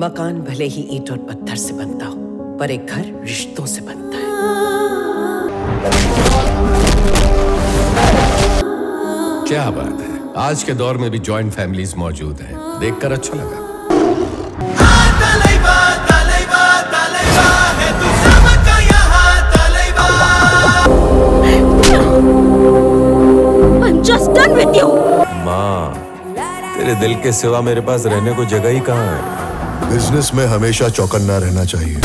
मकान भले ही ईट और पत्थर से बनता हो पर एक घर रिश्तों से बनता है क्या बात है आज के दौर में भी ज्वाइंट फैमिलीज मौजूद हैं देखकर अच्छा लगा हाँ, माँ तेरे दिल के सिवा मेरे पास रहने को जगह ही कहाँ है बिजनेस में हमेशा चौकन्ना रहना चाहिए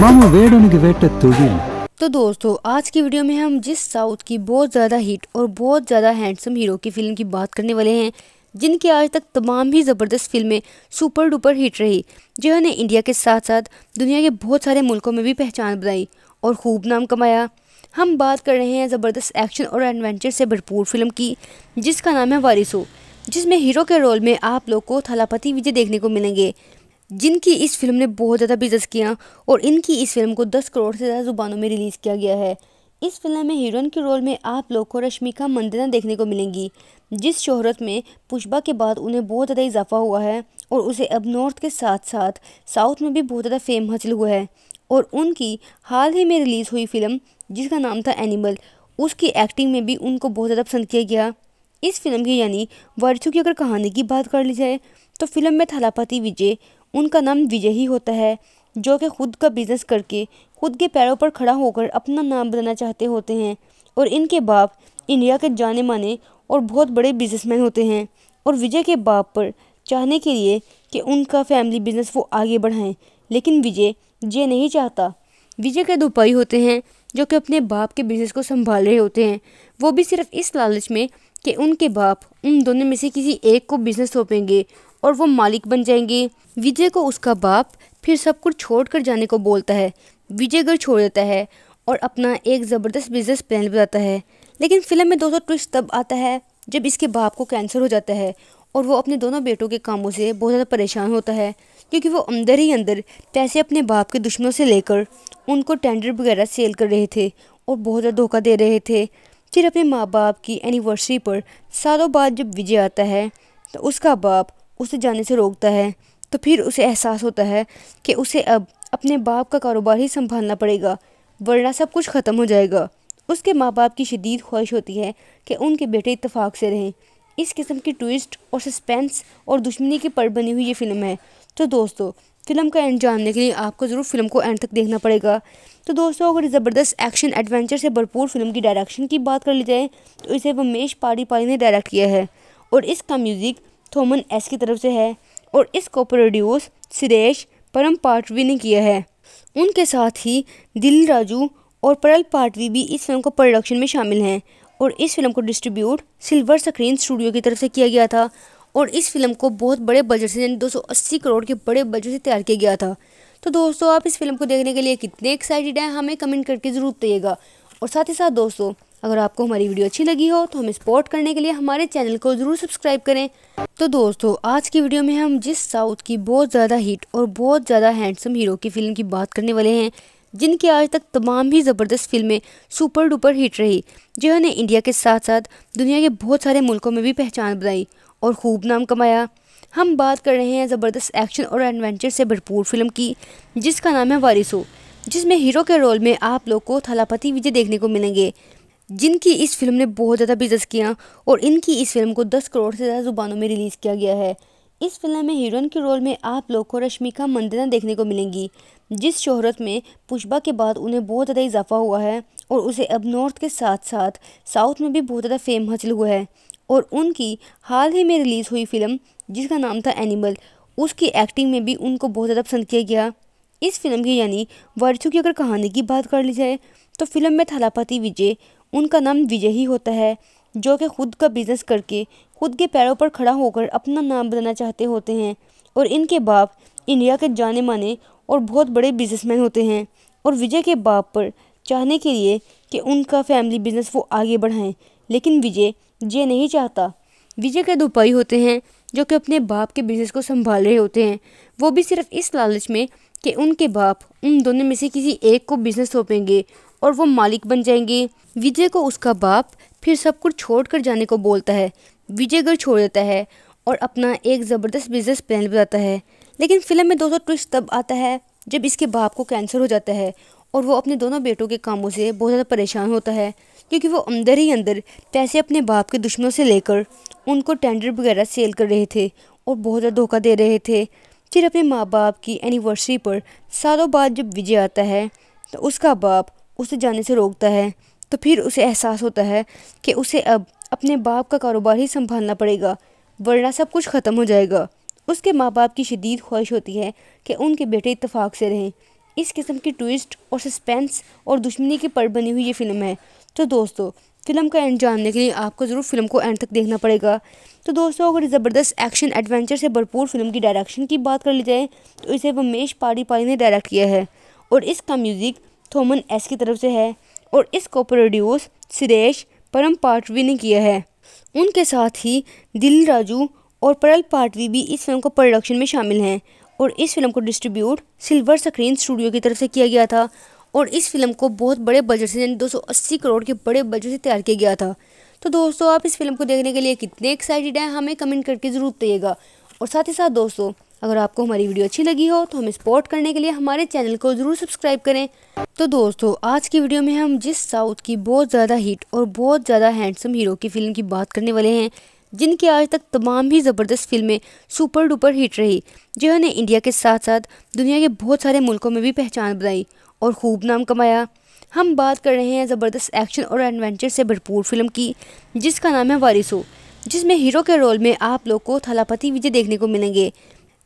मामू मामा वेड़ोनिक वेट्ट तुगिल तो दोस्तों आज की वीडियो में हम जिस साउथ की बहुत ज़्यादा हिट और बहुत ज़्यादा हैंडसम हीरो की फिल्म की बात करने वाले हैं जिनकी आज तक तमाम ही ज़बरदस्त फिल्में सुपर डुपर हिट रही जिन्होंने इंडिया के साथ साथ दुनिया के बहुत सारे मुल्कों में भी पहचान बनाई और खूब नाम कमाया हम बात कर रहे हैं ज़बरदस्त एक्शन और एडवेंचर से भरपूर फिल्म की जिसका नाम है वारिसो जिसमें हीरो के रोल में आप लोग को थलापति विजय देखने को मिलेंगे जिनकी इस फिल्म ने बहुत ज़्यादा बिजनेस किया और इनकी इस फिल्म को 10 करोड़ से ज़्यादा ज़ुबानों में रिलीज़ किया गया है इस फिल्म में हीरोइन के रोल में आप लोग को रश्मिका मंदना देखने को मिलेंगी जिस शोहरत में पुष्पा के बाद उन्हें बहुत ज़्यादा इजाफा हुआ है और उसे अब नॉर्थ के साथ साथ साउथ में भी बहुत ज़्यादा फेम हासिल हुआ है और उनकी हाल ही में रिलीज़ हुई फिल्म जिसका नाम था एनिमल उसकी एक्टिंग में भी उनको बहुत ज़्यादा पसंद किया गया इस फिल्म की यानी वर्चू की अगर कहानी की बात कर ली जाए तो फिल्म में थलापति विजय उनका नाम विजय ही होता है जो कि खुद का बिजनेस करके खुद के पैरों पर खड़ा होकर अपना नाम बनाना चाहते होते हैं और इनके बाप इंडिया के जाने माने और बहुत बड़े बिजनेसमैन होते हैं और विजय के बाप पर चाहने के लिए कि उनका फैमिली बिजनेस वो आगे बढ़ाएं लेकिन विजय ये नहीं चाहता विजय के दो भाई होते हैं जो कि अपने बाप के बिजनेस को संभाल रहे होते हैं वो भी सिर्फ इस लालच में कि उनके बाप उन दोनों में से किसी एक को बिजनेस सौंपेंगे और वो मालिक बन जाएंगे विजय को उसका बाप फिर सब कुछ छोड़ कर जाने को बोलता है विजय घर छोड़ देता है और अपना एक ज़बरदस्त बिजनेस प्लान बताता है लेकिन फिल्म में दोस्तों ट्विस्ट तब आता है जब इसके बाप को कैंसर हो जाता है और वो अपने दोनों बेटों के कामों से बहुत ज़्यादा परेशान होता है क्योंकि वो अंदर ही अंदर पैसे अपने बाप के दुश्मनों से लेकर उनको टेंडर वगैरह सेल कर रहे थे और बहुत ज़्यादा धोखा दे रहे थे फिर अपने माँ बाप की एनिवर्सरी पर सालों बाद जब विजय आता है तो उसका बाप उसे जाने से रोकता है तो फिर उसे एहसास होता है कि उसे अब अपने बाप का कारोबार ही संभालना पड़ेगा वरना सब कुछ ख़त्म हो जाएगा उसके माँ बाप की शदीद ख्वाहिश होती है कि उनके बेटे इतफाक़ से रहें इस किस्म की ट्विस्ट और सस्पेंस और दुश्मनी की पर बनी हुई ये फिल्म है तो दोस्तों फिल्म का एंड जानने के लिए आपको ज़रूर फिल्म को एंड तक देखना पड़ेगा तो दोस्तों अगर ज़बरदस्त एक्शन एडवेंचर से भरपूर फिल्म की डायरेक्शन की बात कर ली जाए तो इसे वमेश पाड़ी पाड़ी ने डायरेक्ट किया है और इसका म्यूज़िक थोमन एस की तरफ से है और इसको प्रोड्यूस सुरेश परम पाटवी ने किया है उनके साथ ही दिल राजू और परल पाटवी भी इस फिल्म को प्रोडक्शन में शामिल हैं और इस फिल्म को डिस्ट्रीब्यूट सिल्वर स्क्रीन स्टूडियो की तरफ से किया गया था और इस फिल्म को बहुत बड़े बजट से यानी 280 करोड़ के बड़े बजट से तैयार किया गया था तो दोस्तों आप इस फिल्म को देखने के लिए कितने एक्साइटेड हैं हमें कमेंट करके ज़रूर बताइएगा और साथ ही साथ दोस्तों अगर आपको हमारी वीडियो अच्छी लगी हो तो हमें सपोर्ट करने के लिए हमारे चैनल को ज़रूर सब्सक्राइब करें तो दोस्तों आज की वीडियो में हम जिस साउथ की बहुत ज़्यादा हिट और बहुत ज़्यादा हैंडसम हीरो की फ़िल्म की बात करने वाले हैं जिनकी आज तक तमाम ही ज़बरदस्त फिल्में सुपर डुपर हिट रही जिन्होंने इंडिया के साथ साथ दुनिया के बहुत सारे मुल्कों में भी पहचान बनाई और खूब नाम कमाया हम बात कर रहे हैं ज़बरदस्त एक्शन और एडवेंचर से भरपूर फिल्म की जिसका नाम है वारिसो जिसमें हीरो के रोल में आप लोग को थलापति विजय देखने को मिलेंगे जिनकी इस फिल्म ने बहुत ज़्यादा बिजनेस किया और इनकी इस फिल्म को 10 करोड़ से ज़्यादा ज़ुबानों में रिलीज़ किया गया है इस फिल्म में हीरोइन के रोल में आप लोग को रश्मिका मंदना देखने को मिलेंगी जिस शोहरत में पुष्पा के बाद उन्हें बहुत ज़्यादा इजाफा हुआ है और उसे अब नॉर्थ के साथ साथ साउथ में भी बहुत ज़्यादा फेम हासिल हुआ है और उनकी हाल ही में रिलीज़ हुई फिल्म जिसका नाम था एनिमल उसकी एक्टिंग में भी उनको बहुत ज़्यादा पसंद किया गया इस फिल्म की यानी वर्षों की अगर कहानी की बात कर ली जाए तो फिल्म में थलापति विजय उनका नाम विजय ही होता है जो कि खुद का बिज़नेस करके खुद के पैरों पर खड़ा होकर अपना नाम बनाना चाहते होते हैं और इनके बाप इंडिया के जाने माने और बहुत बड़े बिजनेसमैन होते हैं और विजय के बाप पर चाहने के लिए कि उनका फैमिली बिजनेस वो आगे बढ़ाएं लेकिन विजय ये नहीं चाहता विजय के दो भाई होते हैं जो कि अपने बाप के बिजनेस को संभाल रहे होते हैं वो भी सिर्फ इस लालच में कि उनके बाप उन दोनों में से किसी एक को बिजनेस सौंपेंगे और वो मालिक बन जाएंगे विजय को उसका बाप फिर सब कुछ छोड़ कर जाने को बोलता है विजय घर छोड़ देता है और अपना एक ज़बरदस्त बिजनेस प्लान बताता है लेकिन फिल्म में दोस्तों ट्विस्ट तब आता है जब इसके बाप को कैंसर हो जाता है और वो अपने दोनों बेटों के कामों से बहुत ज़्यादा परेशान होता है क्योंकि वो अंदर ही अंदर पैसे अपने बाप के दुश्मनों से लेकर उनको टेंडर वगैरह सेल कर रहे थे और बहुत ज़्यादा धोखा दे रहे थे फिर अपने माँ बाप की एनिवर्सरी पर सालों बाद जब विजय आता है तो उसका बाप उसे जाने से रोकता है तो फिर उसे एहसास होता है कि उसे अब अपने बाप का कारोबार ही संभालना पड़ेगा वरना सब कुछ ख़त्म हो जाएगा उसके माँ बाप की शदीद ख्वाहिश होती है कि उनके बेटे इतफाक़ से रहें इस किस्म की ट्विस्ट और सस्पेंस और दुश्मनी की पर बनी हुई ये फ़िल्म है तो दोस्तों फिल्म का एंड जानने के लिए आपको ज़रूर फिल्म को एंड तक देखना पड़ेगा तो दोस्तों अगर ज़बरदस्त एक्शन एडवेंचर से भरपूर फिल्म की डायरेक्शन की बात कर ली जाए तो इसे वमेश पाड़ी पाड़ी ने डायरेक्ट किया है और इसका म्यूज़िक थोमन एस की तरफ से है और इसको प्रोड्यूस सुरेश परम पाटवी ने किया है उनके साथ ही दिल राजू और परल पाटवी भी इस फिल्म को प्रोडक्शन में शामिल हैं और इस फिल्म को डिस्ट्रीब्यूट सिल्वर स्क्रीन स्टूडियो की तरफ से किया गया था और इस फिल्म को बहुत बड़े बजट से यानी 280 करोड़ के बड़े बजट से तैयार किया गया था तो दोस्तों आप इस फिल्म को देखने के लिए कितने एक्साइटेड हैं हमें कमेंट करके ज़रूर बताइएगा और साथ ही साथ दोस्तों अगर आपको हमारी वीडियो अच्छी लगी हो तो हमें सपोर्ट करने के लिए हमारे चैनल को ज़रूर सब्सक्राइब करें तो दोस्तों आज की वीडियो में हम जिस साउथ की बहुत ज़्यादा हिट और बहुत ज़्यादा हैंडसम हीरो की फ़िल्म की बात करने वाले हैं जिनकी आज तक तमाम ही ज़बरदस्त फिल्में सुपर डुपर हिट रही जिन्होंने इंडिया के साथ साथ दुनिया के बहुत सारे मुल्कों में भी पहचान बनाई और खूब नाम कमाया हम बात कर रहे हैं ज़बरदस्त एक्शन और एडवेंचर से भरपूर फिल्म की जिसका नाम है वारिसो जिसमें हीरो के रोल में आप लोग को थलापति विजय देखने को मिलेंगे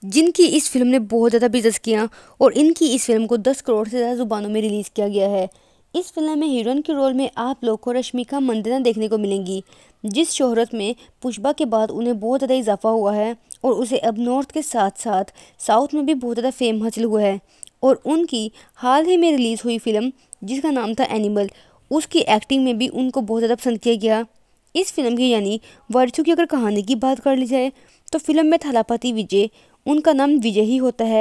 जिनकी इस फिल्म ने बहुत ज़्यादा बिजनेस किया और इनकी इस फिल्म को 10 करोड़ से ज़्यादा ज़ुबानों में रिलीज़ किया गया है इस फिल्म में हीरोइन के रोल में आप लोग को रश्मिका मंदना देखने को मिलेंगी जिस शोहरत में पुष्पा के बाद उन्हें बहुत ज़्यादा इजाफा हुआ है और उसे अब नॉर्थ के साथ साथ साउथ में भी बहुत ज़्यादा फेम हासिल हुआ है और उनकी हाल ही में रिलीज़ हुई फिल्म जिसका नाम था एनिमल उसकी एक्टिंग में भी उनको बहुत ज़्यादा पसंद किया गया इस फिल्म की यानी वर्चू की अगर कहानी की बात कर ली जाए तो फिल्म में थलापति विजय उनका नाम विजय ही होता है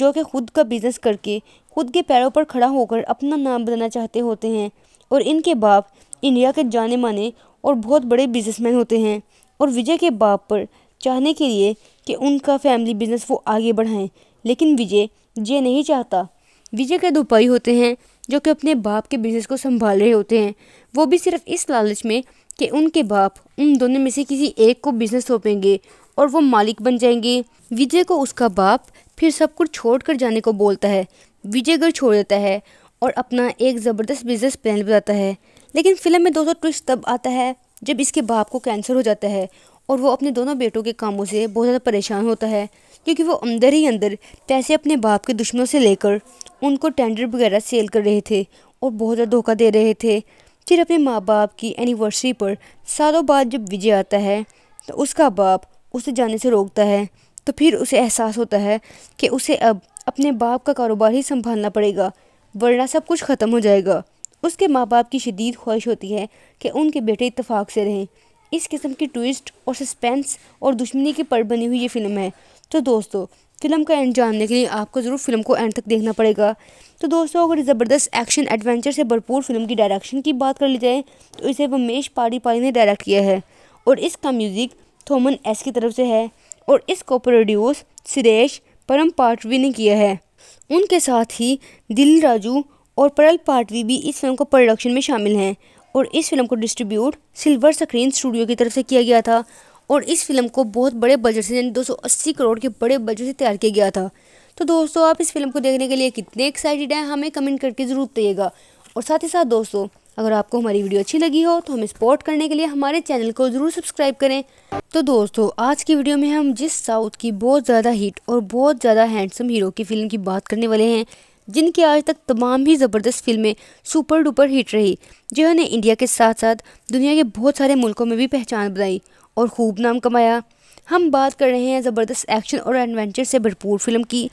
जो कि खुद का बिज़नेस करके खुद के पैरों पर खड़ा होकर अपना नाम बनाना चाहते होते हैं और इनके बाप इंडिया के जाने माने और बहुत बड़े बिजनेसमैन होते हैं और विजय के बाप पर चाहने के लिए कि उनका फैमिली बिजनेस वो आगे बढ़ाएं लेकिन विजय ये नहीं चाहता विजय के दो भाई होते हैं जो कि अपने बाप के बिजनेस को संभाल रहे होते हैं वो भी सिर्फ इस लालच में कि उनके बाप उन दोनों में से किसी एक को बिजनेस सौंपेंगे और वो मालिक बन जाएंगे विजय को उसका बाप फिर सब कुछ छोड़ कर जाने को बोलता है विजय घर छोड़ देता है और अपना एक ज़बरदस्त बिजनेस प्लान बताता है लेकिन फिल्म में दोस्तों ट्विस्ट तब आता है जब इसके बाप को कैंसर हो जाता है और वो अपने दोनों बेटों के कामों से बहुत ज़्यादा परेशान होता है क्योंकि वो अंदर ही अंदर पैसे अपने बाप के दुश्मनों से लेकर उनको टेंडर वगैरह सेल कर रहे थे और बहुत ज़्यादा धोखा दे रहे थे फिर अपने माँ बाप की एनिवर्सरी पर सालों बाद जब विजय आता है तो उसका बाप उसे जाने से रोकता है तो फिर उसे एहसास होता है कि उसे अब अपने बाप का कारोबार ही संभालना पड़ेगा वरना सब कुछ ख़त्म हो जाएगा उसके माँ बाप की शदीद ख्वाहिश होती है कि उनके बेटे इतफाक़ से रहें इस किस्म की ट्विस्ट और सस्पेंस और दुश्मनी की पर बनी हुई ये फ़िल्म है तो दोस्तों फिल्म का एंड जानने के लिए आपको ज़रूर फिल्म को एंड तक देखना पड़ेगा तो दोस्तों अगर ज़बरदस्त एक्शन एडवेंचर से भरपूर फिल्म की डायरेक्शन की बात कर ली जाए तो इसे वमेश पाड़ी पाड़ी ने डायरेक्ट किया है और इसका म्यूज़िक थोमन एस की तरफ से है और इसको प्रोड्यूस सुरेश परम पाटवी ने किया है उनके साथ ही दिल राजू और परल पाटवी भी इस फिल्म को प्रोडक्शन में शामिल हैं और इस फिल्म को डिस्ट्रीब्यूट सिल्वर स्क्रीन स्टूडियो की तरफ से किया गया था और इस फिल्म को बहुत बड़े बजट से यानी 280 करोड़ के बड़े बजट से तैयार किया गया था तो दोस्तों आप इस फिल्म को देखने के लिए कितने एक्साइटेड हैं हमें कमेंट करके ज़रूर बताइएगा और साथ ही साथ दोस्तों अगर आपको हमारी वीडियो अच्छी लगी हो तो हमें सपोर्ट करने के लिए हमारे चैनल को ज़रूर सब्सक्राइब करें तो दोस्तों आज की वीडियो में हम जिस साउथ की बहुत ज़्यादा हिट और बहुत ज़्यादा हैंडसम हीरो की फ़िल्म की बात करने वाले हैं जिनकी आज तक तमाम ही ज़बरदस्त फिल्में सुपर डुपर हिट रही जिन्होंने इंडिया के साथ साथ दुनिया के बहुत सारे मुल्कों में भी पहचान बनाई और खूब नाम कमाया हम बात कर रहे हैं ज़बरदस्त एक्शन और एडवेंचर से भरपूर फिल्म की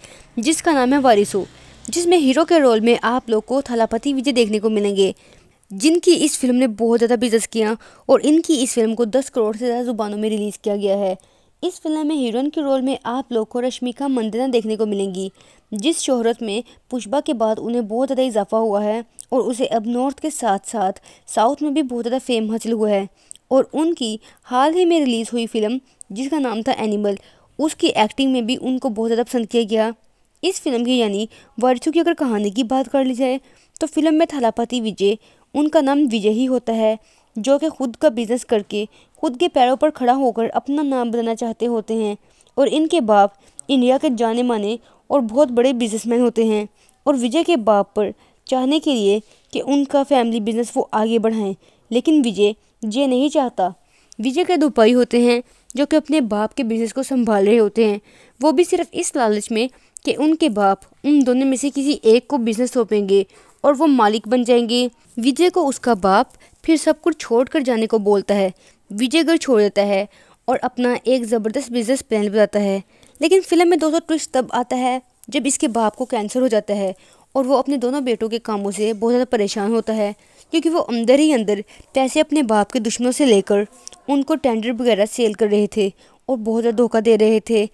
जिसका नाम है वारिसो जिसमें हीरो के रोल में आप लोग को थलापति विजय देखने को मिलेंगे जिनकी इस फिल्म ने बहुत ज़्यादा बिजनेस किया और इनकी इस फिल्म को 10 करोड़ से ज़्यादा ज़ुबानों में रिलीज़ किया गया है इस फिल्म में हीरोइन के रोल में आप लोग को रश्मिका मंदना देखने को मिलेंगी जिस शोहरत में पुष्पा के बाद उन्हें बहुत ज़्यादा इजाफा हुआ है और उसे अब नॉर्थ के साथ साथ साउथ में भी बहुत ज़्यादा फेम हासिल हुआ है और उनकी हाल ही में रिलीज़ हुई फिल्म जिसका नाम था एनिमल उसकी एक्टिंग में भी उनको बहुत ज़्यादा पसंद किया गया इस फिल्म की यानी वर्षों की अगर कहानी की बात कर ली जाए तो फिल्म में थलापति विजय उनका नाम विजय ही होता है जो कि खुद का बिज़नेस करके खुद के पैरों पर खड़ा होकर अपना नाम बनाना चाहते होते हैं और इनके बाप इंडिया के जाने माने और बहुत बड़े बिजनेसमैन होते हैं और विजय के बाप पर चाहने के लिए कि उनका फैमिली बिजनेस वो आगे बढ़ाएं लेकिन विजय ये नहीं चाहता विजय के दो भाई होते हैं जो कि अपने बाप के बिजनेस को संभाल रहे होते हैं वो भी सिर्फ इस लालच में कि उनके बाप उन दोनों में से किसी एक को बिजनेस सौंपेंगे और वो मालिक बन जाएंगे विजय को उसका बाप फिर सब कुछ छोड़ कर जाने को बोलता है विजय घर छोड़ देता है और अपना एक ज़बरदस्त बिजनेस प्लान बताता है लेकिन फिल्म में दोस्तों ट्विस्ट तब आता है जब इसके बाप को कैंसर हो जाता है और वो अपने दोनों बेटों के कामों से बहुत ज़्यादा परेशान होता है क्योंकि वो अंदर ही अंदर पैसे अपने बाप के दुश्मनों से लेकर उनको टेंडर वगैरह सेल कर रहे थे और बहुत ज़्यादा धोखा दे रहे थे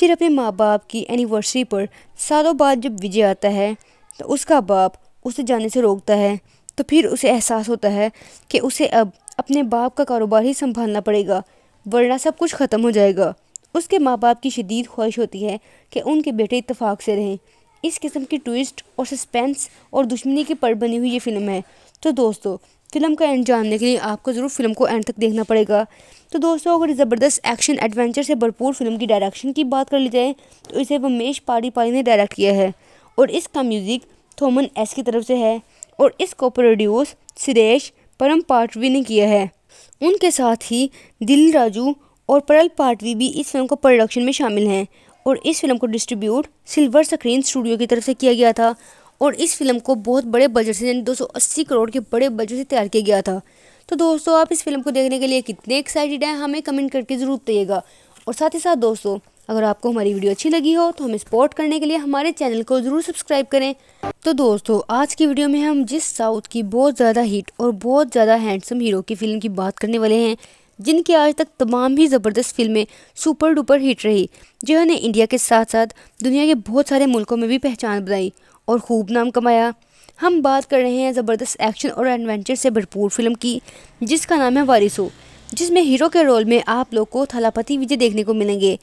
फिर अपने माँ बाप की एनिवर्सरी पर सालों बाद जब विजय आता है तो उसका बाप उसे जाने से रोकता है तो फिर उसे एहसास होता है कि उसे अब अपने बाप का कारोबार ही संभालना पड़ेगा वरना सब कुछ ख़त्म हो जाएगा उसके माँ बाप की शदीद ख्वाहिश होती है कि उनके बेटे इतफाक़ से रहें इस किस्म की ट्विस्ट और सस्पेंस और दुश्मनी की पर बनी हुई ये फ़िल्म है तो दोस्तों फिल्म का एंड जानने के लिए आपको ज़रूर फिल्म को एंड तक देखना पड़ेगा तो दोस्तों अगर ज़बरदस्त एक्शन एडवेंचर से भरपूर फिल्म की डायरेक्शन की बात कर ली जाए तो इसे वमेश पाड़ी पाड़ी ने डायरेक्ट किया है और इसका म्यूज़िक थोमन एस की तरफ से है और इसको प्रोड्यूस सुरेश परम पाटवी ने किया है उनके साथ ही दिल राजू और परल पाटवी भी इस फिल्म को प्रोडक्शन में शामिल हैं और इस फिल्म को डिस्ट्रीब्यूट सिल्वर स्क्रीन स्टूडियो की तरफ से किया गया था और इस फिल्म को बहुत बड़े बजट से यानी 280 करोड़ के बड़े बजट से तैयार किया गया था तो दोस्तों आप इस फिल्म को देखने के लिए कितने एक्साइटेड हैं हमें कमेंट करके ज़रूर बताइएगा और साथ ही साथ दोस्तों अगर आपको हमारी वीडियो अच्छी लगी हो तो हमें सपोर्ट करने के लिए हमारे चैनल को ज़रूर सब्सक्राइब करें तो दोस्तों आज की वीडियो में हम जिस साउथ की बहुत ज़्यादा हिट और बहुत ज़्यादा हैंडसम हीरो की फ़िल्म की बात करने वाले हैं जिनकी आज तक तमाम ही ज़बरदस्त फिल्में सुपर डुपर हिट रही जिन्होंने इंडिया के साथ साथ दुनिया के बहुत सारे मुल्कों में भी पहचान बनाई और खूब नाम कमाया हम बात कर रहे हैं ज़बरदस्त एक्शन और एडवेंचर से भरपूर फिल्म की जिसका नाम है वारिसो जिसमें हीरो के रोल में आप लोग को थलापति विजय देखने को मिलेंगे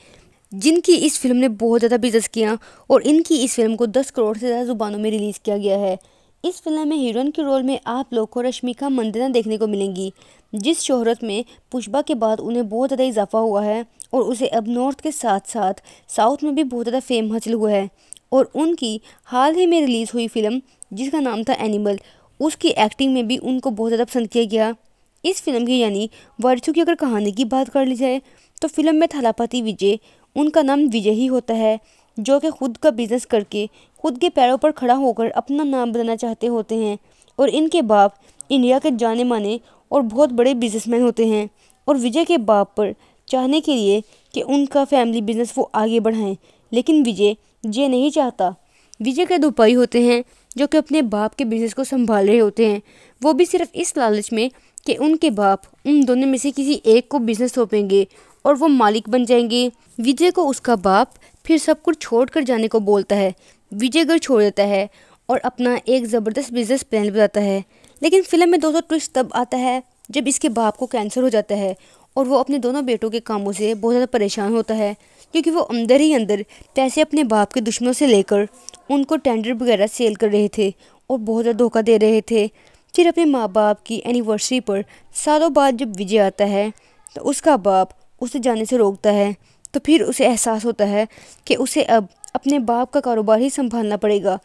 जिनकी इस फिल्म ने बहुत ज़्यादा बिजनेस किया और इनकी इस फिल्म को 10 करोड़ से ज़्यादा ज़ुबानों में रिलीज़ किया गया है इस फिल्म में हीरोइन के रोल में आप लोग को रश्मिका मंदना देखने को मिलेंगी जिस शोहरत में पुष्पा के बाद उन्हें बहुत ज़्यादा इजाफा हुआ है और उसे अब नॉर्थ के साथ साथ साउथ में भी बहुत ज़्यादा फेम हासिल हुआ है और उनकी हाल ही में रिलीज़ हुई फिल्म जिसका नाम था एनिमल उसकी एक्टिंग में भी उनको बहुत ज़्यादा पसंद किया गया इस फिल्म की यानी वर्चू की अगर कहानी की बात कर ली जाए तो फिल्म में थलापति विजय उनका नाम विजय ही होता है जो कि खुद का बिज़नेस करके खुद के पैरों पर खड़ा होकर अपना नाम बनाना चाहते होते हैं और इनके बाप इंडिया के जाने माने और बहुत बड़े बिजनेसमैन होते हैं और विजय के बाप पर चाहने के लिए कि उनका फैमिली बिजनेस वो आगे बढ़ाएं लेकिन विजय ये नहीं चाहता विजय के दो भाई होते हैं जो कि अपने बाप के बिजनेस को संभाल रहे होते हैं वो भी सिर्फ इस लालच में कि उनके बाप उन दोनों में से किसी एक को बिजनेस सौंपेंगे और वो मालिक बन जाएंगे विजय को उसका बाप फिर सब कुछ छोड़ कर जाने को बोलता है विजय घर छोड़ देता है और अपना एक ज़बरदस्त बिजनेस प्लान बताता है लेकिन फिल्म में दोस्तों ट्विस्ट तब आता है जब इसके बाप को कैंसर हो जाता है और वो अपने दोनों बेटों के कामों से बहुत ज़्यादा परेशान होता है क्योंकि वो अंदर ही अंदर पैसे अपने बाप के दुश्मनों से लेकर उनको टेंडर वगैरह सेल कर रहे थे और बहुत ज़्यादा धोखा दे रहे थे फिर अपने माँ बाप की एनिवर्सरी पर सालों बाद जब विजय आता है तो उसका बाप उसे जाने से रोकता है तो फिर उसे एहसास होता है कि उसे अब अपने बाप का कारोबार ही संभालना पड़ेगा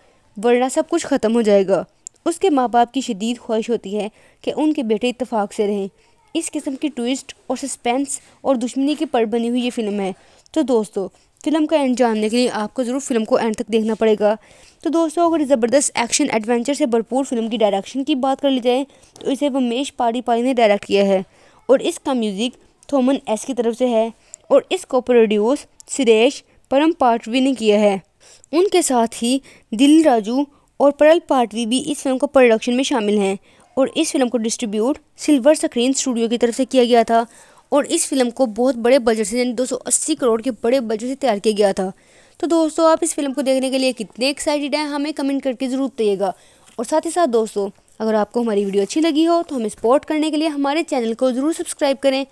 वरना सब कुछ ख़त्म हो जाएगा उसके माँ बाप की शदीद ख्वाहिश होती है कि उनके बेटे इतफाक़ से रहें इस किस्म की ट्विस्ट और सस्पेंस और दुश्मनी की पर बनी हुई ये फ़िल्म है तो दोस्तों फिल्म का एंड जानने के लिए आपको ज़रूर फिल्म को एंड तक देखना पड़ेगा तो दोस्तों अगर ज़बरदस्त एक्शन एडवेंचर से भरपूर फिल्म की डायरेक्शन की बात कर ली जाए तो इसे वमेश पारी पारी ने डायरेक्ट किया है और इसका म्यूज़िक थोमन एस की तरफ से है और इसको प्रोड्यूस सुरेश परम पाटवी ने किया है उनके साथ ही दिल राजू और परल पाटवी भी इस फिल्म को प्रोडक्शन में शामिल हैं और इस फिल्म को डिस्ट्रीब्यूट सिल्वर स्क्रीन स्टूडियो की तरफ से किया गया था और इस फिल्म को बहुत बड़े बजट से यानी 280 करोड़ के बड़े बजट से तैयार किया गया था तो दोस्तों आप इस फिल्म को देखने के लिए कितने एक्साइटेड हैं हमें कमेंट करके ज़रूर बताइएगा और साथ ही साथ दोस्तों अगर आपको हमारी वीडियो अच्छी लगी हो तो हमें सपोर्ट करने के लिए हमारे चैनल को ज़रूर सब्सक्राइब करें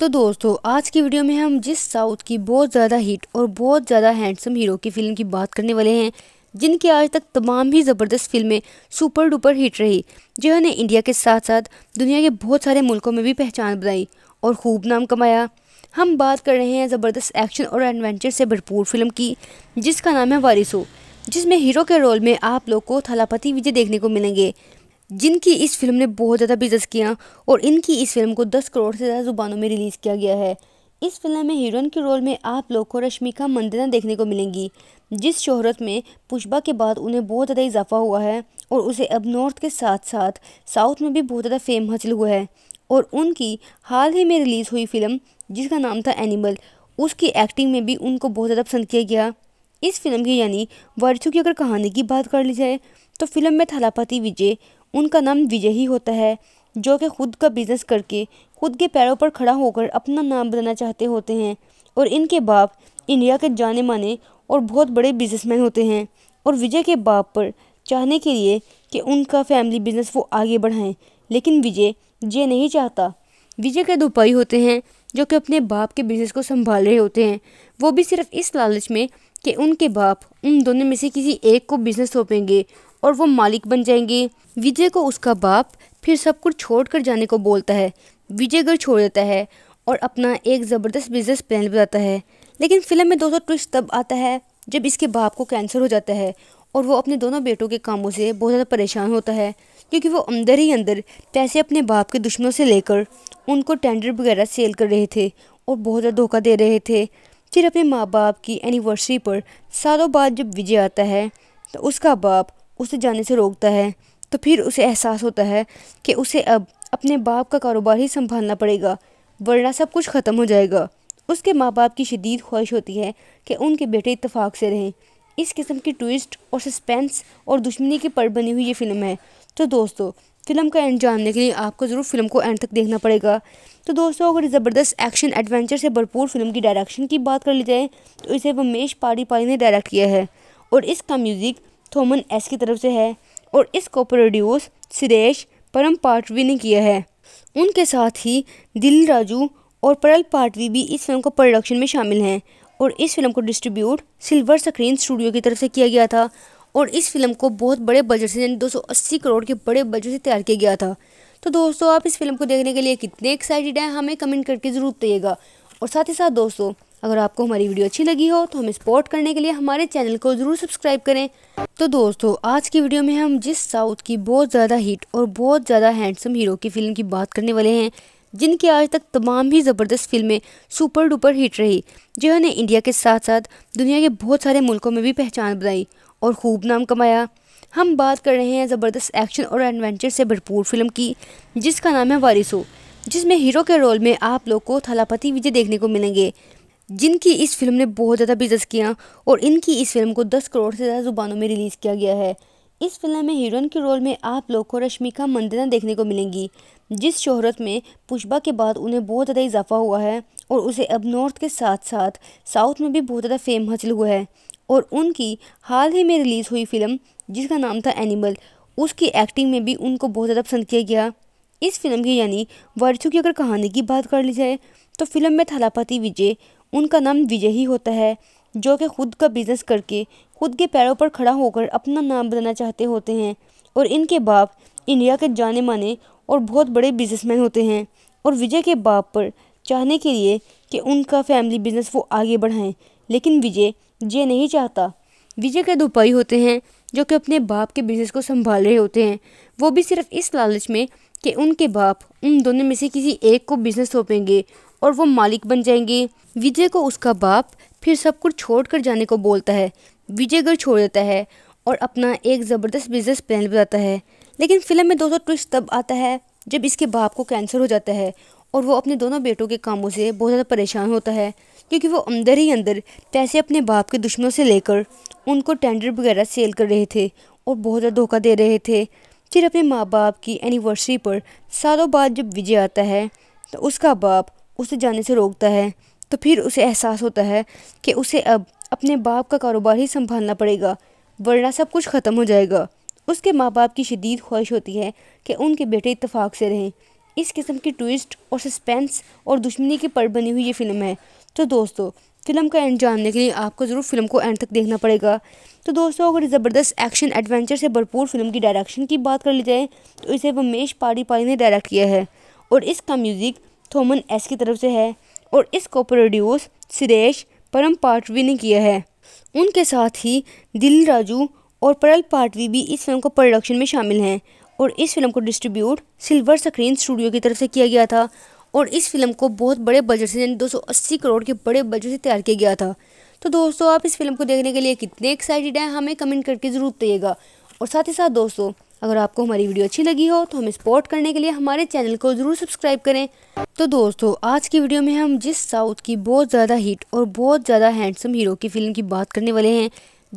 तो दोस्तों आज की वीडियो में हम जिस साउथ की बहुत ज़्यादा हिट और बहुत ज़्यादा हैंडसम हीरो की फ़िल्म की बात करने वाले हैं जिनकी आज तक तमाम ही ज़बरदस्त फिल्में सुपर डुपर हिट रही जिन्होंने इंडिया के साथ साथ दुनिया के बहुत सारे मुल्कों में भी पहचान बनाई और खूब नाम कमाया हम बात कर रहे हैं ज़बरदस्त एक्शन और एडवेंचर से भरपूर फिल्म की जिसका नाम है वारिसो जिसमें हीरो के रोल में आप लोग को थलापति विजय देखने को मिलेंगे जिनकी इस फिल्म ने बहुत ज़्यादा बिजनेस किया और इनकी इस फिल्म को 10 करोड़ से ज़्यादा ज़ुबानों में रिलीज़ किया गया है इस फिल्म में हीरोइन के रोल में आप लोग को रश्मिका मंदना देखने को मिलेंगी जिस शोहरत में पुष्पा के बाद उन्हें बहुत ज़्यादा इजाफा हुआ है और उसे अब नॉर्थ के साथ साथ साउथ में भी बहुत ज़्यादा फेम हासिल हुआ है और उनकी हाल ही में रिलीज़ हुई फिल्म जिसका नाम था एनिमल उसकी एक्टिंग में भी उनको बहुत ज़्यादा पसंद किया गया इस फिल्म की यानी वर्चू की अगर कहानी की बात कर ली जाए तो फिल्म में थलापति विजय उनका नाम विजय ही होता है जो कि खुद का बिज़नेस करके खुद के पैरों पर खड़ा होकर अपना नाम बनाना चाहते होते हैं और इनके बाप इंडिया के जाने माने और बहुत बड़े बिजनेसमैन होते हैं और विजय के बाप पर चाहने के लिए कि उनका फैमिली बिजनेस वो आगे बढ़ाएं लेकिन विजय ये नहीं चाहता विजय के दो भाई होते हैं जो कि अपने बाप के बिजनेस को संभाल रहे होते हैं वो भी सिर्फ इस लालच में कि उनके बाप उन दोनों में से किसी एक को बिजनेस सौंपेंगे और वो मालिक बन जाएंगे विजय को उसका बाप फिर सब कुछ छोड़ कर जाने को बोलता है विजय घर छोड़ देता है और अपना एक ज़बरदस्त बिजनेस प्लान बताता है लेकिन फिल्म में दोस्तों ट्विस्ट तब आता है जब इसके बाप को कैंसर हो जाता है और वो अपने दोनों बेटों के कामों से बहुत ज़्यादा परेशान होता है क्योंकि वो अंदर ही अंदर पैसे अपने बाप के दुश्मनों से लेकर उनको टेंडर वगैरह सेल कर रहे थे और बहुत ज़्यादा धोखा दे रहे थे फिर अपने माँ बाप की एनिवर्सरी पर सालों बाद जब विजय आता है तो उसका बाप उसे जाने से रोकता है तो फिर उसे एहसास होता है कि उसे अब अपने बाप का कारोबार ही संभालना पड़ेगा वरना सब कुछ ख़त्म हो जाएगा उसके माँ बाप की शदीद ख्वाहिश होती है कि उनके बेटे इतफाक़ से रहें इस किस्म की ट्विस्ट और सस्पेंस और दुश्मनी की पर बनी हुई ये फ़िल्म है तो दोस्तों फिल्म का एंड जानने के लिए आपको ज़रूर फिल्म को एंड तक देखना पड़ेगा तो दोस्तों अगर ज़बरदस्त एक्शन एडवेंचर से भरपूर फिल्म की डायरेक्शन की बात कर ली जाए तो इसे वमेश पाड़ी पाई ने डायरेक्ट किया है और इसका म्यूज़िक थोमन एस की तरफ से है और इसको प्रोड्यूस सुरेश परम पाटवी ने किया है उनके साथ ही दिल राजू और परल पाटवी भी इस फिल्म को प्रोडक्शन में शामिल हैं और इस फिल्म को डिस्ट्रीब्यूट सिल्वर स्क्रीन स्टूडियो की तरफ से किया गया था और इस फिल्म को बहुत बड़े बजट से यानी 280 करोड़ के बड़े बजट से तैयार किया गया था तो दोस्तों आप इस फिल्म को देखने के लिए कितने एक्साइटेड हैं हमें कमेंट करके ज़रूर बताइएगा और साथ ही साथ दोस्तों अगर आपको हमारी वीडियो अच्छी लगी हो तो हमें सपोर्ट करने के लिए हमारे चैनल को ज़रूर सब्सक्राइब करें तो दोस्तों आज की वीडियो में हम जिस साउथ की बहुत ज़्यादा हिट और बहुत ज़्यादा हैंडसम हीरो की फ़िल्म की बात करने वाले हैं जिनकी आज तक तमाम ही ज़बरदस्त फिल्में सुपर डुपर हिट रही जिन्होंने इंडिया के साथ साथ दुनिया के बहुत सारे मुल्कों में भी पहचान बनाई और खूब नाम कमाया हम बात कर रहे हैं ज़बरदस्त एक्शन और एडवेंचर से भरपूर फिल्म की जिसका नाम है वारिसो जिसमें हीरो के रोल में आप लोग को थलापति विजय देखने को मिलेंगे जिनकी इस फिल्म ने बहुत ज़्यादा बिजनेस किया और इनकी इस फिल्म को 10 करोड़ से ज़्यादा ज़ुबानों में रिलीज़ किया गया है इस फिल्म में हीरोइन के रोल में आप लोग को रश्मिका मंदना देखने को मिलेंगी जिस शोहरत में पुष्पा के बाद उन्हें बहुत ज़्यादा इजाफा हुआ है और उसे अब नॉर्थ के साथ साथ साउथ में भी बहुत ज़्यादा फेम हासिल हुआ है और उनकी हाल ही में रिलीज़ हुई फिल्म जिसका नाम था एनिमल उसकी एक्टिंग में भी उनको बहुत ज़्यादा पसंद किया गया इस फिल्म की यानी वर्चू की अगर कहानी की बात कर ली जाए तो फिल्म में थलापति विजय उनका नाम विजय ही होता है जो कि खुद का बिज़नेस करके खुद के पैरों पर खड़ा होकर अपना नाम बनाना चाहते होते हैं और इनके बाप इंडिया के जाने माने और बहुत बड़े बिजनेसमैन होते हैं और विजय के बाप पर चाहने के लिए कि उनका फैमिली बिजनेस वो आगे बढ़ाएं लेकिन विजय ये नहीं चाहता विजय के दो भाई होते हैं जो कि अपने बाप के बिजनेस को संभाल रहे होते हैं वो भी सिर्फ इस लालच में कि उनके बाप उन दोनों में से किसी एक को बिजनेस सौंपेंगे और वो मालिक बन जाएंगे विजय को उसका बाप फिर सब कुछ छोड़ कर जाने को बोलता है विजय घर छोड़ देता है और अपना एक ज़बरदस्त बिजनेस प्लान बताता है लेकिन फिल्म में दोस्तों ट्विस्ट तब आता है जब इसके बाप को कैंसर हो जाता है और वो अपने दोनों बेटों के कामों से बहुत ज़्यादा परेशान होता है क्योंकि वो अंदर ही अंदर पैसे अपने बाप के दुश्मनों से लेकर उनको टेंडर वगैरह सेल कर रहे थे और बहुत ज़्यादा धोखा दे रहे थे फिर अपने माँ बाप की एनिवर्सरी पर सालों बाद जब विजय आता है तो उसका बाप उसे जाने से रोकता है तो फिर उसे एहसास होता है कि उसे अब अपने बाप का कारोबार ही संभालना पड़ेगा वरना सब कुछ ख़त्म हो जाएगा उसके माँ बाप की शदीद ख्वाहिश होती है कि उनके बेटे इतफाक़ से रहें इस किस्म की ट्विस्ट और सस्पेंस और दुश्मनी की पर बनी हुई ये फ़िल्म है तो दोस्तों फिल्म का एंड जानने के लिए आपको ज़रूर फिल्म को एंड तक देखना पड़ेगा तो दोस्तों अगर ज़बरदस्त एक्शन एडवेंचर से भरपूर फिल्म की डायरेक्शन की बात कर ली जाए तो इसे वमेश पाड़ी पाड़ी ने डायरेक्ट किया है और इसका म्यूज़िक थोमन एस की तरफ से है और इसको प्रोड्यूस सुरेश परम पाटवी ने किया है उनके साथ ही दिल राजू और परल पाटवी भी इस फिल्म को प्रोडक्शन में शामिल हैं और इस फिल्म को डिस्ट्रीब्यूट सिल्वर स्क्रीन स्टूडियो की तरफ से किया गया था और इस फिल्म को बहुत बड़े बजट से यानी 280 करोड़ के बड़े बजट से तैयार किया गया था तो दोस्तों आप इस फिल्म को देखने के लिए कितने एक्साइटेड हैं हमें कमेंट करके ज़रूर बताइएगा और साथ ही साथ दोस्तों अगर आपको हमारी वीडियो अच्छी लगी हो तो हमें सपोर्ट करने के लिए हमारे चैनल को ज़रूर सब्सक्राइब करें तो दोस्तों आज की वीडियो में हम जिस साउथ की बहुत ज़्यादा हिट और बहुत ज़्यादा हैंडसम हीरो की फ़िल्म की बात करने वाले हैं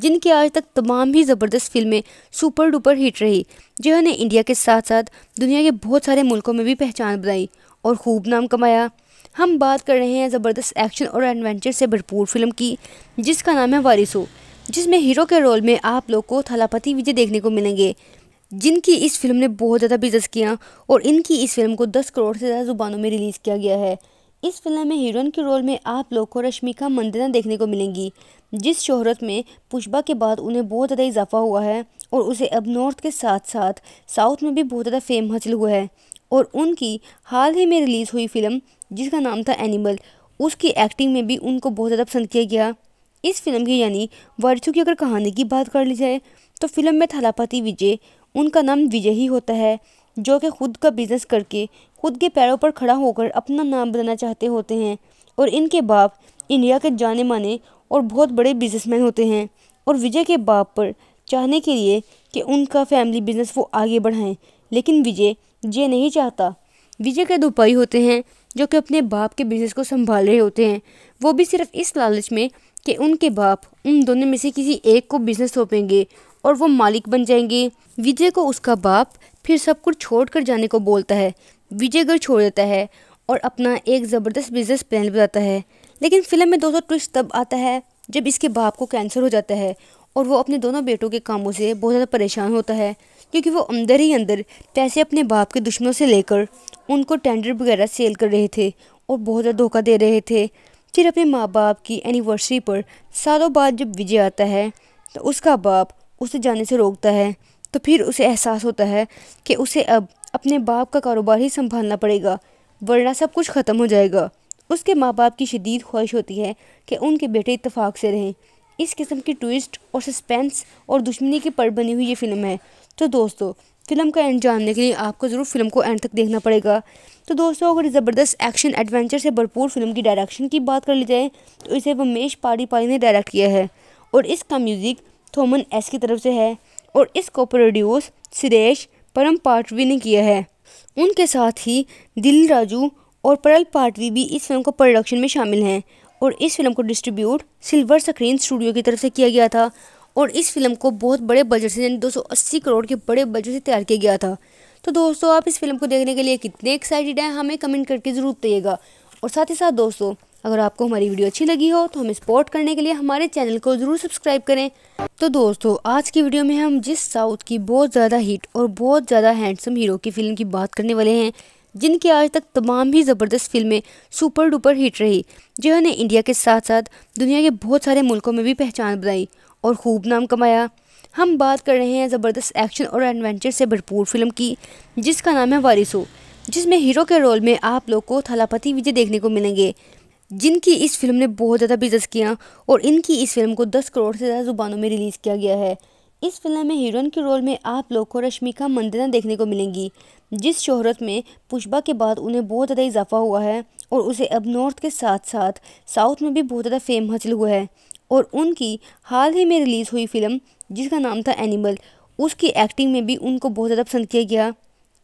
जिनकी आज तक तमाम ही ज़बरदस्त फिल्में सुपर डुपर हिट रही जिन्होंने इंडिया के साथ साथ दुनिया के बहुत सारे मुल्कों में भी पहचान बनाई और खूब नाम कमाया हम बात कर रहे हैं ज़बरदस्त एक्शन और एडवेंचर से भरपूर फिल्म की जिसका नाम है वारिसो जिसमें हीरो के रोल में आप लोग को थलापति विजय देखने को मिलेंगे जिनकी इस फिल्म ने बहुत ज़्यादा बिजनेस किया और इनकी इस फिल्म को 10 करोड़ से ज़्यादा ज़ुबानों में रिलीज़ किया गया है इस फिल्म में हीरोइन के रोल में आप लोग को रश्मिका मंदना देखने को मिलेंगी जिस शोहरत में पुष्पा के बाद उन्हें बहुत ज़्यादा इजाफा हुआ है और उसे अब नॉर्थ के साथ साथ साउथ में भी बहुत ज़्यादा फेम हासिल हुआ है और उनकी हाल ही में रिलीज़ हुई फिल्म जिसका नाम था एनिमल उसकी एक्टिंग में भी उनको बहुत ज़्यादा पसंद किया गया इस फिल्म की यानी वर्चू की अगर कहानी की बात कर ली जाए तो फिल्म में थलापति विजय उनका नाम विजय ही होता है जो कि खुद का बिज़नेस करके खुद के पैरों पर खड़ा होकर अपना नाम बनाना चाहते होते हैं और इनके बाप इंडिया के जाने माने और बहुत बड़े बिजनेसमैन होते हैं और विजय के बाप पर चाहने के लिए कि उनका फैमिली बिजनेस वो आगे बढ़ाएं लेकिन विजय ये नहीं चाहता विजय के दो भाई होते हैं जो कि अपने बाप के बिजनेस को संभाल रहे होते हैं वो भी सिर्फ इस लालच में कि उनके बाप उन दोनों में से किसी एक को बिजनेस सौंपेंगे और वो मालिक बन जाएंगे विजय को उसका बाप फिर सब कुछ छोड़ कर जाने को बोलता है विजय घर छोड़ देता है और अपना एक ज़बरदस्त बिजनेस प्लान बताता है लेकिन फिल्म में दोस्तों ट्विस्ट तब आता है जब इसके बाप को कैंसर हो जाता है और वो अपने दोनों बेटों के कामों से बहुत ज़्यादा परेशान होता है क्योंकि वो अंदर ही अंदर पैसे अपने बाप के दुश्मनों से लेकर उनको टेंडर वगैरह सेल कर रहे थे और बहुत ज़्यादा धोखा दे रहे थे फिर अपने माँ बाप की एनिवर्सरी पर सालों बाद जब विजय आता है तो उसका बाप उसे जाने से रोकता है तो फिर उसे एहसास होता है कि उसे अब अपने बाप का कारोबार ही संभालना पड़ेगा वरना सब कुछ ख़त्म हो जाएगा उसके माँ बाप की शदीद ख्वाहिश होती है कि उनके बेटे इतफाक़ से रहें इस किस्म की ट्विस्ट और सस्पेंस और दुश्मनी की पर बनी हुई ये फ़िल्म है तो दोस्तों फिल्म का एंड जानने के लिए आपको ज़रूर फिल्म को एंड तक देखना पड़ेगा तो दोस्तों अगर ज़बरदस्त एक्शन एडवेंचर से भरपूर फिल्म की डायरेक्शन की बात कर ली जाए तो इसे वमेश पाड़ी पाड़ी ने डायरेक्ट किया है और इसका म्यूज़िक थोमन एस की तरफ से है और इसको प्रोड्यूस सुरेश परम पाटवी ने किया है उनके साथ ही दिल राजू और परल पाटवी भी इस फिल्म को प्रोडक्शन में शामिल हैं और इस फिल्म को डिस्ट्रीब्यूट सिल्वर स्क्रीन स्टूडियो की तरफ से किया गया था और इस फिल्म को बहुत बड़े बजट से यानी 280 करोड़ के बड़े बजट से तैयार किया गया था तो दोस्तों आप इस फिल्म को देखने के लिए कितने एक्साइटेड हैं हमें कमेंट करके ज़रूर बताइएगा और साथ ही साथ दोस्तों अगर आपको हमारी वीडियो अच्छी लगी हो तो हमें सपोर्ट करने के लिए हमारे चैनल को ज़रूर सब्सक्राइब करें तो दोस्तों आज की वीडियो में हम जिस साउथ की बहुत ज़्यादा हिट और बहुत ज़्यादा हैंडसम हीरो की फ़िल्म की बात करने वाले हैं जिनकी आज तक तमाम ही ज़बरदस्त फिल्में सुपर डुपर हिट रही जिन्होंने इंडिया के साथ साथ दुनिया के बहुत सारे मुल्कों में भी पहचान बनाई और खूब नाम कमाया हम बात कर रहे हैं ज़बरदस्त एक्शन और एडवेंचर से भरपूर फिल्म की जिसका नाम है वारिसो जिसमें हीरो के रोल में आप लोग को थलापति विजय देखने को मिलेंगे जिनकी इस फिल्म ने बहुत ज़्यादा बिजनेस किया और इनकी इस फिल्म को 10 करोड़ से ज़्यादा ज़ुबानों में रिलीज़ किया गया है इस फिल्म में हीरोइन के रोल में आप लोग को रश्मिका मंदना देखने को मिलेंगी जिस शोहरत में पुष्पा के बाद उन्हें बहुत ज़्यादा इजाफा हुआ है और उसे अब नॉर्थ के साथ साथ साउथ में भी बहुत ज़्यादा फेम हासिल हुआ है और उनकी हाल ही में रिलीज़ हुई फिल्म जिसका नाम था एनिमल उसकी एक्टिंग में भी उनको बहुत ज़्यादा पसंद किया गया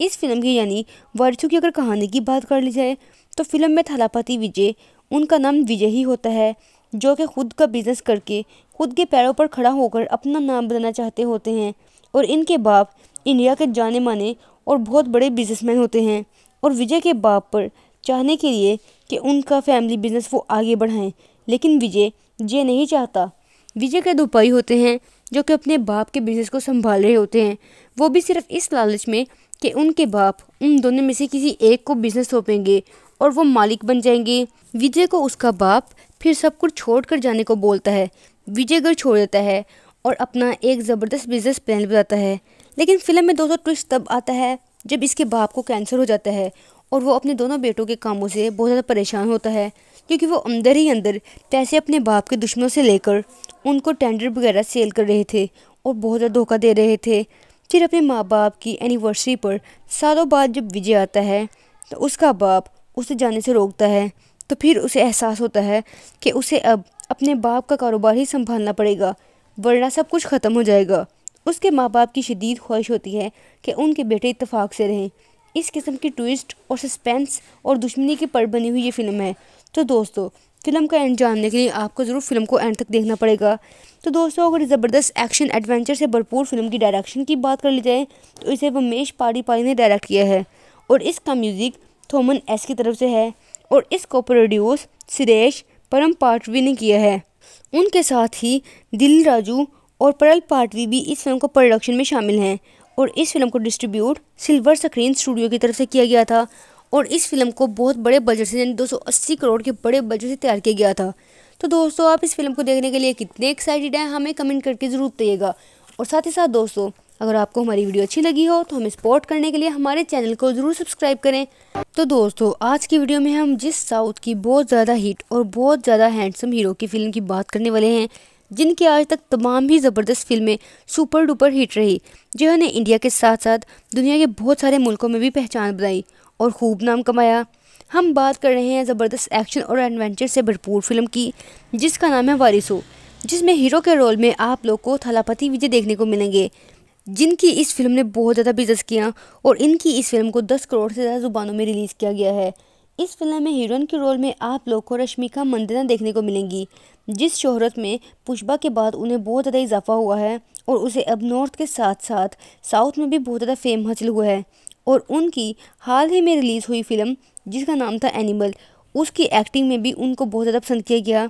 इस फिल्म की यानी वर्चू की अगर कहानी की बात कर ली जाए तो फिल्म में थलापति विजय उनका नाम विजय ही होता है जो कि खुद का बिज़नेस करके खुद के पैरों पर खड़ा होकर अपना नाम बनाना चाहते होते हैं और इनके बाप इंडिया के जाने माने और बहुत बड़े बिजनेसमैन होते हैं और विजय के बाप पर चाहने के लिए कि उनका फैमिली बिजनेस वो आगे बढ़ाएं लेकिन विजय ये नहीं चाहता विजय के दो भाई होते हैं जो कि अपने बाप के बिजनेस को संभाल रहे होते हैं वो भी सिर्फ इस लालच में कि उनके बाप उन दोनों में से किसी एक को बिजनेस सौंपेंगे और वो मालिक बन जाएंगे विजय को उसका बाप फिर सब कुछ छोड़ कर जाने को बोलता है विजय घर छोड़ देता है और अपना एक ज़बरदस्त बिजनेस प्लान बताता है लेकिन फिल्म में दोस्तों ट्विस्ट तब आता है जब इसके बाप को कैंसर हो जाता है और वो अपने दोनों बेटों के कामों से बहुत ज़्यादा परेशान होता है क्योंकि वो अंदर ही अंदर पैसे अपने बाप के दुश्मनों से लेकर उनको टेंडर वगैरह सेल कर रहे थे और बहुत ज़्यादा धोखा दे रहे थे फिर अपने माँ बाप की एनिवर्सरी पर सालों बाद जब विजय आता है तो उसका बाप उसे जाने से रोकता है तो फिर उसे एहसास होता है कि उसे अब अपने बाप का कारोबार ही संभालना पड़ेगा वरना सब कुछ ख़त्म हो जाएगा उसके माँ बाप की शदीद ख्वाहिश होती है कि उनके बेटे इतफाक़ से रहें इस किस्म की ट्विस्ट और सस्पेंस और दुश्मनी की पर बनी हुई ये फ़िल्म है तो दोस्तों फिल्म का एंड जानने के लिए आपको ज़रूर फिल्म को एंड तक देखना पड़ेगा तो दोस्तों अगर ज़बरदस्त एक्शन एडवेंचर से भरपूर फिल्म की डायरेक्शन की बात कर ली जाए तो इसे वमेश पाड़ी पाड़ी ने डायरेक्ट किया है और इसका म्यूज़िक थोमन एस की तरफ से है और इसको प्रोड्यूस सुरेश परम पाटवी ने किया है उनके साथ ही दिल राजू और परल पाटवी भी इस फिल्म को प्रोडक्शन में शामिल हैं और इस फिल्म को डिस्ट्रीब्यूट सिल्वर स्क्रीन स्टूडियो की तरफ से किया गया था और इस फिल्म को बहुत बड़े बजट से यानी 280 करोड़ के बड़े बजट से तैयार किया गया था तो दोस्तों आप इस फिल्म को देखने के लिए कितने एक्साइटेड हैं हमें कमेंट करके ज़रूर बताइएगा और साथ ही साथ दोस्तों अगर आपको हमारी वीडियो अच्छी लगी हो तो हमें सपोर्ट करने के लिए हमारे चैनल को ज़रूर सब्सक्राइब करें तो दोस्तों आज की वीडियो में हम जिस साउथ की बहुत ज़्यादा हिट और बहुत ज़्यादा हैंडसम हीरो की फ़िल्म की बात करने वाले हैं जिनकी आज तक तमाम ही ज़बरदस्त फिल्में सुपर डुपर हिट रही जिन्होंने इंडिया के साथ साथ दुनिया के बहुत सारे मुल्कों में भी पहचान बनाई और खूब नाम कमाया हम बात कर रहे हैं ज़बरदस्त एक्शन और एडवेंचर से भरपूर फिल्म की जिसका नाम है वारिसो जिसमें हीरो के रोल में आप लोग को थलापति विजय देखने को मिलेंगे जिनकी इस फिल्म ने बहुत ज़्यादा बिजनेस किया और इनकी इस फिल्म को 10 करोड़ से ज़्यादा ज़ुबानों में रिलीज़ किया गया है इस फिल्म में हीरोइन के रोल में आप लोग को रश्मिका मंदना देखने को मिलेंगी जिस शोहरत में पुष्पा के बाद उन्हें बहुत ज़्यादा इजाफा हुआ है और उसे अब नॉर्थ के साथ साथ साउथ में भी बहुत ज़्यादा फेम हासिल हुआ है और उनकी हाल ही में रिलीज़ हुई फिल्म जिसका नाम था एनिमल उसकी एक्टिंग में भी उनको बहुत ज़्यादा पसंद किया गया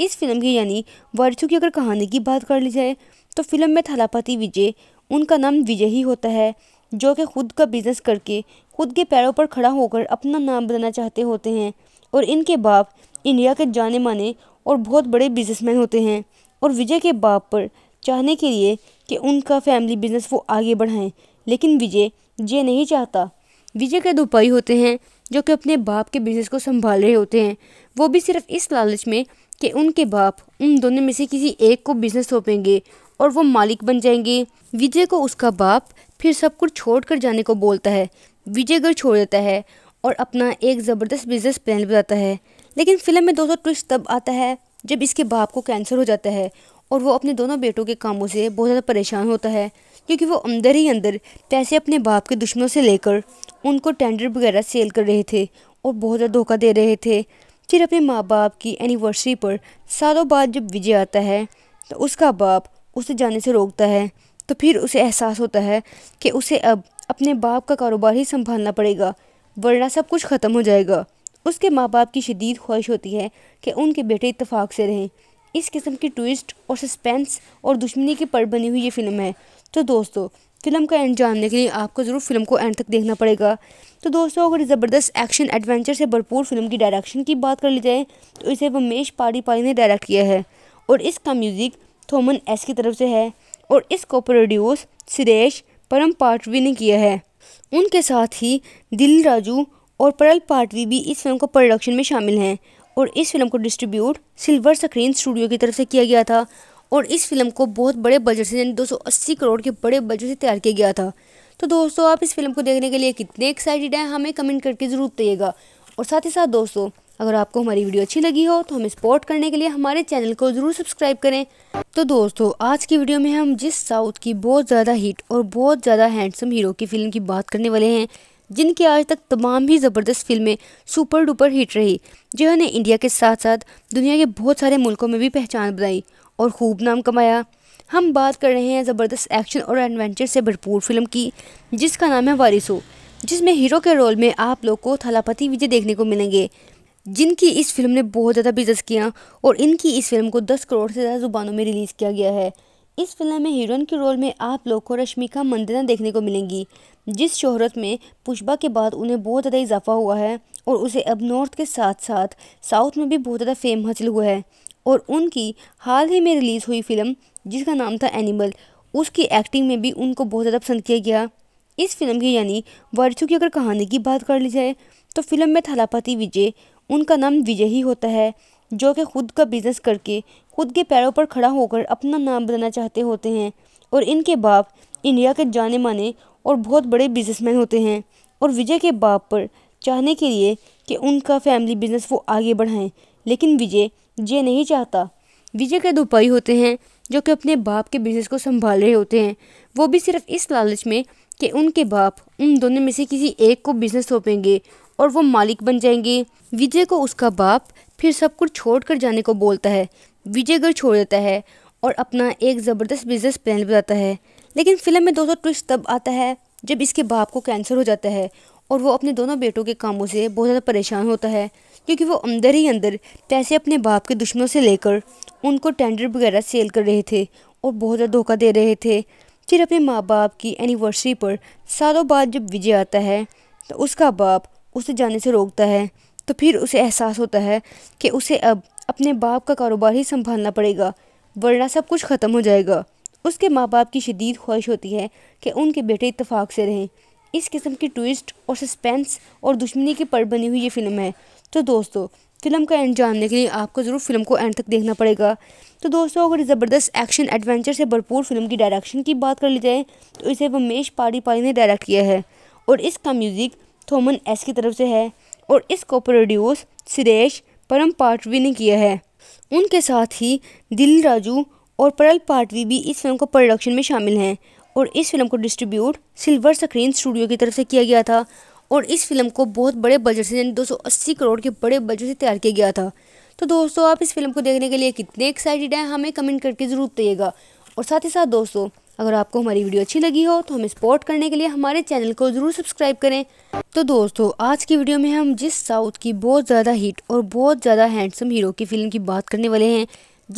इस फिल्म की यानी वर्चू की अगर कहानी की बात कर ली जाए तो फिल्म में थलापति विजय उनका नाम विजय ही होता है जो कि खुद का बिज़नेस करके खुद के पैरों पर खड़ा होकर अपना नाम बनाना चाहते होते हैं और इनके बाप इंडिया के जाने माने और बहुत बड़े बिजनेसमैन होते हैं और विजय के बाप पर चाहने के लिए कि उनका फैमिली बिजनेस वो आगे बढ़ाएं लेकिन विजय ये नहीं चाहता विजय के दो भाई होते हैं जो कि अपने बाप के बिजनेस को संभाल रहे होते हैं वो भी सिर्फ इस लालच में कि उनके बाप उन दोनों में से किसी एक को बिजनेस सौंपेंगे और वो मालिक बन जाएंगे विजय को उसका बाप फिर सब कुछ छोड़ कर जाने को बोलता है विजय घर छोड़ देता है और अपना एक ज़बरदस्त बिजनेस प्लान बताता है लेकिन फिल्म में दोस्तों ट्विस्ट तब आता है जब इसके बाप को कैंसर हो जाता है और वो अपने दोनों बेटों के कामों से बहुत ज़्यादा परेशान होता है क्योंकि वो अंदर ही अंदर पैसे अपने बाप के दुश्मनों से लेकर उनको टेंडर वगैरह सेल कर रहे थे और बहुत ज़्यादा धोखा दे रहे थे फिर अपने माँ बाप की एनिवर्सरी पर सालों बाद जब विजय आता है तो उसका बाप उसे जाने से रोकता है तो फिर उसे एहसास होता है कि उसे अब अपने बाप का कारोबार ही संभालना पड़ेगा वरना सब कुछ ख़त्म हो जाएगा उसके माँ बाप की शदीद ख्वाहिश होती है कि उनके बेटे इतफाक़ से रहें इस किस्म की ट्विस्ट और सस्पेंस और दुश्मनी की पर बनी हुई ये फ़िल्म है तो दोस्तों फिल्म का एंड जानने के लिए आपको ज़रूर फिल्म को एंड तक देखना पड़ेगा तो दोस्तों अगर ज़बरदस्त एक्शन एडवेंचर से भरपूर फिल्म की डायरेक्शन की बात कर ली जाए तो इसे वमेश पाड़ी पाड़ी ने डायरेक्ट किया है और इसका म्यूज़िक थोमन एस की तरफ से है और इसको प्रोड्यूस सुरेश परम पाटवी ने किया है उनके साथ ही दिल राजू और परल पाटवी भी इस फिल्म को प्रोडक्शन में शामिल हैं और इस फिल्म को डिस्ट्रीब्यूट सिल्वर स्क्रीन स्टूडियो की तरफ से किया गया था और इस फिल्म को बहुत बड़े बजट से यानी 280 करोड़ के बड़े बजट से तैयार किया गया था तो दोस्तों आप इस फिल्म को देखने के लिए कितने एक्साइटेड हैं हमें कमेंट करके ज़रूर बताइएगा और साथ ही साथ दोस्तों अगर आपको हमारी वीडियो अच्छी लगी हो तो हमें सपोर्ट करने के लिए हमारे चैनल को ज़रूर सब्सक्राइब करें तो दोस्तों आज की वीडियो में हम जिस साउथ की बहुत ज़्यादा हिट और बहुत ज़्यादा हैंडसम हीरो की फ़िल्म की बात करने वाले हैं जिनकी आज तक तमाम ही ज़बरदस्त फिल्में सुपर डुपर हिट रही जिन्होंने इंडिया के साथ साथ दुनिया के बहुत सारे मुल्कों में भी पहचान बनाई और खूब नाम कमाया हम बात कर रहे हैं ज़बरदस्त एक्शन और एडवेंचर से भरपूर फिल्म की जिसका नाम है वारिसो जिसमें हीरो के रोल में आप लोग को थलापति विजय देखने को मिलेंगे जिनकी इस फिल्म ने बहुत ज़्यादा बिजनेस किया और इनकी इस फिल्म को 10 करोड़ से ज़्यादा ज़ुबानों में रिलीज़ किया गया है इस फिल्म में हीरोइन के रोल में आप लोग को रश्मिका मंदना देखने को मिलेंगी जिस शोहरत में पुष्पा के बाद उन्हें बहुत ज़्यादा इजाफा हुआ है और उसे अब नॉर्थ के साथ साथ साउथ में भी बहुत ज़्यादा फेम हासिल हुआ है और उनकी हाल ही में रिलीज़ हुई फिल्म जिसका नाम था एनिमल उसकी एक्टिंग में भी उनको बहुत ज़्यादा पसंद किया गया इस फिल्म की यानी वर्चू की अगर कहानी की बात कर ली जाए तो फिल्म में थलापति विजय उनका नाम विजय ही होता है जो कि खुद का बिज़नेस करके खुद के पैरों पर खड़ा होकर अपना नाम बनाना चाहते होते हैं और इनके बाप इंडिया के जाने माने और बहुत बड़े बिजनेसमैन होते हैं और विजय के बाप पर चाहने के लिए कि उनका फैमिली बिजनेस वो आगे बढ़ाएं लेकिन विजय ये नहीं चाहता विजय के दो भाई होते हैं जो कि अपने बाप के बिजनेस को संभाल रहे होते हैं वो भी सिर्फ इस लालच में कि उनके बाप उन दोनों में से किसी एक को बिजनेस सौंपेंगे और वो मालिक बन जाएंगे विजय को उसका बाप फिर सब कुछ छोड़ कर जाने को बोलता है विजय घर छोड़ देता है और अपना एक ज़बरदस्त बिजनेस प्लान बताता है लेकिन फिल्म में दोस्तों ट्विस्ट तब आता है जब इसके बाप को कैंसर हो जाता है और वो अपने दोनों बेटों के कामों से बहुत ज़्यादा परेशान होता है क्योंकि वो अंदर ही अंदर पैसे अपने बाप के दुश्मनों से लेकर उनको टेंडर वगैरह सेल कर रहे थे और बहुत ज़्यादा धोखा दे रहे थे फिर अपने माँ बाप की एनिवर्सरी पर सालों बाद जब विजय आता है तो उसका बाप उसे जाने से रोकता है तो फिर उसे एहसास होता है कि उसे अब अपने बाप का कारोबार ही संभालना पड़ेगा वरना सब कुछ ख़त्म हो जाएगा उसके माँ बाप की शदीद ख्वाहिश होती है कि उनके बेटे इतफाक़ से रहें इस किस्म की ट्विस्ट और सस्पेंस और दुश्मनी की पर बनी हुई ये फ़िल्म है तो दोस्तों फिल्म का एंड जानने के लिए आपको ज़रूर फिल्म को एंड तक देखना पड़ेगा तो दोस्तों अगर ज़बरदस्त एक्शन एडवेंचर से भरपूर फिल्म की डायरेक्शन की बात कर ली जाए तो इसे वमेश पाड़ी पाड़ी ने डायरेक्ट किया है और इसका म्यूज़िक थोमन एस की तरफ से है और इसको प्रोड्यूस सुरेश परम पाटवी ने किया है उनके साथ ही दिल राजू और परल पाटवी भी इस फिल्म को प्रोडक्शन में शामिल हैं और इस फिल्म को डिस्ट्रीब्यूट सिल्वर स्क्रीन स्टूडियो की तरफ से किया गया था और इस फिल्म को बहुत बड़े बजट से यानी 280 करोड़ के बड़े बजट से तैयार किया गया था तो दोस्तों आप इस फिल्म को देखने के लिए कितने एक्साइटेड हैं हमें कमेंट करके ज़रूर बताइएगा और साथ ही साथ दोस्तों अगर आपको हमारी वीडियो अच्छी लगी हो तो हमें सपोर्ट करने के लिए हमारे चैनल को ज़रूर सब्सक्राइब करें तो दोस्तों आज की वीडियो में हम जिस साउथ की बहुत ज़्यादा हिट और बहुत ज़्यादा हैंडसम हीरो की फ़िल्म की बात करने वाले हैं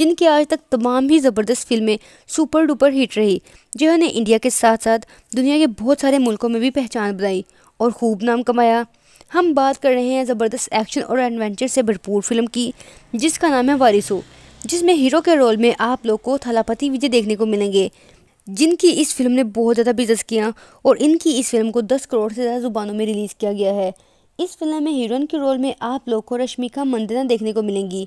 जिनकी आज तक तमाम ही ज़बरदस्त फिल्में सुपर डुपर हिट रही जिन्होंने इंडिया के साथ साथ दुनिया के बहुत सारे मुल्कों में भी पहचान बनाई और खूब नाम कमाया हम बात कर रहे हैं ज़बरदस्त एक्शन और एडवेंचर से भरपूर फिल्म की जिसका नाम है वारिसो जिसमें हीरो के रोल में आप लोग को थलापति विजय देखने को मिलेंगे जिनकी इस फिल्म ने बहुत ज़्यादा बिजनेस किया और इनकी इस फिल्म को 10 करोड़ से ज़्यादा ज़ुबानों में रिलीज़ किया गया है इस फिल्म में हीरोइन के रोल में आप लोग को रश्मिका मंदना देखने को मिलेंगी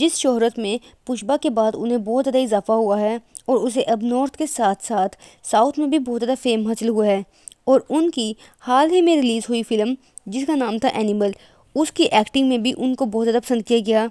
जिस शोहरत में पुष्पा के बाद उन्हें बहुत ज़्यादा इजाफा हुआ है और उसे अब नॉर्थ के साथ साथ साउथ में भी बहुत ज़्यादा फेम हासिल हुआ है और उनकी हाल ही में रिलीज़ हुई फिल्म जिसका नाम था एनिमल उसकी एक्टिंग में भी उनको बहुत ज़्यादा पसंद किया गया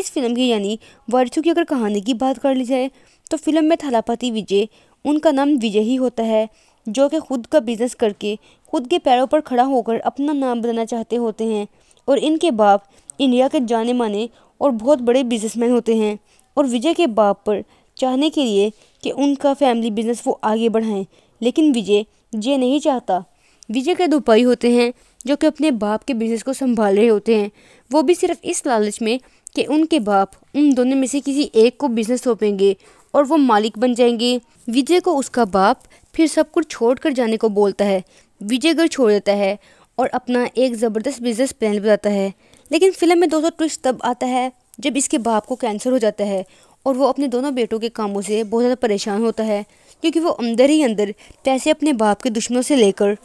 इस फिल्म की यानी वर्चू की अगर कहानी की बात कर ली जाए तो फिल्म में थलापति विजय उनका नाम विजय ही होता है जो कि खुद का बिज़नेस करके खुद के पैरों पर खड़ा होकर अपना नाम बनाना चाहते होते हैं और इनके बाप इंडिया के जाने माने और बहुत बड़े बिजनेसमैन होते हैं और विजय के बाप पर चाहने के लिए कि उनका फैमिली बिजनेस वो आगे बढ़ाएं लेकिन विजय ये नहीं चाहता विजय के दो भाई होते हैं जो कि अपने बाप के बिजनेस को संभाल रहे होते हैं वो भी सिर्फ इस लालच में कि उनके बाप उन दोनों में से किसी एक को बिजनेस सौंपेंगे और वो मालिक बन जाएंगे विजय को उसका बाप फिर सब कुछ छोड़ कर जाने को बोलता है विजय घर छोड़ देता है और अपना एक ज़बरदस्त बिजनेस प्लान बताता है लेकिन फिल्म में दोस्तों ट्विस्ट तब आता है जब इसके बाप को कैंसर हो जाता है और वो अपने दोनों बेटों के कामों से बहुत ज़्यादा परेशान होता है क्योंकि वो अंदर ही अंदर पैसे अपने बाप के दुश्मनों से लेकर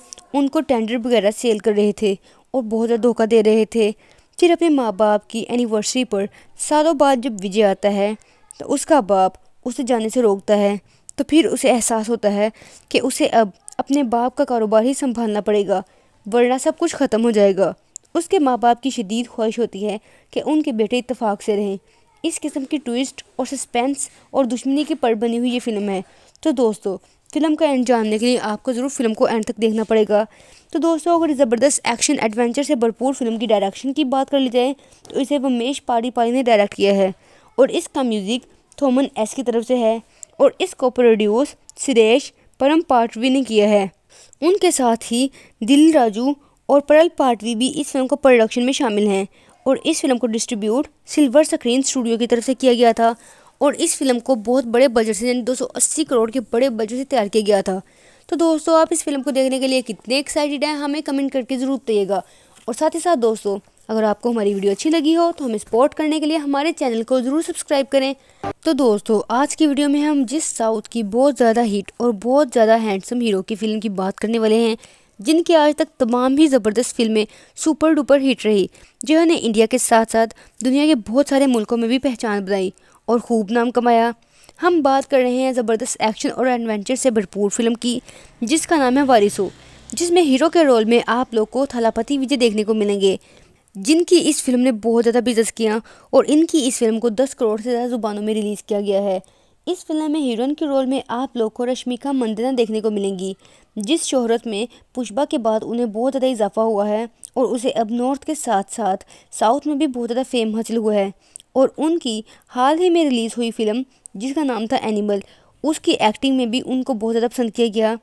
उनको टेंडर वगैरह सेल कर रहे थे और बहुत ज़्यादा धोखा दे रहे थे फिर अपने माँ बाप की एनिवर्सरी पर सालों बाद जब विजय आता है तो उसका बाप उसे जाने से रोकता है तो फिर उसे एहसास होता है कि उसे अब अपने बाप का कारोबार ही संभालना पड़ेगा वरना सब कुछ ख़त्म हो जाएगा उसके माँ बाप की शदीद ख्वाहिश होती है कि उनके बेटे इतफाक़ से रहें इस किस्म की ट्विस्ट और सस्पेंस और दुश्मनी की पर बनी हुई ये फ़िल्म है तो दोस्तों फिल्म का एंड जानने के लिए आपको ज़रूर फिल्म को एंड तक देखना पड़ेगा तो दोस्तों अगर ज़बरदस्त एक्शन एडवेंचर से भरपूर फिल्म की डायरेक्शन की बात कर ली जाए तो इसे वमेश पाड़ी पाड़ी ने डायरेक्ट किया है और इसका म्यूज़िक थोमन एस की तरफ से है और इसको प्रोड्यूस सुरेश परम पाटवी ने किया है उनके साथ ही दिल राजू और परल पाटवी भी इस फिल्म को प्रोडक्शन में शामिल हैं और इस फिल्म को डिस्ट्रीब्यूट सिल्वर स्क्रीन स्टूडियो की तरफ से किया गया था और इस फिल्म को बहुत बड़े बजट से यानी 280 करोड़ के बड़े बजट से तैयार किया गया था तो दोस्तों आप इस फिल्म को देखने के लिए कितने एक्साइटेड हैं हमें कमेंट करके ज़रूर बताइएगा और साथ ही साथ दोस्तों अगर आपको हमारी वीडियो अच्छी लगी हो तो हमें सपोर्ट करने के लिए हमारे चैनल को ज़रूर सब्सक्राइब करें तो दोस्तों आज की वीडियो में हम जिस साउथ की बहुत ज़्यादा हिट और बहुत ज़्यादा हैंडसम हीरो की फ़िल्म की बात करने वाले हैं जिनकी आज तक तमाम ही ज़बरदस्त फिल्में सुपर डुपर हिट रही जिन्होंने इंडिया के साथ साथ दुनिया के बहुत सारे मुल्कों में भी पहचान बनाई और खूब नाम कमाया हम बात कर रहे हैं ज़बरदस्त एक्शन और एडवेंचर से भरपूर फिल्म की जिसका नाम है वारिसो जिसमें हीरो के रोल में आप लोग को थलापति विजय देखने को मिलेंगे जिनकी इस फिल्म ने बहुत ज़्यादा बिजनेस किया और इनकी इस फिल्म को 10 करोड़ से ज़्यादा ज़ुबानों में रिलीज़ किया गया है इस फिल्म में हीरोइन के रोल में आप लोग को रश्मिका मंदना देखने को मिलेंगी जिस शोहरत में पुष्पा के बाद उन्हें बहुत ज़्यादा इजाफा हुआ है और उसे अब नॉर्थ के साथ साथ साउथ में भी बहुत ज़्यादा फेम हासिल हुआ है और उनकी हाल ही में रिलीज़ हुई फिल्म जिसका नाम था एनिमल उसकी एक्टिंग में भी उनको बहुत ज़्यादा पसंद किया गया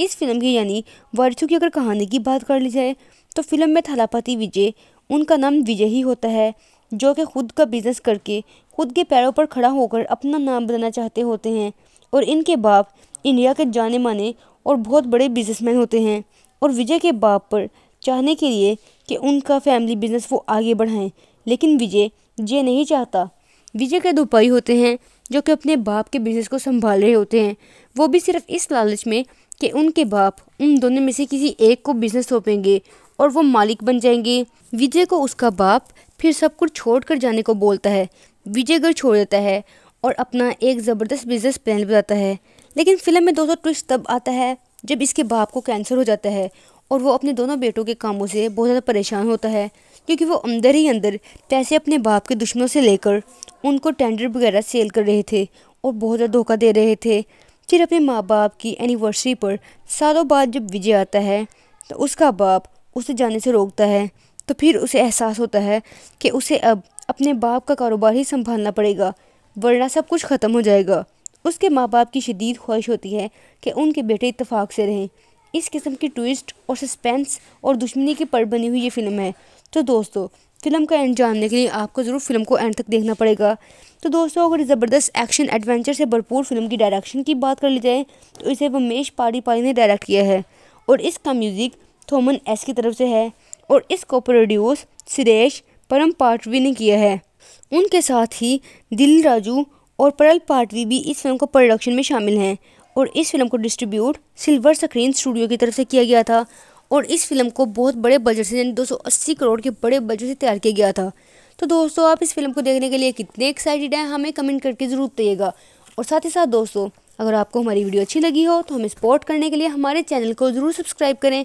इस फिल्म की यानी वर्चू की अगर कहानी की बात कर ली जाए तो फिल्म में थलापति विजय उनका नाम विजय ही होता है जो कि खुद का बिज़नेस करके खुद के पैरों पर खड़ा होकर अपना नाम बनाना चाहते होते हैं और इनके बाप इंडिया के जाने माने और बहुत बड़े बिजनेसमैन होते हैं और विजय के बाप पर चाहने के लिए कि उनका फैमिली बिजनेस वो आगे बढ़ाएं लेकिन विजय ये नहीं चाहता विजय के दो भाई होते हैं जो कि अपने बाप के बिजनेस को संभाल रहे होते हैं वो भी सिर्फ इस लालच में कि उनके बाप उन दोनों में से किसी एक को बिजनेस सौंपेंगे और वो मालिक बन जाएंगे विजय को उसका बाप फिर सब कुछ छोड़ कर जाने को बोलता है विजय घर छोड़ देता है और अपना एक ज़बरदस्त बिजनेस प्लान बताता है लेकिन फिल्म में दोस्तों ट्विस्ट तब आता है जब इसके बाप को कैंसर हो जाता है और वो अपने दोनों बेटों के कामों से बहुत ज़्यादा परेशान होता है क्योंकि वो अंदर ही अंदर पैसे अपने बाप के दुश्मनों से लेकर उनको टेंडर वगैरह सेल कर रहे थे और बहुत ज़्यादा धोखा दे रहे थे फिर अपने माँ बाप की एनिवर्सरी पर सालों बाद जब विजय आता है तो उसका बाप उसे जाने से रोकता है तो फिर उसे एहसास होता है कि उसे अब अपने बाप का कारोबार ही संभालना पड़ेगा वरना सब कुछ ख़त्म हो जाएगा उसके माँ बाप की शदीद ख्वाहिश होती है कि उनके बेटे इतफाक़ से रहें इस किस्म की ट्विस्ट और सस्पेंस और दुश्मनी की पर बनी हुई ये फ़िल्म है तो दोस्तों फिल्म का एंड जानने के लिए आपको ज़रूर फिल्म को एंड तक देखना पड़ेगा तो दोस्तों अगर ज़बरदस्त एक्शन एडवेंचर से भरपूर फिल्म की डायरेक्शन की बात कर ली जाए तो इसे वमेश पाड़ी पाड़ी ने डायरेक्ट किया है और इसका म्यूज़िक थोमन एस की तरफ से है और इसको प्रोड्यूस सुरेश परम पाठवी ने किया है उनके साथ ही दिल राजू और परल पाठवी भी इस फिल्म को प्रोडक्शन में शामिल हैं और इस फिल्म को डिस्ट्रीब्यूट सिल्वर स्क्रीन स्टूडियो की तरफ से किया गया था और इस फिल्म को बहुत बड़े बजट से यानी 280 करोड़ के बड़े बजट से तैयार किया गया था तो दोस्तों आप इस फिल्म को देखने के लिए कितने एक्साइटेड हैं हमें कमेंट करके ज़रूर बताइएगा और साथ ही साथ दोस्तों अगर आपको हमारी वीडियो अच्छी लगी हो तो हमें सपोर्ट करने के लिए हमारे चैनल को ज़रूर सब्सक्राइब करें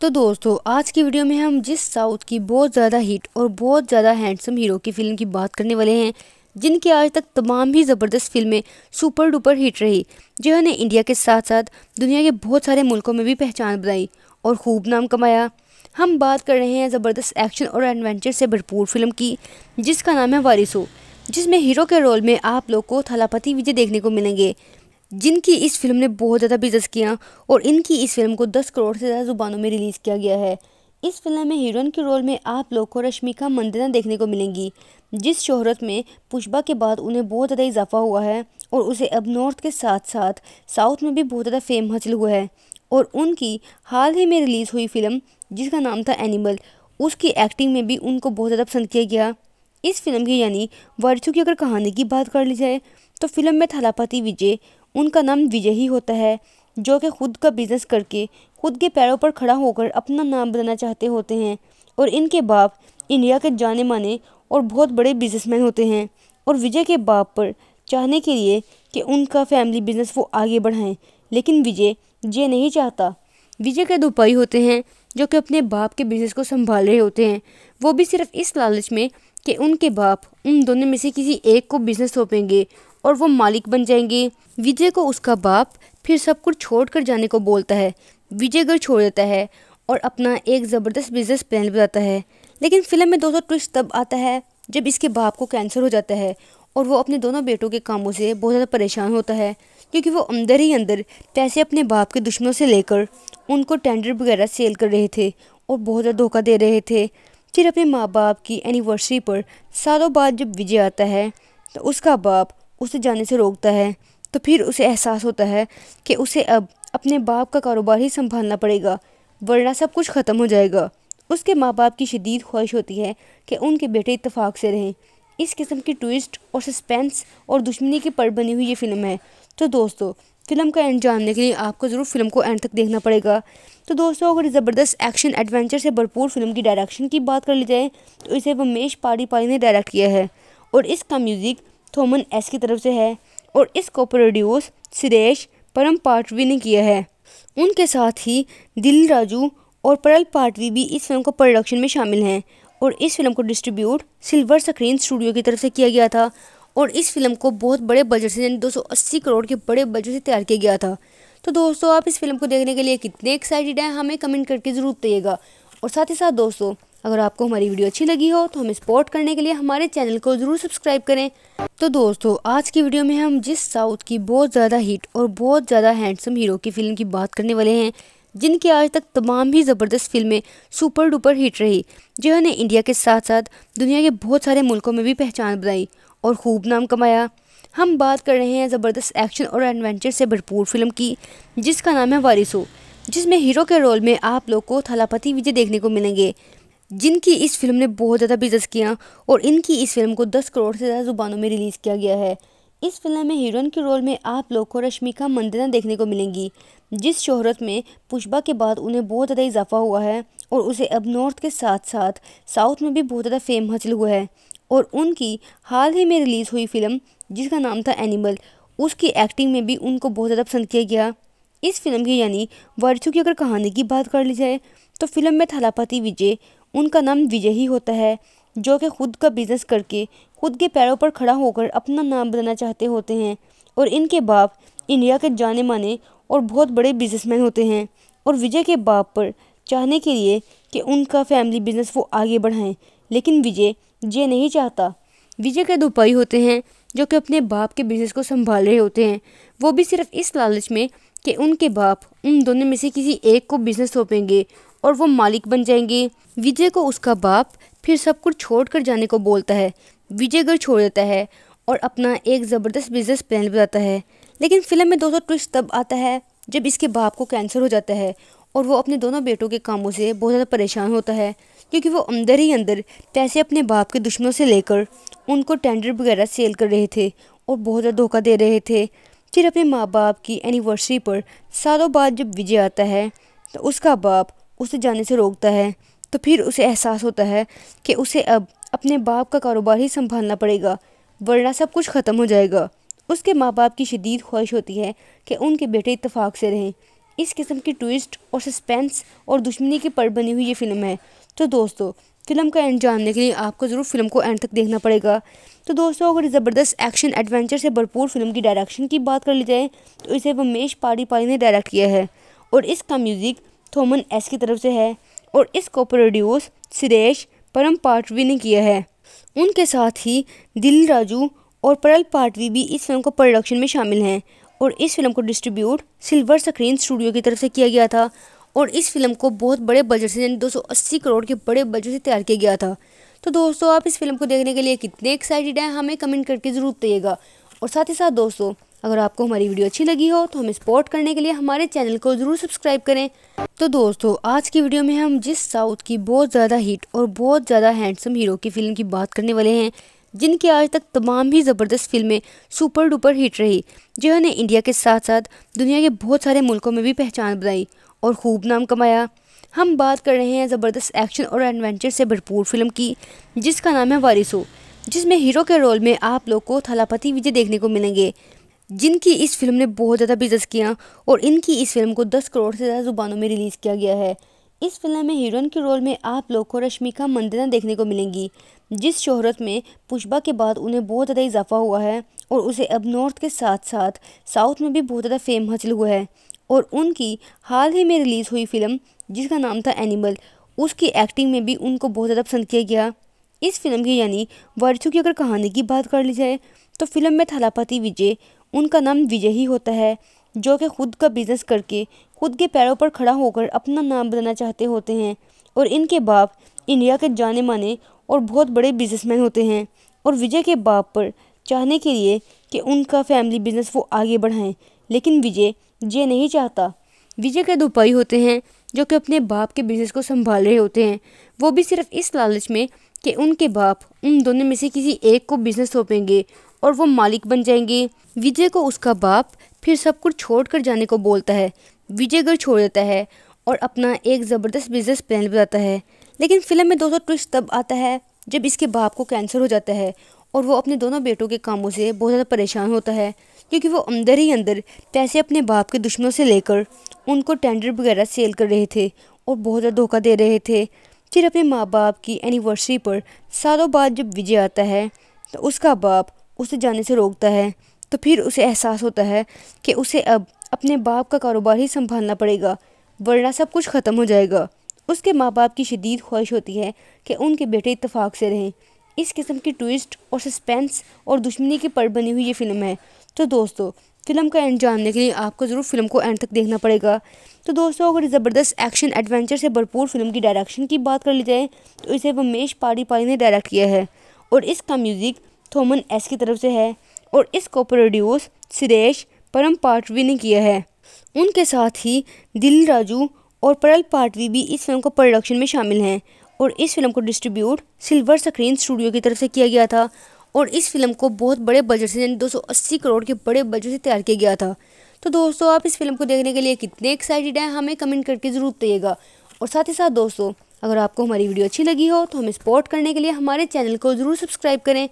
तो दोस्तों आज की वीडियो में हम जिस साउथ की बहुत ज़्यादा हिट और बहुत ज़्यादा हैंडसम हीरो की फ़िल्म की बात करने वाले हैं जिनकी आज तक तमाम ही ज़बरदस्त फिल्में सुपर डुपर हिट रही जिन्होंने इंडिया के साथ साथ दुनिया के बहुत सारे मुल्कों में भी पहचान बनाई और खूब नाम कमाया हम बात कर रहे हैं ज़बरदस्त एक्शन और एडवेंचर से भरपूर फिल्म की जिसका नाम है वारिसो जिसमें हीरो के रोल में आप लोग को थलापति विजय देखने को मिलेंगे जिनकी इस फिल्म ने बहुत ज़्यादा बिजनेस किया और इनकी इस फिल्म को 10 करोड़ से ज़्यादा ज़ुबानों में रिलीज़ किया गया है इस फिल्म में हीरोइन के रोल में आप लोग को रश्मिका मंदना देखने को मिलेंगी जिस शोहरत में पुष्पा के बाद उन्हें बहुत ज़्यादा इजाफा हुआ है और उसे अब नॉर्थ के साथ साथ साउथ में भी बहुत ज़्यादा फेम हासिल हुआ है और उनकी हाल ही में रिलीज़ हुई फिल्म जिसका नाम था एनिमल उसकी एक्टिंग में भी उनको बहुत ज़्यादा पसंद किया गया इस फिल्म की यानी वर्चू की अगर कहानी की बात कर ली जाए तो फिल्म में थलापति विजय उनका नाम विजय ही होता है जो कि खुद का बिज़नेस करके खुद के पैरों पर खड़ा होकर अपना नाम बनाना चाहते होते हैं और इनके बाप इंडिया के जाने माने और बहुत बड़े बिजनेसमैन होते हैं और विजय के बाप पर चाहने के लिए कि उनका फैमिली बिजनेस वो आगे बढ़ाएं लेकिन विजय ये नहीं चाहता विजय के दो भाई होते हैं जो कि अपने बाप के बिजनेस को संभाल रहे होते हैं वो भी सिर्फ इस लालच में कि उनके बाप उन दोनों में से किसी एक को बिजनेस सौंपेंगे और वो मालिक बन जाएंगे विजय को उसका बाप फिर सब कुछ छोड़ कर जाने को बोलता है विजय घर छोड़ देता है और अपना एक ज़बरदस्त बिजनेस प्लान बताता है लेकिन फिल्म में दोस्तों ट्विस्ट तब आता है जब इसके बाप को कैंसर हो जाता है और वो अपने दोनों बेटों के कामों से बहुत ज़्यादा परेशान होता है क्योंकि वो अंदर ही अंदर पैसे अपने बाप के दुश्मनों से लेकर उनको टेंडर वगैरह सेल कर रहे थे और बहुत ज़्यादा धोखा दे रहे थे फिर अपने माँ बाप की एनिवर्सरी पर सालों बाद जब विजय आता है तो उसका बाप उसे जाने से रोकता है तो फिर उसे एहसास होता है कि उसे अब अपने बाप का कारोबार ही संभालना पड़ेगा वरना सब कुछ ख़त्म हो जाएगा उसके माँ बाप की शदीद ख्वाहिश होती है कि उनके बेटे इतफाक़ से रहें इस किस्म की ट्विस्ट और सस्पेंस और दुश्मनी की पर बनी हुई ये फ़िल्म है तो दोस्तों फिल्म का एंड जानने के लिए आपको ज़रूर फिल्म को एंड तक देखना पड़ेगा तो दोस्तों अगर ज़बरदस्त एक्शन एडवेंचर से भरपूर फिल्म की डायरेक्शन की बात कर ली जाए तो इसे वमेश पाड़ी पाड़ी ने डायरेक्ट किया है और इसका म्यूज़िक थोमन एस की तरफ से है और इसको प्रोड्यूस सुरेश परम पाटवी ने किया है उनके साथ ही दिल राजू और परल पाटवी भी इस फिल्म को प्रोडक्शन में शामिल हैं और इस फिल्म को डिस्ट्रीब्यूट सिल्वर स्क्रीन स्टूडियो की तरफ से किया गया था और इस फिल्म को बहुत बड़े बजट से यानी 280 करोड़ के बड़े बजट से तैयार किया गया था तो दोस्तों आप इस फिल्म को देखने के लिए कितने एक्साइटेड हैं हमें कमेंट करके ज़रूर बताइएगा और साथ ही साथ दोस्तों अगर आपको हमारी वीडियो अच्छी लगी हो तो हमें सपोर्ट करने के लिए हमारे चैनल को ज़रूर सब्सक्राइब करें तो दोस्तों आज की वीडियो में हम जिस साउथ की बहुत ज़्यादा हिट और बहुत ज़्यादा हैंडसम हीरो की फ़िल्म की बात करने वाले हैं जिनकी आज तक तमाम ही ज़बरदस्त फिल्में सुपर डुपर हिट रही जिन्होंने इंडिया के साथ साथ दुनिया के बहुत सारे मुल्कों में भी पहचान बनाई और खूब नाम कमाया हम बात कर रहे हैं ज़बरदस्त एक्शन और एडवेंचर से भरपूर फिल्म की जिसका नाम है वारिसो जिसमें हीरो के रोल में आप लोग को थलापति विजय देखने को मिलेंगे जिनकी इस फिल्म ने बहुत ज़्यादा बिजनेस किया और इनकी इस फिल्म को 10 करोड़ से ज़्यादा ज़ुबानों में रिलीज़ किया गया है इस फिल्म में हीरोइन के रोल में आप लोग को रश्मिका मंदना देखने को मिलेंगी जिस शोहरत में पुष्पा के बाद उन्हें बहुत ज़्यादा इजाफा हुआ है और उसे अब नॉर्थ के साथ साथ साउथ में भी बहुत ज़्यादा फेम हासिल हुआ है और उनकी हाल ही में रिलीज़ हुई फिल्म जिसका नाम था एनिमल उसकी एक्टिंग में भी उनको बहुत ज़्यादा पसंद किया गया इस फिल्म की यानी वर्चू की अगर कहानी की बात कर ली जाए तो फिल्म में थलापति विजय उनका नाम विजय ही होता है जो कि खुद का बिज़नेस करके खुद के पैरों पर खड़ा होकर अपना नाम बनाना चाहते होते हैं और इनके बाप इंडिया के जाने माने और बहुत बड़े बिजनेसमैन होते हैं और विजय के बाप पर चाहने के लिए कि उनका फैमिली बिजनेस वो आगे बढ़ाएं लेकिन विजय ये नहीं चाहता विजय के दो भाई होते हैं जो कि अपने बाप के बिजनेस को संभाल रहे होते हैं वो भी सिर्फ इस लालच में कि उनके बाप उन दोनों में से किसी एक को बिजनेस सौंपेंगे और वो मालिक बन जाएंगे विजय को उसका बाप फिर सब कुछ छोड़ कर जाने को बोलता है विजय घर छोड़ देता है और अपना एक ज़बरदस्त बिजनेस प्लान बताता है लेकिन फिल्म में दोस्तों ट्विस्ट तब आता है जब इसके बाप को कैंसर हो जाता है और वो अपने दोनों बेटों के कामों से बहुत ज़्यादा परेशान होता है क्योंकि वो अंदर ही अंदर पैसे अपने बाप के दुश्मनों से लेकर उनको टेंडर वगैरह सेल कर रहे थे और बहुत ज़्यादा धोखा दे रहे थे फिर अपने माँ बाप की एनिवर्सरी पर सालों बाद जब विजय आता है तो उसका बाप उसे जाने से रोकता है तो फिर उसे एहसास होता है कि उसे अब अपने बाप का कारोबार ही संभालना पड़ेगा वरना सब कुछ ख़त्म हो जाएगा उसके माँ बाप की शदीद ख्वाहिश होती है कि उनके बेटे इतफाक़ से रहें इस किस्म की ट्विस्ट और सस्पेंस और दुश्मनी की पर बनी हुई ये फ़िल्म है तो दोस्तों फिल्म का एंड जानने के लिए आपको ज़रूर फिल्म को एंड तक देखना पड़ेगा तो दोस्तों अगर ज़बरदस्त एक्शन एडवेंचर से भरपूर फिल्म की डायरेक्शन की बात कर ली जाए तो इसे वमेश पाड़ी पाड़ी ने डायरेक्ट किया है और इसका म्यूज़िक थोमन एस की तरफ से है और इसको प्रोड्यूस सुरेश परम पाटवी ने किया है उनके साथ ही दिल राजू और परल पाटवी भी इस फिल्म को प्रोडक्शन में शामिल हैं और इस फिल्म को डिस्ट्रीब्यूट सिल्वर स्क्रीन स्टूडियो की तरफ से किया गया था और इस फिल्म को बहुत बड़े बजट से यानी 280 करोड़ के बड़े बजट से तैयार किया गया था तो दोस्तों आप इस फिल्म को देखने के लिए कितने एक्साइटेड हैं हमें कमेंट करके ज़रूर बताइएगा और साथ ही साथ दोस्तों अगर आपको हमारी वीडियो अच्छी लगी हो तो हमें सपोर्ट करने के लिए हमारे चैनल को ज़रूर सब्सक्राइब करें तो दोस्तों आज की वीडियो में हम जिस साउथ की बहुत ज़्यादा हिट और बहुत ज़्यादा हैंडसम हीरो की फ़िल्म की बात करने वाले हैं जिनकी आज तक तमाम ही ज़बरदस्त फिल्में सुपर डुपर हिट रही जिन्होंने इंडिया के साथ साथ दुनिया के बहुत सारे मुल्कों में भी पहचान बनाई और खूब नाम कमाया हम बात कर रहे हैं ज़बरदस्त एक्शन और एडवेंचर से भरपूर फिल्म की जिसका नाम है वारिसो जिसमें हीरो के रोल में आप लोग को थलापति विजय देखने को मिलेंगे जिनकी इस फिल्म ने बहुत ज़्यादा बिजनेस किया और इनकी इस फिल्म को 10 करोड़ से ज़्यादा ज़ुबानों में रिलीज़ किया गया है इस फिल्म में हीरोइन के रोल में आप लोग को रश्मिका मंदना देखने को मिलेंगी जिस शोहरत में पुष्पा के बाद उन्हें बहुत ज़्यादा इजाफा हुआ है और उसे अब नॉर्थ के साथ साथ साउथ में भी बहुत ज़्यादा फेम हासिल हुआ है और उनकी हाल ही में रिलीज़ हुई फिल्म जिसका नाम था एनिमल उसकी एक्टिंग में भी उनको बहुत ज़्यादा पसंद किया गया इस फिल्म की यानी वर्षों की अगर कहानी की बात कर ली जाए तो फिल्म में थलापति विजय उनका नाम विजय ही होता है जो कि खुद का बिज़नेस करके खुद के पैरों पर खड़ा होकर अपना नाम बनाना चाहते होते हैं और इनके बाप इंडिया के जाने माने और बहुत बड़े बिजनेसमैन होते हैं और विजय के बाप पर चाहने के लिए कि उनका फैमिली बिजनेस वो आगे बढ़ाएं लेकिन विजय ये नहीं चाहता विजय के दो भाई होते हैं जो कि अपने बाप के बिजनेस को संभाल रहे होते हैं वो भी सिर्फ इस लालच में कि उनके बाप उन दोनों में से किसी एक को बिजनेस सौंपेंगे और वो मालिक बन जाएंगे विजय को उसका बाप फिर सब कुछ छोड़ कर जाने को बोलता है विजय घर छोड़ देता है और अपना एक ज़बरदस्त बिजनेस प्लान बताता है लेकिन फिल्म में दोस्तों ट्विस्ट तब आता है जब इसके बाप को कैंसर हो जाता है और वो अपने दोनों बेटों के कामों से बहुत ज़्यादा परेशान होता है क्योंकि वो अंदर ही अंदर पैसे अपने बाप के दुश्मनों से लेकर उनको टेंडर वगैरह सेल कर रहे थे और बहुत ज़्यादा धोखा दे रहे थे फिर अपने माँ बाप की एनिवर्सरी पर सालों बाद जब विजय आता है तो उसका बाप उसे जाने से रोकता है तो फिर उसे एहसास होता है कि उसे अब अपने बाप का कारोबार ही संभालना पड़ेगा वरना सब कुछ ख़त्म हो जाएगा उसके माँ बाप की शदीद ख्वाहिश होती है कि उनके बेटे इतफाक़ से रहें इस किस्म की ट्विस्ट और सस्पेंस और दुश्मनी की पर बनी हुई ये फ़िल्म है तो दोस्तों फिल्म का एंड जानने के लिए आपको ज़रूर फिल्म को एंड तक देखना पड़ेगा तो दोस्तों अगर ज़बरदस्त एक्शन एडवेंचर से भरपूर फिल्म की डायरेक्शन की बात कर ली जाए तो इसे वमेश पाड़ी पाड़ी ने डायरेक्ट किया है और इसका म्यूज़िक थोमन एस की तरफ से है और इसको प्रोड्यूस सुरेश परम पाटवी ने किया है उनके साथ ही दिल राजू और परल पाटवी भी इस फिल्म को प्रोडक्शन में शामिल हैं और इस फिल्म को डिस्ट्रीब्यूट सिल्वर स्क्रीन स्टूडियो की तरफ से किया गया था और इस फिल्म को बहुत बड़े बजट से यानी 280 करोड़ के बड़े बजट से तैयार किया गया था तो दोस्तों आप इस फिल्म को देखने के लिए कितने एक्साइटेड हैं हमें कमेंट करके ज़रूर बताइएगा और साथ ही साथ दोस्तों अगर आपको हमारी वीडियो अच्छी लगी हो तो हमें सपोर्ट करने के लिए हमारे चैनल को ज़रूर सब्सक्राइब करें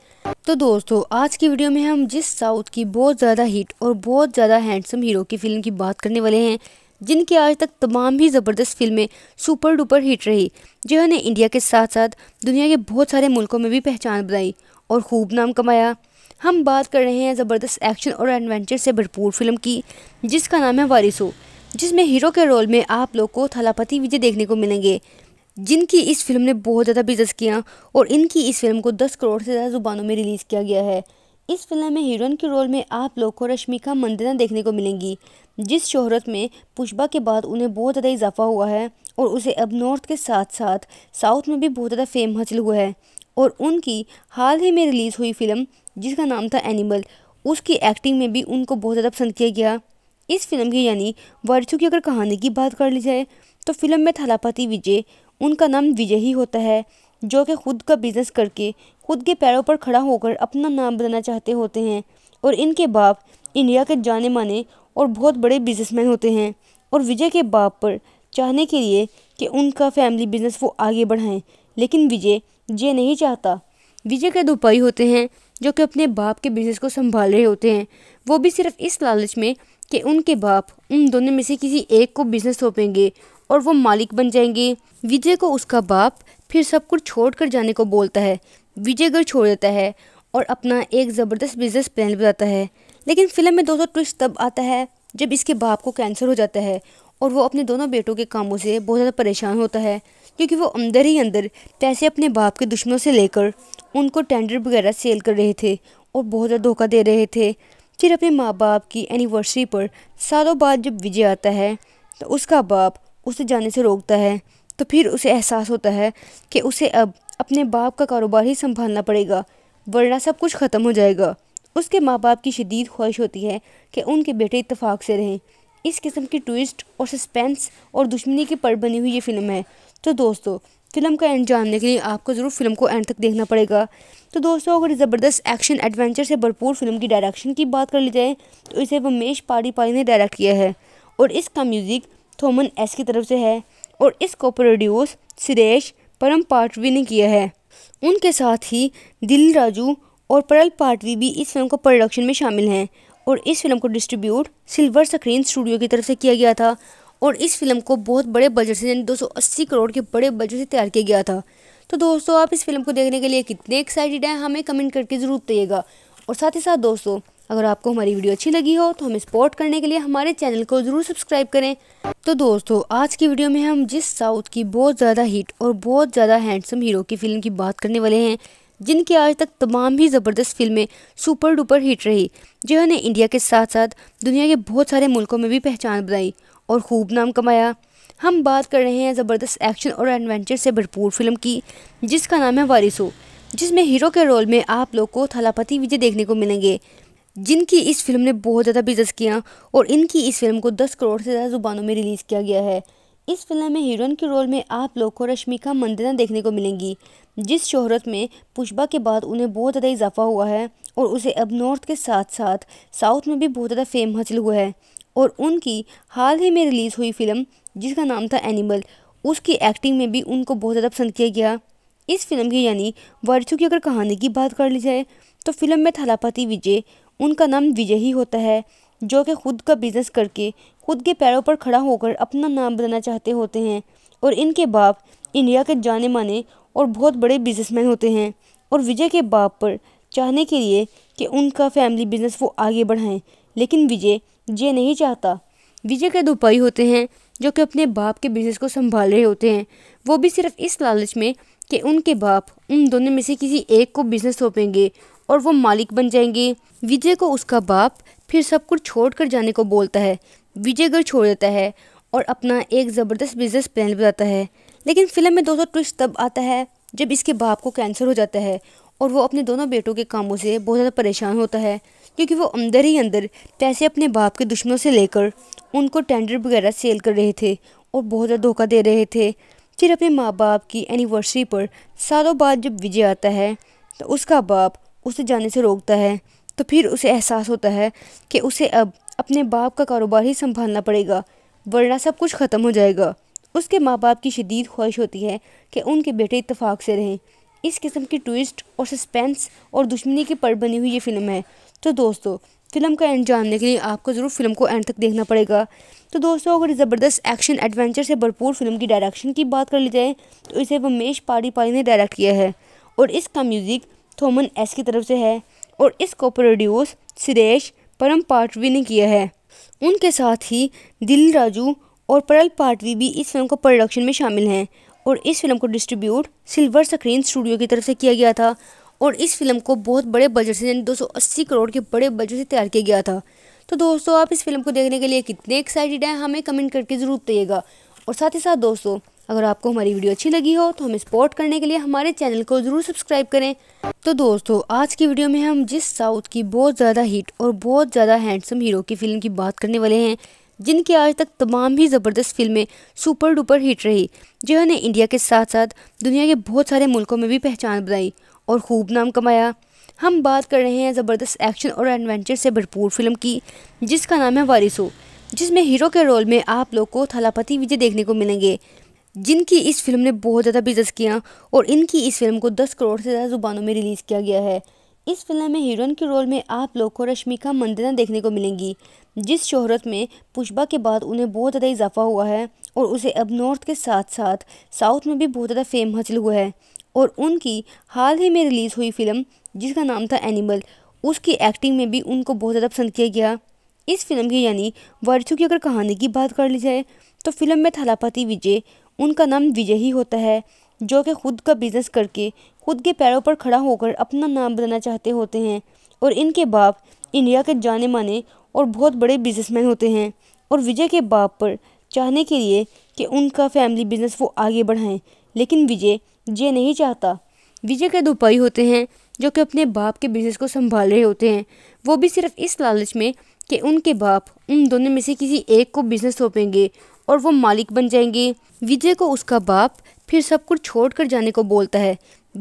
तो दोस्तों आज की वीडियो में हम जिस साउथ की बहुत ज़्यादा हिट और बहुत ज़्यादा हैंडसम हीरो की फ़िल्म की बात करने वाले हैं जिनकी आज तक तमाम ही ज़बरदस्त फिल्में सुपर डुपर हिट रही जिन्होंने इंडिया के साथ साथ दुनिया के बहुत सारे मुल्कों में भी पहचान बनाई और खूब नाम कमाया हम बात कर रहे हैं ज़बरदस्त एक्शन और एडवेंचर से भरपूर फिल्म की जिसका नाम है वारिसो जिसमें हीरो के रोल में आप लोग को थलापति विजय देखने को मिलेंगे जिनकी इस फिल्म ने बहुत ज़्यादा बिजनेस किया और इनकी इस फिल्म को 10 करोड़ से ज़्यादा ज़ुबानों में रिलीज़ किया गया है इस फिल्म में हीरोइन के रोल में आप लोग को रश्मिका मंदना देखने को मिलेंगी जिस शोहरत में पुष्पा के बाद उन्हें बहुत ज़्यादा इजाफा हुआ है और उसे अब नॉर्थ के साथ साथ साउथ में भी बहुत ज़्यादा फेम हासिल हुआ है और उनकी हाल ही में रिलीज़ हुई फिल्म जिसका नाम था एनिमल उसकी एक्टिंग में भी उनको बहुत ज़्यादा पसंद किया गया इस फिल्म की यानी वर्चू की अगर कहानी की बात कर ली जाए तो फिल्म में थलापति विजय उनका नाम विजय ही होता है जो कि खुद का बिज़नेस करके खुद के पैरों पर खड़ा होकर अपना नाम बनाना चाहते होते हैं और इनके बाप इंडिया के जाने माने और बहुत बड़े बिजनेसमैन होते हैं और विजय के बाप पर चाहने के लिए कि उनका फैमिली बिजनेस वो आगे बढ़ाएं लेकिन विजय ये नहीं चाहता विजय के दो भाई होते हैं जो कि अपने बाप के बिजनेस को संभाल रहे होते हैं वो भी सिर्फ इस लालच में कि उनके बाप उन दोनों में से किसी एक को बिजनेस सौंपेंगे और वो मालिक बन जाएंगे विजय को उसका बाप फिर सब कुछ छोड़ कर जाने को बोलता है विजय घर छोड़ देता है और अपना एक ज़बरदस्त बिजनेस प्लान बताता है लेकिन फिल्म में दोस्तों ट्विस्ट तब आता है जब इसके बाप को कैंसर हो जाता है और वो अपने दोनों बेटों के कामों से बहुत ज़्यादा परेशान होता है क्योंकि वो अंदर ही अंदर पैसे अपने बाप के दुश्मनों से लेकर उनको टेंडर वगैरह सेल कर रहे थे और बहुत ज़्यादा धोखा दे रहे थे फिर अपने माँ बाप की एनिवर्सरी पर सालों बाद जब विजय आता है तो उसका बाप उसे जाने से रोकता है तो फिर उसे एहसास होता है कि उसे अब अपने बाप का कारोबार ही संभालना पड़ेगा वरना सब कुछ ख़त्म हो जाएगा उसके माँ बाप की शदीद ख्वाहिश होती है कि उनके बेटे इतफाक़ से रहें इस किस्म की ट्विस्ट और सस्पेंस और दुश्मनी की पर बनी हुई ये फ़िल्म है तो दोस्तों फिल्म का एंड जानने के लिए आपको ज़रूर फिल्म को एंड तक देखना पड़ेगा तो दोस्तों अगर ज़बरदस्त एक्शन एडवेंचर से भरपूर फिल्म की डायरेक्शन की बात कर ली जाए तो इसे वमेश पारी पारी ने डायरेक्ट किया है और इसका म्यूज़िक थोमन एस की तरफ से है और इसको प्रोड्यूस सुरेश परम पाटवी ने किया है उनके साथ ही दिल राजू और परल पाटवी भी इस फिल्म को प्रोडक्शन में शामिल हैं और इस फिल्म को डिस्ट्रीब्यूट सिल्वर स्क्रीन स्टूडियो की तरफ से किया गया था और इस फिल्म को बहुत बड़े बजट से यानी 280 करोड़ के बड़े बजट से तैयार किया गया था तो दोस्तों आप इस फिल्म को देखने के लिए कितने एक्साइटेड हैं हमें कमेंट करके ज़रूर बताइएगा और साथ ही साथ दोस्तों अगर आपको हमारी वीडियो अच्छी लगी हो तो हमें सपोर्ट करने के लिए हमारे चैनल को ज़रूर सब्सक्राइब करें तो दोस्तों आज की वीडियो में हम जिस साउथ की बहुत ज़्यादा हिट और बहुत ज़्यादा हैंडसम हीरो की फ़िल्म की बात करने वाले हैं जिनकी आज तक तमाम ही ज़बरदस्त फिल्में सुपर डुपर हिट रही जिन्होंने इंडिया के साथ साथ दुनिया के बहुत सारे मुल्कों में भी पहचान बनाई और खूब नाम कमाया हम बात कर रहे हैं ज़बरदस्त एक्शन और एडवेंचर से भरपूर फिल्म की जिसका नाम है वारिसो जिसमें हीरो के रोल में आप लोग को थलापति विजय देखने को मिलेंगे जिनकी इस फिल्म ने बहुत ज़्यादा बिजनेस किया और इनकी इस फिल्म को 10 करोड़ से ज़्यादा ज़ुबानों में रिलीज़ किया गया है इस फिल्म में हीरोइन के रोल में आप लोग को रश्मिका मंदना देखने को मिलेंगी जिस शोहरत में पुष्पा के बाद उन्हें बहुत ज़्यादा इजाफा हुआ है और उसे अब नॉर्थ के साथ साथ साउथ में भी बहुत ज़्यादा फेम हासिल हुआ है और उनकी हाल ही में रिलीज़ हुई फिल्म जिसका नाम था एनिमल उसकी एक्टिंग में भी उनको बहुत ज़्यादा पसंद किया गया इस फिल्म की यानी वर्चू की अगर कहानी की बात कर ली जाए तो फिल्म में थलापति विजय उनका नाम विजय ही होता है जो कि खुद का बिज़नेस करके खुद के पैरों पर खड़ा होकर अपना नाम बनाना चाहते होते हैं और इनके बाप इंडिया के जाने माने और बहुत बड़े बिजनेसमैन होते हैं और विजय के बाप पर चाहने के लिए कि उनका फैमिली बिजनेस वो आगे बढ़ाएं लेकिन विजय ये नहीं चाहता विजय के दो भाई होते हैं जो कि अपने बाप के बिजनेस को संभाल रहे होते हैं वो भी सिर्फ इस लालच में कि उनके बाप उन दोनों में से किसी एक को बिजनेस सौंपेंगे और वो मालिक बन जाएंगे विजय को उसका बाप फिर सब कुछ छोड़ कर जाने को बोलता है विजय घर छोड़ देता है और अपना एक ज़बरदस्त बिजनेस प्लान बताता है लेकिन फिल्म में दोस्तों ट्विस्ट तब आता है जब इसके बाप को कैंसर हो जाता है और वो अपने दोनों बेटों के कामों से बहुत ज़्यादा परेशान होता है क्योंकि वो अंदर ही अंदर पैसे अपने बाप के दुश्मनों से लेकर उनको टेंडर वगैरह सेल कर रहे थे और बहुत ज़्यादा धोखा दे रहे थे फिर अपने माँ बाप की एनिवर्सरी पर सालों बाद जब विजय आता है तो उसका बाप उसे जाने से रोकता है तो फिर उसे एहसास होता है कि उसे अब अपने बाप का कारोबार ही संभालना पड़ेगा वरना सब कुछ ख़त्म हो जाएगा उसके माँ बाप की शदीद ख्वाहिश होती है कि उनके बेटे इतफाक़ से रहें इस किस्म की ट्विस्ट और सस्पेंस और दुश्मनी की पर बनी हुई ये फ़िल्म है तो दोस्तों फिल्म का एंड जानने के लिए आपको ज़रूर फिल्म को एंड तक देखना पड़ेगा तो दोस्तों अगर ज़बरदस्त एक्शन एडवेंचर से भरपूर फिल्म की डायरेक्शन की बात कर ली जाए तो इसे वमेश पाड़ी पाई ने डायरेक्ट किया है और इसका म्यूज़िक थोमन एस की तरफ से है और इसको प्रोड्यूस सुरेश परम पाटवी ने किया है उनके साथ ही दिल राजू और परल पाटवी भी इस फिल्म को प्रोडक्शन में शामिल हैं और इस फिल्म को डिस्ट्रीब्यूट सिल्वर स्क्रीन स्टूडियो की तरफ से किया गया था और इस फिल्म को बहुत बड़े बजट से यानी 280 करोड़ के बड़े बजट से तैयार किया गया था तो दोस्तों आप इस फिल्म को देखने के लिए कितने एक्साइटेड हैं हमें कमेंट करके ज़रूर बताइएगा और साथ ही साथ दोस्तों अगर आपको हमारी वीडियो अच्छी लगी हो तो हमें सपोर्ट करने के लिए हमारे चैनल को ज़रूर सब्सक्राइब करें तो दोस्तों आज की वीडियो में हम जिस साउथ की बहुत ज़्यादा हिट और बहुत ज़्यादा हैंडसम हीरो की फ़िल्म की बात करने वाले हैं जिनकी आज तक तमाम ही ज़बरदस्त फिल्में सुपर डुपर हिट रही जिन्होंने इंडिया के साथ साथ दुनिया के बहुत सारे मुल्कों में भी पहचान बनाई और खूब नाम कमाया हम बात कर रहे हैं ज़बरदस्त एक्शन और एडवेंचर से भरपूर फिल्म की जिसका नाम है वारिसो जिसमें हीरो के रोल में आप लोग को थलापति विजय देखने को मिलेंगे जिनकी इस फिल्म ने बहुत ज़्यादा बिजनेस किया और इनकी इस फिल्म को 10 करोड़ से ज़्यादा ज़ुबानों में रिलीज़ किया गया है इस फिल्म में हीरोइन के रोल में आप लोग को रश्मिका मंदना देखने को मिलेंगी जिस शोहरत में पुष्पा के बाद उन्हें बहुत ज़्यादा इजाफा हुआ है और उसे अब नॉर्थ के साथ साथ साउथ में भी बहुत ज़्यादा फेम हासिल हुआ है और उनकी हाल ही में रिलीज़ हुई फिल्म जिसका नाम था एनिमल उसकी एक्टिंग में भी उनको बहुत ज़्यादा पसंद किया गया इस फिल्म की यानी वर्चू की अगर कहानी की बात कर ली जाए तो फिल्म में थलापति विजय उनका नाम विजय ही होता है जो कि खुद का बिज़नेस करके खुद के पैरों पर खड़ा होकर अपना नाम बनाना चाहते होते हैं और इनके बाप इंडिया के जाने माने और बहुत बड़े बिजनेसमैन होते हैं और विजय के बाप पर चाहने के लिए कि उनका फैमिली बिजनेस वो आगे बढ़ाएं लेकिन विजय ये नहीं चाहता विजय के दो भाई होते हैं जो कि अपने बाप के बिजनेस को संभाल रहे होते हैं वो भी सिर्फ इस लालच में कि उनके बाप उन दोनों में से किसी एक को बिजनेस सौंपेंगे और वो मालिक बन जाएंगे विजय को उसका बाप फिर सब कुछ छोड़ कर जाने को बोलता है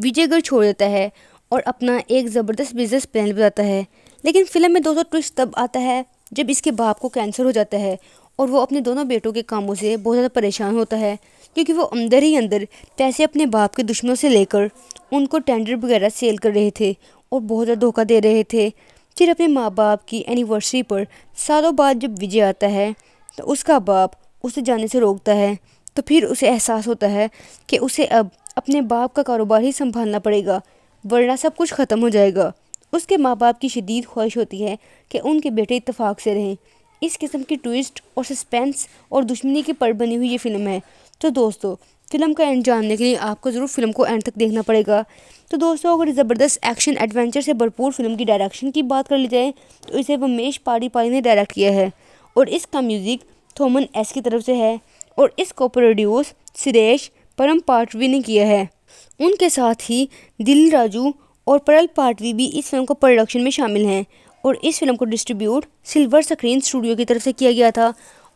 विजय घर छोड़ देता है और अपना एक ज़बरदस्त बिजनेस प्लान बताता है लेकिन फिल्म में दोस्तों ट्विस्ट तब आता है जब इसके बाप को कैंसर हो जाता है और वो अपने दोनों बेटों के कामों से बहुत ज़्यादा परेशान होता है क्योंकि वो अंदर ही अंदर पैसे अपने बाप के दुश्मनों से लेकर उनको टेंडर वगैरह सेल कर रहे थे और बहुत ज़्यादा धोखा दे रहे थे फिर अपने माँ बाप की एनिवर्सरी पर सालों बाद जब विजय आता है तो उसका बाप उसे जाने से रोकता है तो फिर उसे एहसास होता है कि उसे अब अपने बाप का कारोबार ही संभालना पड़ेगा वरना सब कुछ ख़त्म हो जाएगा उसके माँ बाप की शदीद ख्वाहिश होती है कि उनके बेटे इतफाक़ से रहें इस किस्म की ट्विस्ट और सस्पेंस और दुश्मनी की पर बनी हुई ये फ़िल्म है तो दोस्तों फिल्म का एंड जानने के लिए आपको ज़रूर फिल्म को एंड तक देखना पड़ेगा तो दोस्तों अगर ज़बरदस्त एक्शन एडवेंचर से भरपूर फिल्म की डायरेक्शन की बात कर ली जाए तो इसे वमेश पाड़ी पाई ने डायरेक्ट किया है और इसका म्यूज़िक थोमन एस की तरफ से है और इसको प्रोड्यूस सुरेश परम पाटवी ने किया है उनके साथ ही दिल राजू और परल पाटवी भी इस फिल्म को प्रोडक्शन में शामिल हैं और इस फिल्म को डिस्ट्रीब्यूट सिल्वर स्क्रीन स्टूडियो की तरफ से किया गया था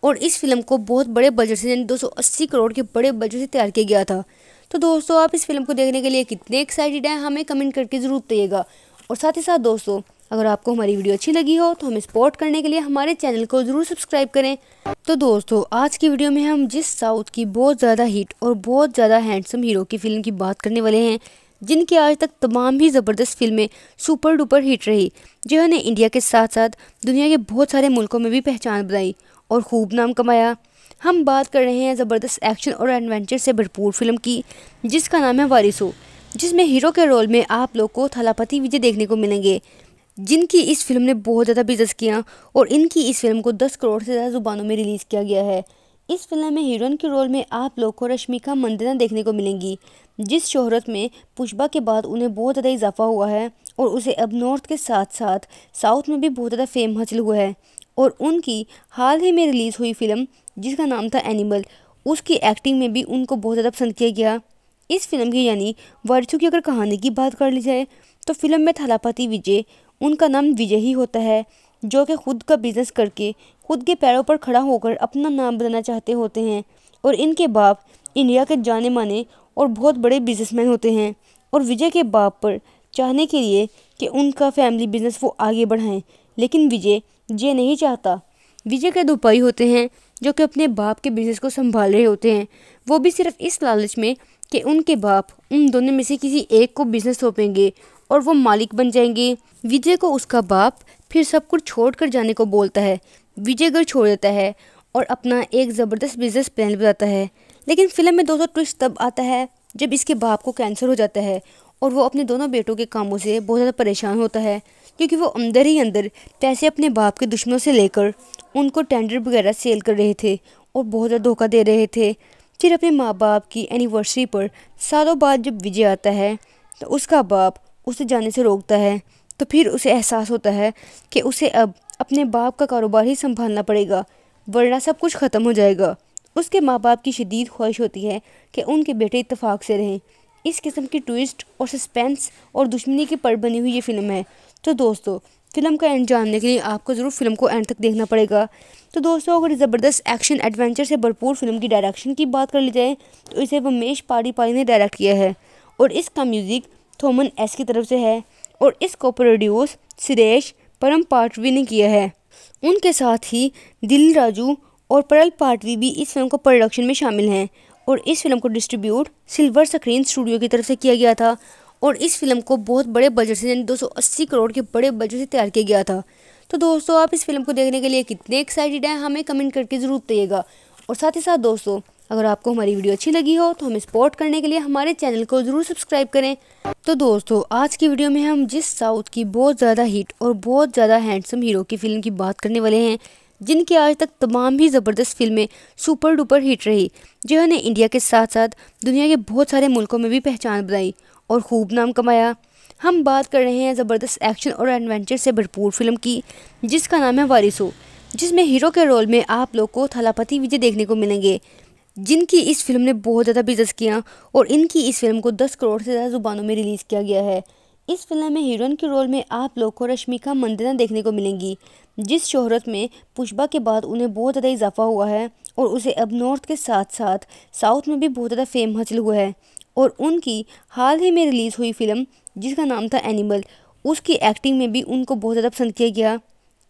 और इस फिल्म को बहुत बड़े बजट से यानी 280 करोड़ के बड़े बजट से तैयार किया गया था तो दोस्तों आप इस फिल्म को देखने के लिए कितने एक्साइटेड हैं हमें कमेंट करके ज़रूर बताइएगा और साथ ही साथ दोस्तों अगर आपको हमारी वीडियो अच्छी लगी हो तो हमें सपोर्ट करने के लिए हमारे चैनल को ज़रूर सब्सक्राइब करें तो दोस्तों आज की वीडियो में हम जिस साउथ की बहुत ज़्यादा हिट और बहुत ज़्यादा हैंडसम हीरो की फ़िल्म की बात करने वाले हैं जिनकी आज तक तमाम ही ज़बरदस्त फिल्में सुपर डुपर हिट रही जिन्होंने इंडिया के साथ साथ दुनिया के बहुत सारे मुल्कों में भी पहचान बनाई और खूब नाम कमाया हम बात कर रहे हैं ज़बरदस्त एक्शन और एडवेंचर से भरपूर फिल्म की जिसका नाम है वारिसो जिसमें हीरो के रोल में आप लोग को थलापति विजय देखने को मिलेंगे जिनकी इस फिल्म ने बहुत ज़्यादा बिजनेस किया और इनकी इस फिल्म को 10 करोड़ से ज़्यादा ज़ुबानों में रिलीज़ किया गया है इस फिल्म में हीरोइन के रोल में आप लोग को रश्मिका मंदना देखने को मिलेंगी जिस शोहरत में पुष्पा के बाद उन्हें बहुत ज़्यादा इजाफा हुआ है और उसे अब नॉर्थ के साथ साथ साउथ में भी बहुत ज़्यादा फेम हासिल हुआ है और उनकी हाल ही में रिलीज़ हुई फिल्म जिसका नाम था एनिमल उसकी एक्टिंग में भी उनको बहुत ज़्यादा पसंद किया गया इस फिल्म की यानी वर्चू की अगर कहानी की बात कर ली जाए तो फिल्म में थलापति विजय उनका नाम विजय ही होता है जो कि खुद का बिज़नेस करके खुद के पैरों पर खड़ा होकर अपना नाम बनाना चाहते होते हैं और इनके बाप इंडिया के जाने माने और बहुत बड़े बिजनेसमैन होते हैं और विजय के बाप पर चाहने के लिए कि उनका फैमिली बिजनेस वो आगे बढ़ाएं लेकिन विजय ये नहीं चाहता विजय के दो भाई होते हैं जो कि अपने बाप के बिजनेस को संभाल रहे होते हैं वो भी सिर्फ इस लालच में कि उनके बाप उन दोनों में से किसी एक को बिजनेस सौंपेंगे और वो मालिक बन जाएंगे विजय को उसका बाप फिर सब कुछ छोड़ कर जाने को बोलता है विजय घर छोड़ देता है और अपना एक ज़बरदस्त बिजनेस प्लान बताता है लेकिन फिल्म में दोस्तों ट्विस्ट तब आता है जब इसके बाप को कैंसर हो जाता है और वो अपने दोनों बेटों के कामों से बहुत ज़्यादा परेशान होता है क्योंकि वो अंदर ही अंदर पैसे अपने बाप के दुश्मनों से लेकर उनको टेंडर वगैरह सेल कर रहे थे और बहुत ज़्यादा धोखा दे रहे थे फिर अपने माँ बाप की एनिवर्सरी पर सालों बाद जब विजय आता है तो उसका बाप उसे जाने से रोकता है तो फिर उसे एहसास होता है कि उसे अब अपने बाप का कारोबार ही संभालना पड़ेगा वरना सब कुछ ख़त्म हो जाएगा उसके माँ बाप की शदीद ख्वाहिश होती है कि उनके बेटे इतफाक़ से रहें इस किस्म की ट्विस्ट और सस्पेंस और दुश्मनी की पर बनी हुई ये फ़िल्म है तो दोस्तों फिल्म का एंड जानने के लिए आपको ज़रूर फिल्म को एंड तक देखना पड़ेगा तो दोस्तों अगर ज़बरदस्त एक्शन एडवेंचर से भरपूर फिल्म की डायरेक्शन की बात कर ली जाए तो इसे वमेश पाड़ी पाड़ी ने डायरेक्ट किया है और इसका म्यूज़िक थोमन एस की तरफ से है और इसको प्रोड्यूस सुरेश परम पाटवी ने किया है उनके साथ ही दिल राजू और परल पाटवी भी इस फिल्म को प्रोडक्शन में शामिल हैं और इस फिल्म को डिस्ट्रीब्यूट सिल्वर स्क्रीन स्टूडियो की तरफ से किया गया था और इस फिल्म को बहुत बड़े बजट से यानी 280 करोड़ के बड़े बजट से तैयार किया गया था तो दोस्तों आप इस फिल्म को देखने के लिए कितने एक्साइटेड हैं हमें कमेंट करके ज़रूर बताइएगा और साथ ही साथ दोस्तों अगर आपको हमारी वीडियो अच्छी लगी हो तो हमें सपोर्ट करने के लिए हमारे चैनल को ज़रूर सब्सक्राइब करें तो दोस्तों आज की वीडियो में हम जिस साउथ की बहुत ज़्यादा हिट और बहुत ज़्यादा हैंडसम हीरो की फ़िल्म की बात करने वाले हैं जिनकी आज तक तमाम ही ज़बरदस्त फिल्में सुपर डुपर हिट रही जिन्होंने इंडिया के साथ साथ दुनिया के बहुत सारे मुल्कों में भी पहचान बनाई और खूब नाम कमाया हम बात कर रहे हैं ज़बरदस्त एक्शन और एडवेंचर से भरपूर फिल्म की जिसका नाम है वारिसो जिसमें हीरो के रोल में आप लोग को थलापति विजय देखने को मिलेंगे जिनकी इस फिल्म ने बहुत ज़्यादा बिजनेस किया और इनकी इस फिल्म को 10 करोड़ से ज़्यादा ज़ुबानों में रिलीज़ किया गया है इस फिल्म में हीरोइन के रोल में आप लोग को रश्मिका मंदना देखने को मिलेंगी जिस शोहरत में पुष्पा के बाद उन्हें बहुत ज़्यादा इजाफा हुआ है और उसे अब नॉर्थ के साथ साथ साउथ में भी बहुत ज़्यादा फेम हासिल हुआ है और उनकी हाल ही में रिलीज़ हुई फिल्म जिसका नाम था एनिमल उसकी एक्टिंग में भी उनको बहुत ज़्यादा पसंद किया गया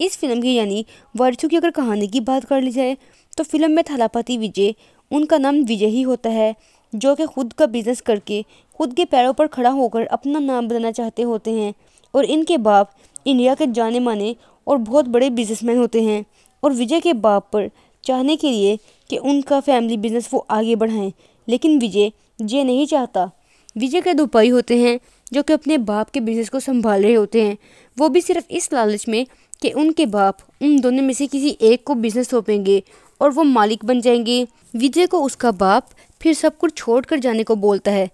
इस फिल्म की यानी वर्चू की अगर कहानी की बात कर ली जाए तो फिल्म में थलापति विजय उनका नाम विजय ही होता है जो कि खुद का बिज़नेस करके खुद के पैरों पर खड़ा होकर अपना नाम बनाना चाहते होते हैं और इनके बाप इंडिया के जाने माने और बहुत बड़े बिजनेसमैन होते हैं और विजय के बाप पर चाहने के लिए कि उनका फैमिली बिजनेस वो आगे बढ़ाएं लेकिन विजय ये नहीं चाहता विजय के दो भाई होते हैं जो कि अपने बाप के बिजनेस को संभाल रहे होते हैं वो भी सिर्फ इस लालच में कि उनके बाप उन दोनों में से किसी एक को बिजनेस सौंपेंगे और वो मालिक बन जाएंगे विजय को उसका बाप फिर सब कुछ छोड़ कर जाने को बोलता है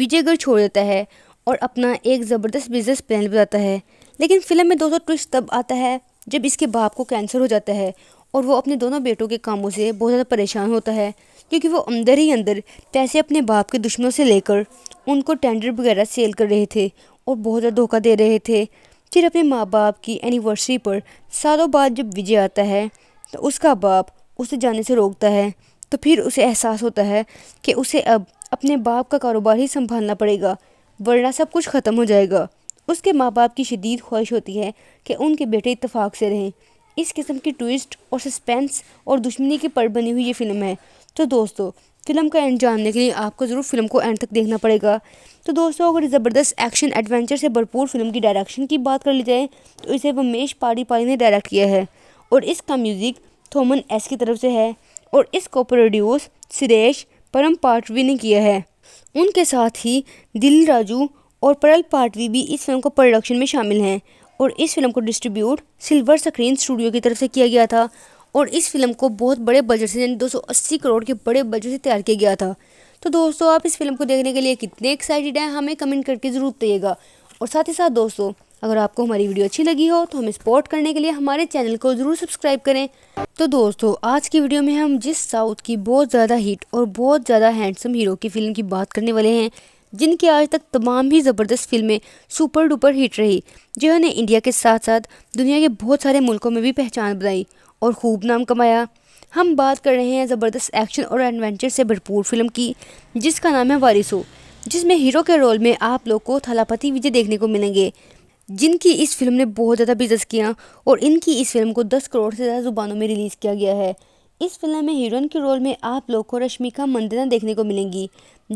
विजय घर छोड़ देता है और अपना एक ज़बरदस्त बिजनेस प्लान बताता है लेकिन फिल्म में दोस्तों ट्विस्ट तब आता है जब इसके बाप को कैंसर हो जाता है और वो अपने दोनों बेटों के कामों से बहुत ज़्यादा परेशान होता है क्योंकि वो अंदर ही अंदर पैसे अपने बाप के दुश्मनों से लेकर उनको टेंडर वगैरह सेल कर रहे थे और बहुत ज़्यादा धोखा दे रहे थे फिर अपने माँ बाप की एनिवर्सरी पर सालों बाद जब विजय आता है तो उसका बाप उसे जाने से रोकता है तो फिर उसे एहसास होता है कि उसे अब अपने बाप का कारोबार ही संभालना पड़ेगा वरना सब कुछ ख़त्म हो जाएगा उसके माँ बाप की शदीद ख्वाहिश होती है कि उनके बेटे इतफाक़ से रहें इस किस्म की ट्विस्ट और सस्पेंस और दुश्मनी की पर बनी हुई ये फ़िल्म है तो दोस्तों फिल्म का एंड जानने के लिए आपको ज़रूर फिल्म को एंड तक देखना पड़ेगा तो दोस्तों अगर ज़बरदस्त एक्शन एडवेंचर से भरपूर फिल्म की डायरेक्शन की बात कर ली जाए तो इसे वमेश पाड़ी पाड़ी ने डायरेक्ट किया है और इसका म्यूज़िक थोमन एस की तरफ से है और इसको प्रोड्यूस सुरेश परम पाटवी ने किया है उनके साथ ही दिल राजू और परल पाटवी भी इस फिल्म को प्रोडक्शन में शामिल हैं और इस फिल्म को डिस्ट्रीब्यूट सिल्वर स्क्रीन स्टूडियो की तरफ से किया गया था और इस फिल्म को बहुत बड़े बजट से यानी 280 करोड़ के बड़े बजट से तैयार किया गया था तो दोस्तों आप इस फिल्म को देखने के लिए कितने एक्साइटेड हैं हमें कमेंट करके ज़रूर बताइएगा और साथ ही साथ दोस्तों अगर आपको हमारी वीडियो अच्छी लगी हो तो हमें सपोर्ट करने के लिए हमारे चैनल को ज़रूर सब्सक्राइब करें तो दोस्तों आज की वीडियो में हम जिस साउथ की बहुत ज़्यादा हिट और बहुत ज़्यादा हैंडसम हीरो की फ़िल्म की बात करने वाले हैं जिनकी आज तक तमाम ही ज़बरदस्त फिल्में सुपर डुपर हिट रही जिन्होंने इंडिया के साथ साथ दुनिया के बहुत सारे मुल्कों में भी पहचान बनाई और खूब नाम कमाया हम बात कर रहे हैं ज़बरदस्त एक्शन और एडवेंचर से भरपूर फिल्म की जिसका नाम है वारिसो जिसमें हीरो के रोल में आप लोग को थलापति विजय देखने को मिलेंगे जिनकी इस फिल्म ने बहुत ज़्यादा बिजनेस किया और इनकी इस फिल्म को 10 करोड़ से ज़्यादा ज़ुबानों में रिलीज़ किया गया है इस फिल्म में हीरोइन के रोल में आप लोग को रश्मिका मंदना देखने को मिलेंगी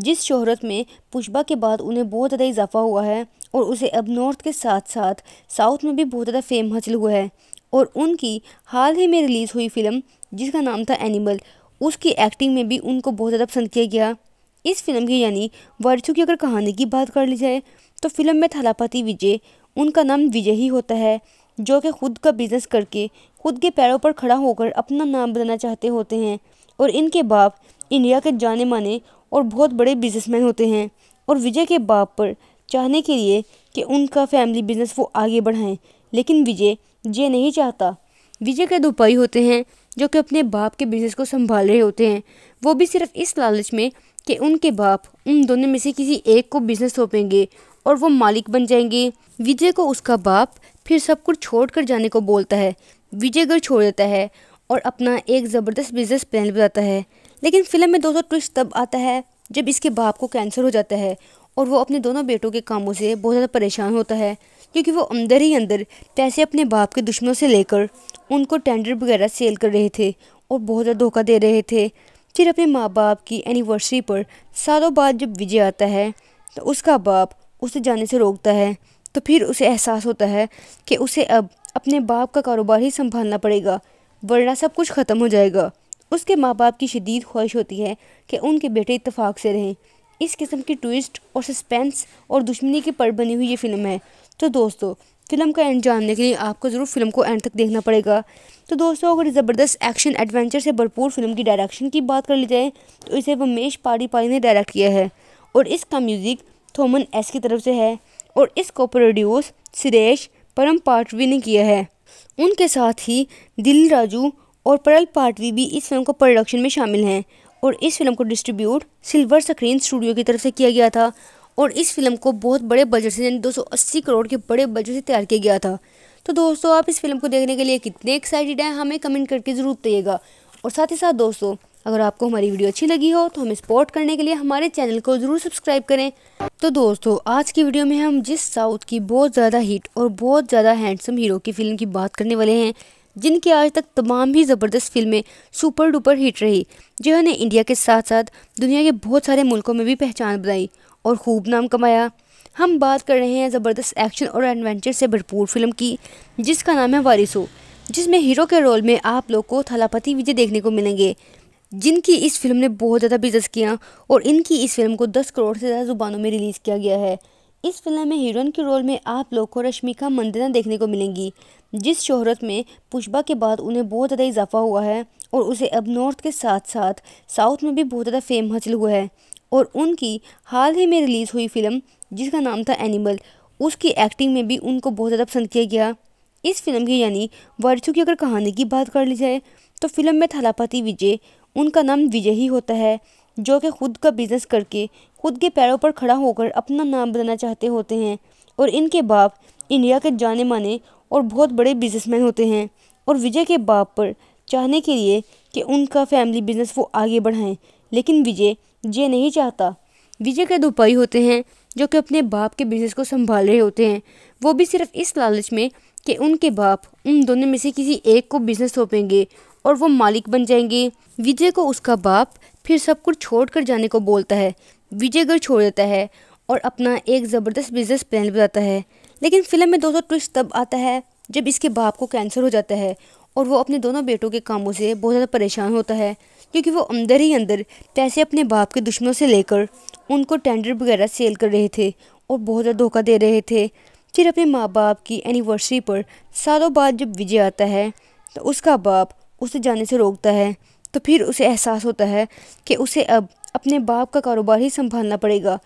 जिस शोहरत में पुष्पा के बाद उन्हें बहुत ज़्यादा इजाफा हुआ है और उसे अब नॉर्थ के साथ साथ साउथ में भी बहुत ज़्यादा फेम हासिल हुआ है और उनकी हाल ही में रिलीज़ हुई फिल्म जिसका नाम था एनिमल उसकी एक्टिंग में भी उनको बहुत ज़्यादा पसंद किया गया इस फिल्म की यानी वर्चू की अगर कहानी की बात कर ली जाए तो फिल्म में थलापति विजय उनका नाम विजय ही होता है जो कि खुद का बिज़नेस करके खुद के पैरों पर खड़ा होकर अपना नाम बनाना चाहते होते हैं और इनके बाप इंडिया के जाने माने और बहुत बड़े बिजनेसमैन होते हैं और विजय के बाप पर चाहने के लिए कि उनका फैमिली बिजनेस वो आगे बढ़ाएं लेकिन विजय ये नहीं चाहता विजय के दो भाई होते हैं जो कि अपने बाप के बिजनेस को संभाल रहे होते हैं वो भी सिर्फ इस लालच में कि उनके बाप उन दोनों में से किसी एक को बिजनेस सौंपेंगे और वो मालिक बन जाएंगे विजय को उसका बाप फिर सब कुछ छोड़ कर जाने को बोलता है विजय घर छोड़ देता है और अपना एक ज़बरदस्त बिजनेस प्लान बताता है लेकिन फिल्म में दोस्तों ट्विस्ट तब आता है जब इसके बाप को कैंसर हो जाता है और वो अपने दोनों बेटों के कामों से बहुत ज़्यादा परेशान होता है क्योंकि वो अंदर ही अंदर पैसे अपने बाप के दुश्मनों से लेकर उनको टेंडर वगैरह सेल कर रहे थे और बहुत ज़्यादा धोखा दे रहे थे फिर अपने माँ बाप की एनिवर्सरी पर सालों बाद जब विजय आता है तो उसका बाप उसे जाने से रोकता है तो फिर उसे एहसास होता है कि उसे अब अपने बाप का कारोबार ही संभालना पड़ेगा वरना सब कुछ ख़त्म हो जाएगा उसके माँ बाप की शदीद ख्वाहिश होती है कि उनके बेटे इतफाक़ से रहें इस किस्म की ट्विस्ट और सस्पेंस और दुश्मनी की पर बनी हुई ये फ़िल्म है तो दोस्तों फिल्म का एंड जानने के लिए आपको ज़रूर फिल्म को एंड तक देखना पड़ेगा तो दोस्तों अगर ज़बरदस्त एक्शन एडवेंचर से भरपूर फिल्म की डायरेक्शन की बात कर ली जाए तो इसे वमेश पाड़ी पाड़ी ने डायरेक्ट किया है और इसका म्यूज़िक थोमन एस की तरफ से है और इसको प्रोड्यूस सुरेश परम पाटवी ने किया है उनके साथ ही दिल राजू और परल पाटवी भी इस फिल्म को प्रोडक्शन में शामिल हैं और इस फिल्म को डिस्ट्रीब्यूट सिल्वर स्क्रीन स्टूडियो की तरफ से किया गया था और इस फिल्म को बहुत बड़े बजट से यानी 280 करोड़ के बड़े बजट से तैयार किया गया था तो दोस्तों आप इस फिल्म को देखने के लिए कितने एक्साइटेड हैं हमें कमेंट करके ज़रूर बताइएगा और साथ ही साथ दोस्तों अगर आपको हमारी वीडियो अच्छी लगी हो तो हमें सपोर्ट करने के लिए हमारे चैनल को ज़रूर सब्सक्राइब करें तो दोस्तों आज की वीडियो में हम जिस साउथ की बहुत ज़्यादा हिट और बहुत ज़्यादा हैंडसम हीरो की फ़िल्म की बात करने वाले हैं जिनकी आज तक तमाम ही ज़बरदस्त फिल्में सुपर डुपर हिट रही जिन्होंने इंडिया के साथ साथ दुनिया के बहुत सारे मुल्कों में भी पहचान बनाई और खूब नाम कमाया हम बात कर रहे हैं ज़बरदस्त एक्शन और एडवेंचर से भरपूर फिल्म की जिसका नाम है वारिसो जिसमें हीरो के रोल में आप लोग को थलापति विजय देखने को मिलेंगे जिनकी इस फिल्म ने बहुत ज़्यादा बिजनेस किया और इनकी इस फिल्म को 10 करोड़ से ज़्यादा ज़ुबानों में रिलीज़ किया गया है इस फिल्म में हीरोइन के रोल में आप लोग को रश्मिका मंदना देखने को मिलेंगी जिस शोहरत में पुष्पा के बाद उन्हें बहुत ज़्यादा इजाफा हुआ है और उसे अब नॉर्थ के साथ साथ साउथ में भी बहुत ज़्यादा फेम हासिल हुआ है और उनकी हाल ही में रिलीज़ हुई फिल्म जिसका नाम था एनिमल उसकी एक्टिंग में भी उनको बहुत ज़्यादा पसंद किया गया इस फिल्म की यानी वर्चू की अगर कहानी की बात कर ली जाए तो फिल्म में थलापति विजय उनका नाम विजय ही होता है जो कि खुद का बिज़नेस करके खुद के पैरों पर खड़ा होकर अपना नाम बनाना चाहते होते हैं और इनके बाप इंडिया के जाने माने और बहुत बड़े बिजनेसमैन होते हैं और विजय के बाप पर चाहने के लिए कि उनका फैमिली बिजनेस वो आगे बढ़ाएं लेकिन विजय ये नहीं चाहता विजय के दो भाई होते हैं जो कि अपने बाप के बिजनेस को संभाल रहे होते हैं वो भी सिर्फ इस लालच में कि उनके बाप उन दोनों में से किसी एक को बिजनेस सौंपेंगे और वो मालिक बन जाएंगे विजय को उसका बाप फिर सब कुछ छोड़ कर जाने को बोलता है विजय घर छोड़ देता है और अपना एक ज़बरदस्त बिजनेस प्लान बताता है लेकिन फिल्म में दोस्तों ट्विस्ट तब आता है जब इसके बाप को कैंसर हो जाता है और वो अपने दोनों बेटों के कामों से बहुत ज़्यादा परेशान होता है क्योंकि वो अंदर ही अंदर पैसे अपने बाप के दुश्मनों से लेकर उनको टेंडर वगैरह सेल कर रहे थे और बहुत ज़्यादा धोखा दे रहे थे फिर अपने माँ बाप की एनिवर्सरी पर सालों बाद जब विजय आता है तो उसका बाप उसे जाने से रोकता है तो फिर उसे एहसास होता है कि उसे अब अपने बाप का कारोबार ही संभालना पड़ेगा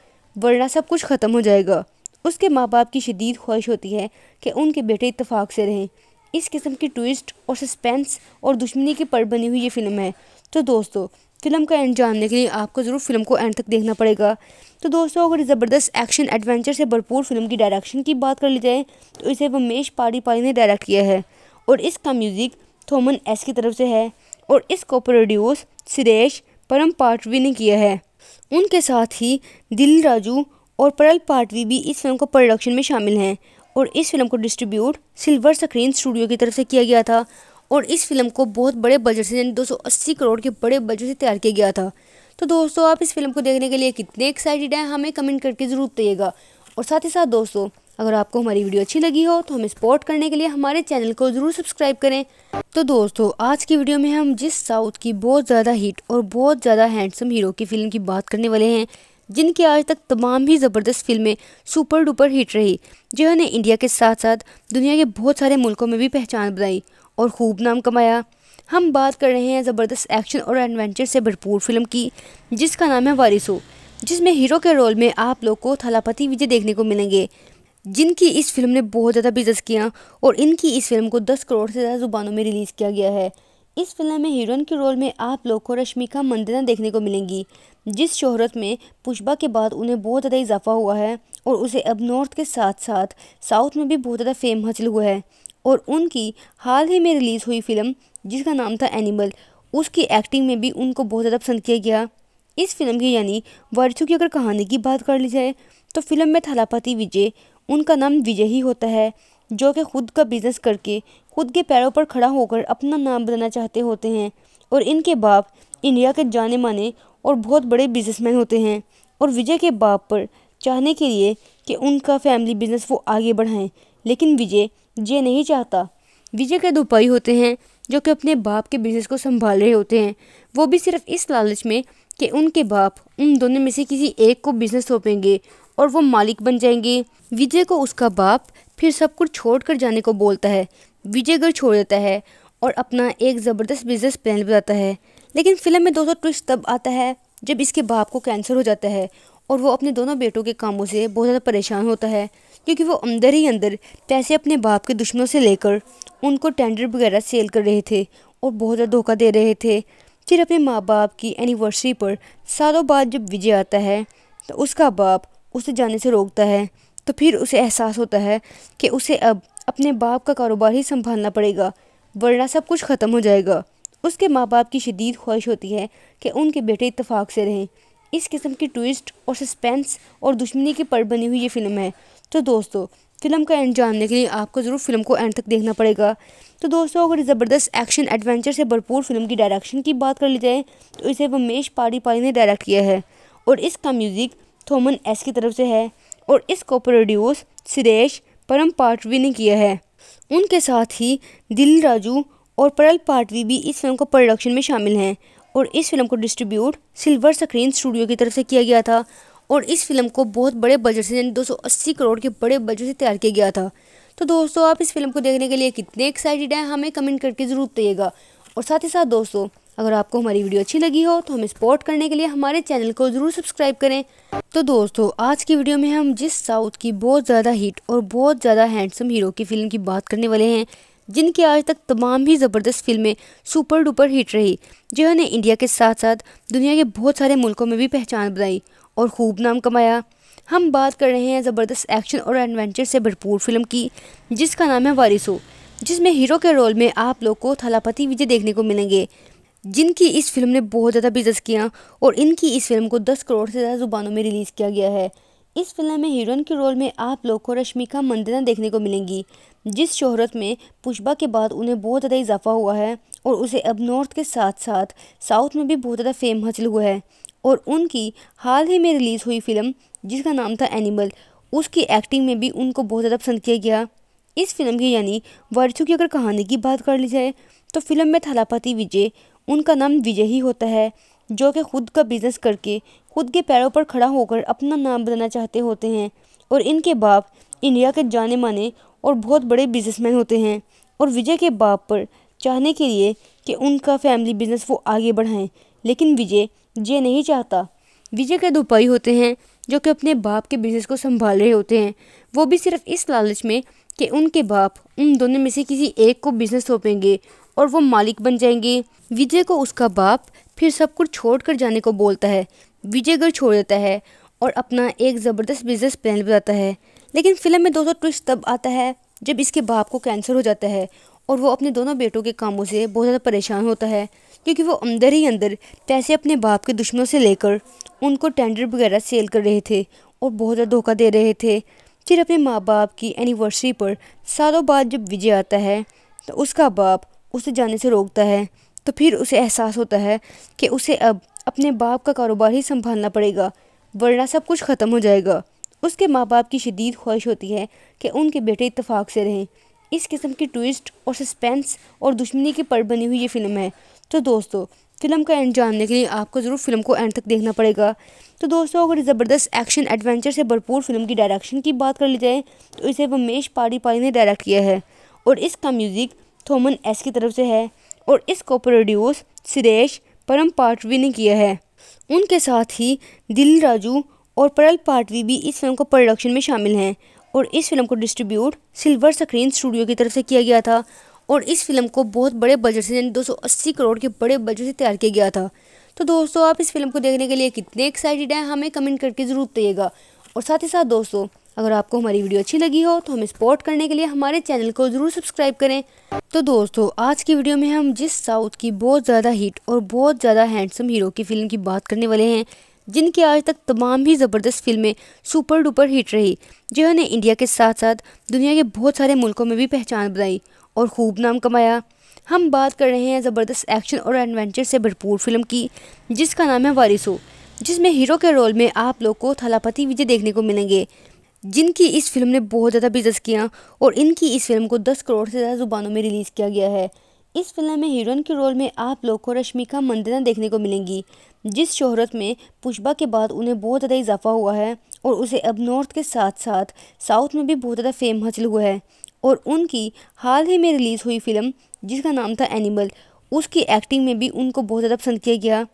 वरना सब कुछ ख़त्म हो जाएगा उसके माँ बाप की शदीद ख्वाहिश होती है कि उनके बेटे इतफाक़ से रहें इस किस्म की ट्विस्ट और सस्पेंस और दुश्मनी की पर बनी हुई ये फ़िल्म है तो दोस्तों फिल्म का एंड जानने के लिए आपको ज़रूर फिल्म को एंड तक देखना पड़ेगा तो दोस्तों अगर ज़बरदस्त एक्शन एडवेंचर से भरपूर फिल्म की डायरेक्शन की बात कर ली जाए तो इसे वमेश पाड़ी पाड़ी ने डायरेक्ट किया है और इसका म्यूज़िक थोमन एस की तरफ से है और इसको प्रोड्यूस सुरेश परम पाटवी ने किया है उनके साथ ही दिल राजू और परल पाटवी भी इस फिल्म को प्रोडक्शन में शामिल हैं और इस फिल्म को डिस्ट्रीब्यूट सिल्वर स्क्रीन स्टूडियो की तरफ से किया गया था और इस फिल्म को बहुत बड़े बजट से यानी 280 करोड़ के बड़े बजट से तैयार किया गया था तो दोस्तों आप इस फिल्म को देखने के लिए कितने एक्साइटेड हैं हमें कमेंट करके ज़रूर बताइएगा और साथ ही साथ दोस्तों अगर आपको हमारी वीडियो अच्छी लगी हो तो हमें सपोर्ट करने के लिए हमारे चैनल को ज़रूर सब्सक्राइब करें तो दोस्तों आज की वीडियो में हम जिस साउथ की बहुत ज़्यादा हिट और बहुत ज़्यादा हैंडसम हीरो की फ़िल्म की बात करने वाले हैं जिनकी आज तक तमाम ही ज़बरदस्त फिल्में सुपर डुपर हिट रही जिन्होंने इंडिया के साथ साथ दुनिया के बहुत सारे मुल्कों में भी पहचान बनाई और खूब नाम कमाया हम बात कर रहे हैं ज़बरदस्त एक्शन और एडवेंचर से भरपूर फिल्म की जिसका नाम है वारिसो जिसमें हीरो के रोल में आप लोग को थलापति विजय देखने को मिलेंगे जिनकी इस फिल्म ने बहुत ज़्यादा बिजनेस किया और इनकी इस फिल्म को 10 करोड़ से ज़्यादा ज़ुबानों में रिलीज़ किया गया है इस फिल्म में हीरोइन के रोल में आप लोग को रश्मिका मंदना देखने को मिलेंगी जिस शोहरत में पुष्पा के बाद उन्हें बहुत ज़्यादा इजाफा हुआ है और उसे अब नॉर्थ के साथ साथ साउथ में भी बहुत ज़्यादा फेम हासिल हुआ है और उनकी हाल ही में रिलीज़ हुई फिल्म जिसका नाम था एनिमल उसकी एक्टिंग में भी उनको बहुत ज़्यादा पसंद किया गया इस फिल्म की यानी वर्चू की अगर कहानी की बात कर ली जाए तो फिल्म में थलापति विजय उनका नाम विजय ही होता है जो कि खुद का बिज़नेस करके खुद के पैरों पर खड़ा होकर अपना नाम बनाना चाहते होते हैं और इनके बाप इंडिया के जाने माने और बहुत बड़े बिजनेसमैन होते हैं और विजय के बाप पर चाहने के लिए कि उनका फैमिली बिजनेस वो आगे बढ़ाएं लेकिन विजय ये नहीं चाहता विजय के दो भाई होते हैं जो कि अपने बाप के बिजनेस को संभाल रहे होते हैं वो भी सिर्फ इस लालच में कि उनके बाप उन दोनों में से किसी एक को बिजनेस सौंपेंगे और वो मालिक बन जाएंगे विजय को उसका बाप फिर सब कुछ छोड़ कर जाने को बोलता है विजय घर छोड़ देता है और अपना एक ज़बरदस्त बिजनेस प्लान बताता है लेकिन फिल्म में दोस्तों ट्विस्ट तब आता है जब इसके बाप को कैंसर हो जाता है और वो अपने दोनों बेटों के कामों से बहुत ज़्यादा परेशान होता है क्योंकि वो अंदर ही अंदर पैसे अपने बाप के दुश्मनों से लेकर उनको टेंडर वगैरह सेल कर रहे थे और बहुत ज़्यादा धोखा दे रहे थे फिर अपने माँ बाप की एनिवर्सरी पर सालों बाद जब विजय आता है तो उसका बाप उसे जाने से रोकता है तो फिर उसे एहसास होता है कि उसे अब अपने बाप का कारोबार ही संभालना पड़ेगा वरना सब कुछ ख़त्म हो जाएगा उसके माँ बाप की शदीद ख्वाहिश होती है कि उनके बेटे इतफाक़ से रहें इस किस्म की ट्विस्ट और सस्पेंस और दुश्मनी की पर बनी हुई ये फ़िल्म है तो दोस्तों फिल्म का एंड जानने के लिए आपको ज़रूर फिल्म को एंड तक देखना पड़ेगा तो दोस्तों अगर ज़बरदस्त एक्शन एडवेंचर से भरपूर फिल्म की डायरेक्शन की बात कर ली जाए तो इसे वमेश पाड़ी पाड़ी ने डायरेक्ट किया है और इसका म्यूज़िक थोमन एस की तरफ से है और इसको प्रोड्यूस सुरेश परम पाटवी ने किया है उनके साथ ही दिल राजू और परल पाटवी भी इस फिल्म को प्रोडक्शन में शामिल हैं और इस फिल्म को डिस्ट्रीब्यूट सिल्वर स्क्रीन स्टूडियो की तरफ से किया गया था और इस फिल्म को बहुत बड़े बजट से यानी 280 करोड़ के बड़े बजट से तैयार किया गया था तो दोस्तों आप इस फिल्म को देखने के लिए कितने एक्साइटेड हैं हमें कमेंट करके ज़रूर बताइएगा और साथ ही साथ दोस्तों अगर आपको हमारी वीडियो अच्छी लगी हो तो हमें सपोर्ट करने के लिए हमारे चैनल को ज़रूर सब्सक्राइब करें तो दोस्तों आज की वीडियो में हम जिस साउथ की बहुत ज़्यादा हिट और बहुत ज़्यादा हैंडसम हीरो की फ़िल्म की बात करने वाले हैं जिनकी आज तक तमाम ही ज़बरदस्त फिल्में सुपर डुपर हिट रही जिन्होंने इंडिया के साथ साथ दुनिया के बहुत सारे मुल्कों में भी पहचान बनाई और खूब नाम कमाया हम बात कर रहे हैं ज़बरदस्त एक्शन और एडवेंचर से भरपूर फिल्म की जिसका नाम है वारिसो जिसमें हीरो के रोल में आप लोग को थलापति विजय देखने को मिलेंगे जिनकी इस फिल्म ने बहुत ज़्यादा बिजनेस किया और इनकी इस फिल्म को 10 करोड़ से ज़्यादा ज़ुबानों में रिलीज़ किया गया है इस फिल्म में हीरोइन के रोल में आप लोग को रश्मिका मंदना देखने को मिलेंगी जिस शोहरत में पुष्पा के बाद उन्हें बहुत ज़्यादा इजाफा हुआ है और उसे अब नॉर्थ के साथ साथ साउथ में भी बहुत ज़्यादा फेम हासिल हुआ है और उनकी हाल ही में रिलीज़ हुई फिल्म जिसका नाम था एनिमल उसकी एक्टिंग में भी उनको बहुत ज़्यादा पसंद किया गया इस फिल्म की यानी वर्चू की अगर कहानी की बात कर ली जाए तो फिल्म में थलापति विजय उनका नाम विजय ही होता है जो कि खुद का बिज़नेस करके खुद के पैरों पर खड़ा होकर अपना नाम बनाना चाहते होते हैं और इनके बाप इंडिया के जाने माने और बहुत बड़े बिजनेसमैन होते हैं और विजय के बाप पर चाहने के लिए कि उनका फैमिली बिजनेस वो आगे बढ़ाएं लेकिन विजय ये नहीं चाहता विजय के दो भाई होते हैं जो कि अपने बाप के बिजनेस को संभाल रहे होते हैं वो भी सिर्फ इस लालच में कि उनके बाप उन दोनों में से किसी एक को बिजनेस सौंपेंगे और वो मालिक बन जाएंगे विजय को उसका बाप फिर सब कुछ छोड़ कर जाने को बोलता है विजय घर छोड़ देता है और अपना एक ज़बरदस्त बिजनेस प्लान बताता है लेकिन फिल्म में दोस्तों ट्विस्ट तब आता है जब इसके बाप को कैंसर हो जाता है और वो अपने दोनों बेटों के कामों से बहुत ज़्यादा परेशान होता है क्योंकि वो अंदर ही अंदर पैसे अपने बाप के दुश्मनों से लेकर उनको टेंडर वगैरह सेल कर रहे थे और बहुत ज़्यादा धोखा दे रहे थे फिर अपने माँ बाप की एनिवर्सरी पर सालों बाद जब विजय आता है तो उसका बाप उसे जाने से रोकता है तो फिर उसे एहसास होता है कि उसे अब अपने बाप का कारोबार ही संभालना पड़ेगा वरना सब कुछ ख़त्म हो जाएगा उसके माँ बाप की शदीद ख्वाहिश होती है कि उनके बेटे इतफाक़ से रहें इस किस्म की ट्विस्ट और सस्पेंस और दुश्मनी की पर बनी हुई ये फ़िल्म है तो दोस्तों फिल्म का एंड जानने के लिए आपको ज़रूर फिल्म को एंड तक देखना पड़ेगा तो दोस्तों अगर ज़बरदस्त एक्शन एडवेंचर से भरपूर फिल्म की डायरेक्शन की बात कर ली जाए तो इसे वमेश पाड़ी पाड़ी ने डायरेक्ट किया है और इसका म्यूज़िक थोमन एस की तरफ से है और इसको प्रोड्यूस सुरेश परम पाठवी ने किया है उनके साथ ही दिल राजू और परल पाठवी भी इस फिल्म को प्रोडक्शन में शामिल हैं और इस फिल्म को डिस्ट्रीब्यूट सिल्वर स्क्रीन स्टूडियो की तरफ से किया गया था और इस फिल्म को बहुत बड़े बजट से यानी 280 करोड़ के बड़े बजट से तैयार किया गया था तो दोस्तों आप इस फिल्म को देखने के लिए कितने एक्साइटेड हैं हमें कमेंट करके ज़रूर बताइएगा और साथ ही साथ दोस्तों अगर आपको हमारी वीडियो अच्छी लगी हो तो हमें सपोर्ट करने के लिए हमारे चैनल को ज़रूर सब्सक्राइब करें तो दोस्तों आज की वीडियो में हम जिस साउथ की बहुत ज़्यादा हिट और बहुत ज़्यादा हैंडसम हीरो की फ़िल्म की बात करने वाले हैं जिनकी आज तक तमाम ही ज़बरदस्त फिल्में सुपर डुपर हिट रही जिन्होंने इंडिया के साथ साथ दुनिया के बहुत सारे मुल्कों में भी पहचान बनाई और खूब नाम कमाया हम बात कर रहे हैं ज़बरदस्त एक्शन और एडवेंचर से भरपूर फिल्म की जिसका नाम है वारिसो जिसमें हीरो के रोल में आप लोग को थलापति विजय देखने को मिलेंगे जिनकी इस फिल्म ने बहुत ज़्यादा बिजनेस किया और इनकी इस फिल्म को 10 करोड़ से ज़्यादा ज़ुबानों में रिलीज़ किया गया है इस फिल्म में हीरोइन के रोल में आप लोग को रश्मिका मंदना देखने को मिलेंगी जिस शोहरत में पुष्पा के बाद उन्हें बहुत ज़्यादा इजाफा हुआ है और उसे अब नॉर्थ के साथ साथ साउथ में भी बहुत ज़्यादा फेम हासिल हुआ है और उनकी हाल ही में रिलीज़ हुई फिल्म जिसका नाम था एनिमल उसकी एक्टिंग में भी उनको बहुत ज़्यादा पसंद किया गया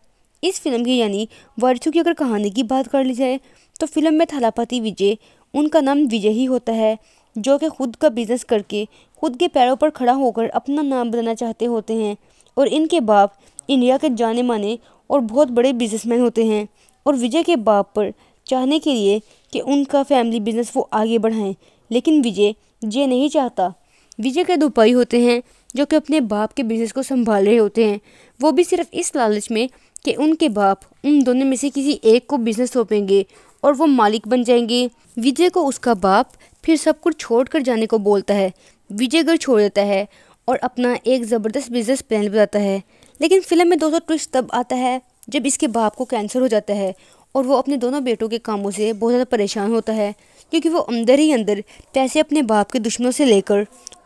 इस फिल्म की यानी वर्चू की अगर कहानी की बात कर ली जाए तो फिल्म में थलापति विजय उनका नाम विजय ही होता है जो कि खुद का बिज़नेस करके खुद के पैरों पर खड़ा होकर अपना नाम बनाना चाहते होते हैं और इनके बाप इंडिया के जाने माने और बहुत बड़े बिजनेसमैन होते हैं और विजय के बाप पर चाहने के लिए कि उनका फैमिली बिजनेस वो आगे बढ़ाएं लेकिन विजय ये नहीं चाहता विजय के दो भाई होते हैं जो कि अपने बाप के बिजनेस को संभाल रहे होते हैं वो भी सिर्फ इस लालच में कि उनके बाप उन दोनों में से किसी एक को बिजनेस सौंपेंगे और वो मालिक बन जाएंगे विजय को उसका बाप फिर सब कुछ छोड़ कर जाने को बोलता है विजय घर छोड़ देता है और अपना एक ज़बरदस्त बिजनेस प्लान बताता है लेकिन फिल्म में दोस्तों ट्विस्ट तब आता है जब इसके बाप को कैंसर हो जाता है और वो अपने दोनों बेटों के कामों से बहुत ज़्यादा परेशान होता है क्योंकि वो अंदर ही अंदर पैसे अपने बाप के दुश्मनों से लेकर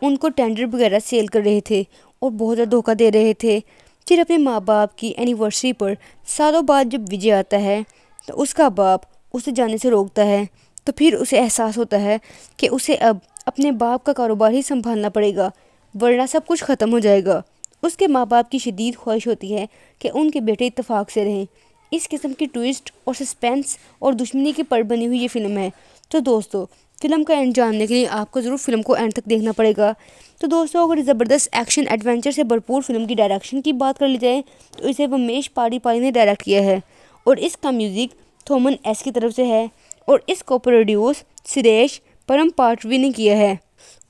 उनको टेंडर वगैरह सेल कर रहे थे और बहुत ज़्यादा धोखा दे रहे थे फिर अपने माँ बाप की एनिवर्सरी पर सालों बाद जब विजय आता है तो उसका बाप उसे जाने से रोकता है तो फिर उसे एहसास होता है कि उसे अब अपने बाप का कारोबार ही संभालना पड़ेगा वरना सब कुछ ख़त्म हो जाएगा उसके माँ बाप की शदीद ख्वाहिश होती है कि उनके बेटे इतफाक़ से रहें इस किस्म की ट्विस्ट और सस्पेंस और दुश्मनी की पर बनी हुई ये फ़िल्म है तो दोस्तों फिल्म का एंड जानने के लिए आपको ज़रूर फिल्म को एंड तक देखना पड़ेगा तो दोस्तों अगर ज़बरदस्त एक्शन एडवेंचर से भरपूर फिल्म की डायरेक्शन की बात कर ली जाए तो इसे वमेश पाड़ी पाड़ी ने डायरेक्ट किया है और इसका म्यूज़िक थोमन एस की तरफ से है और इसको प्रोड्यूस सुरेश परम पाटवी ने किया है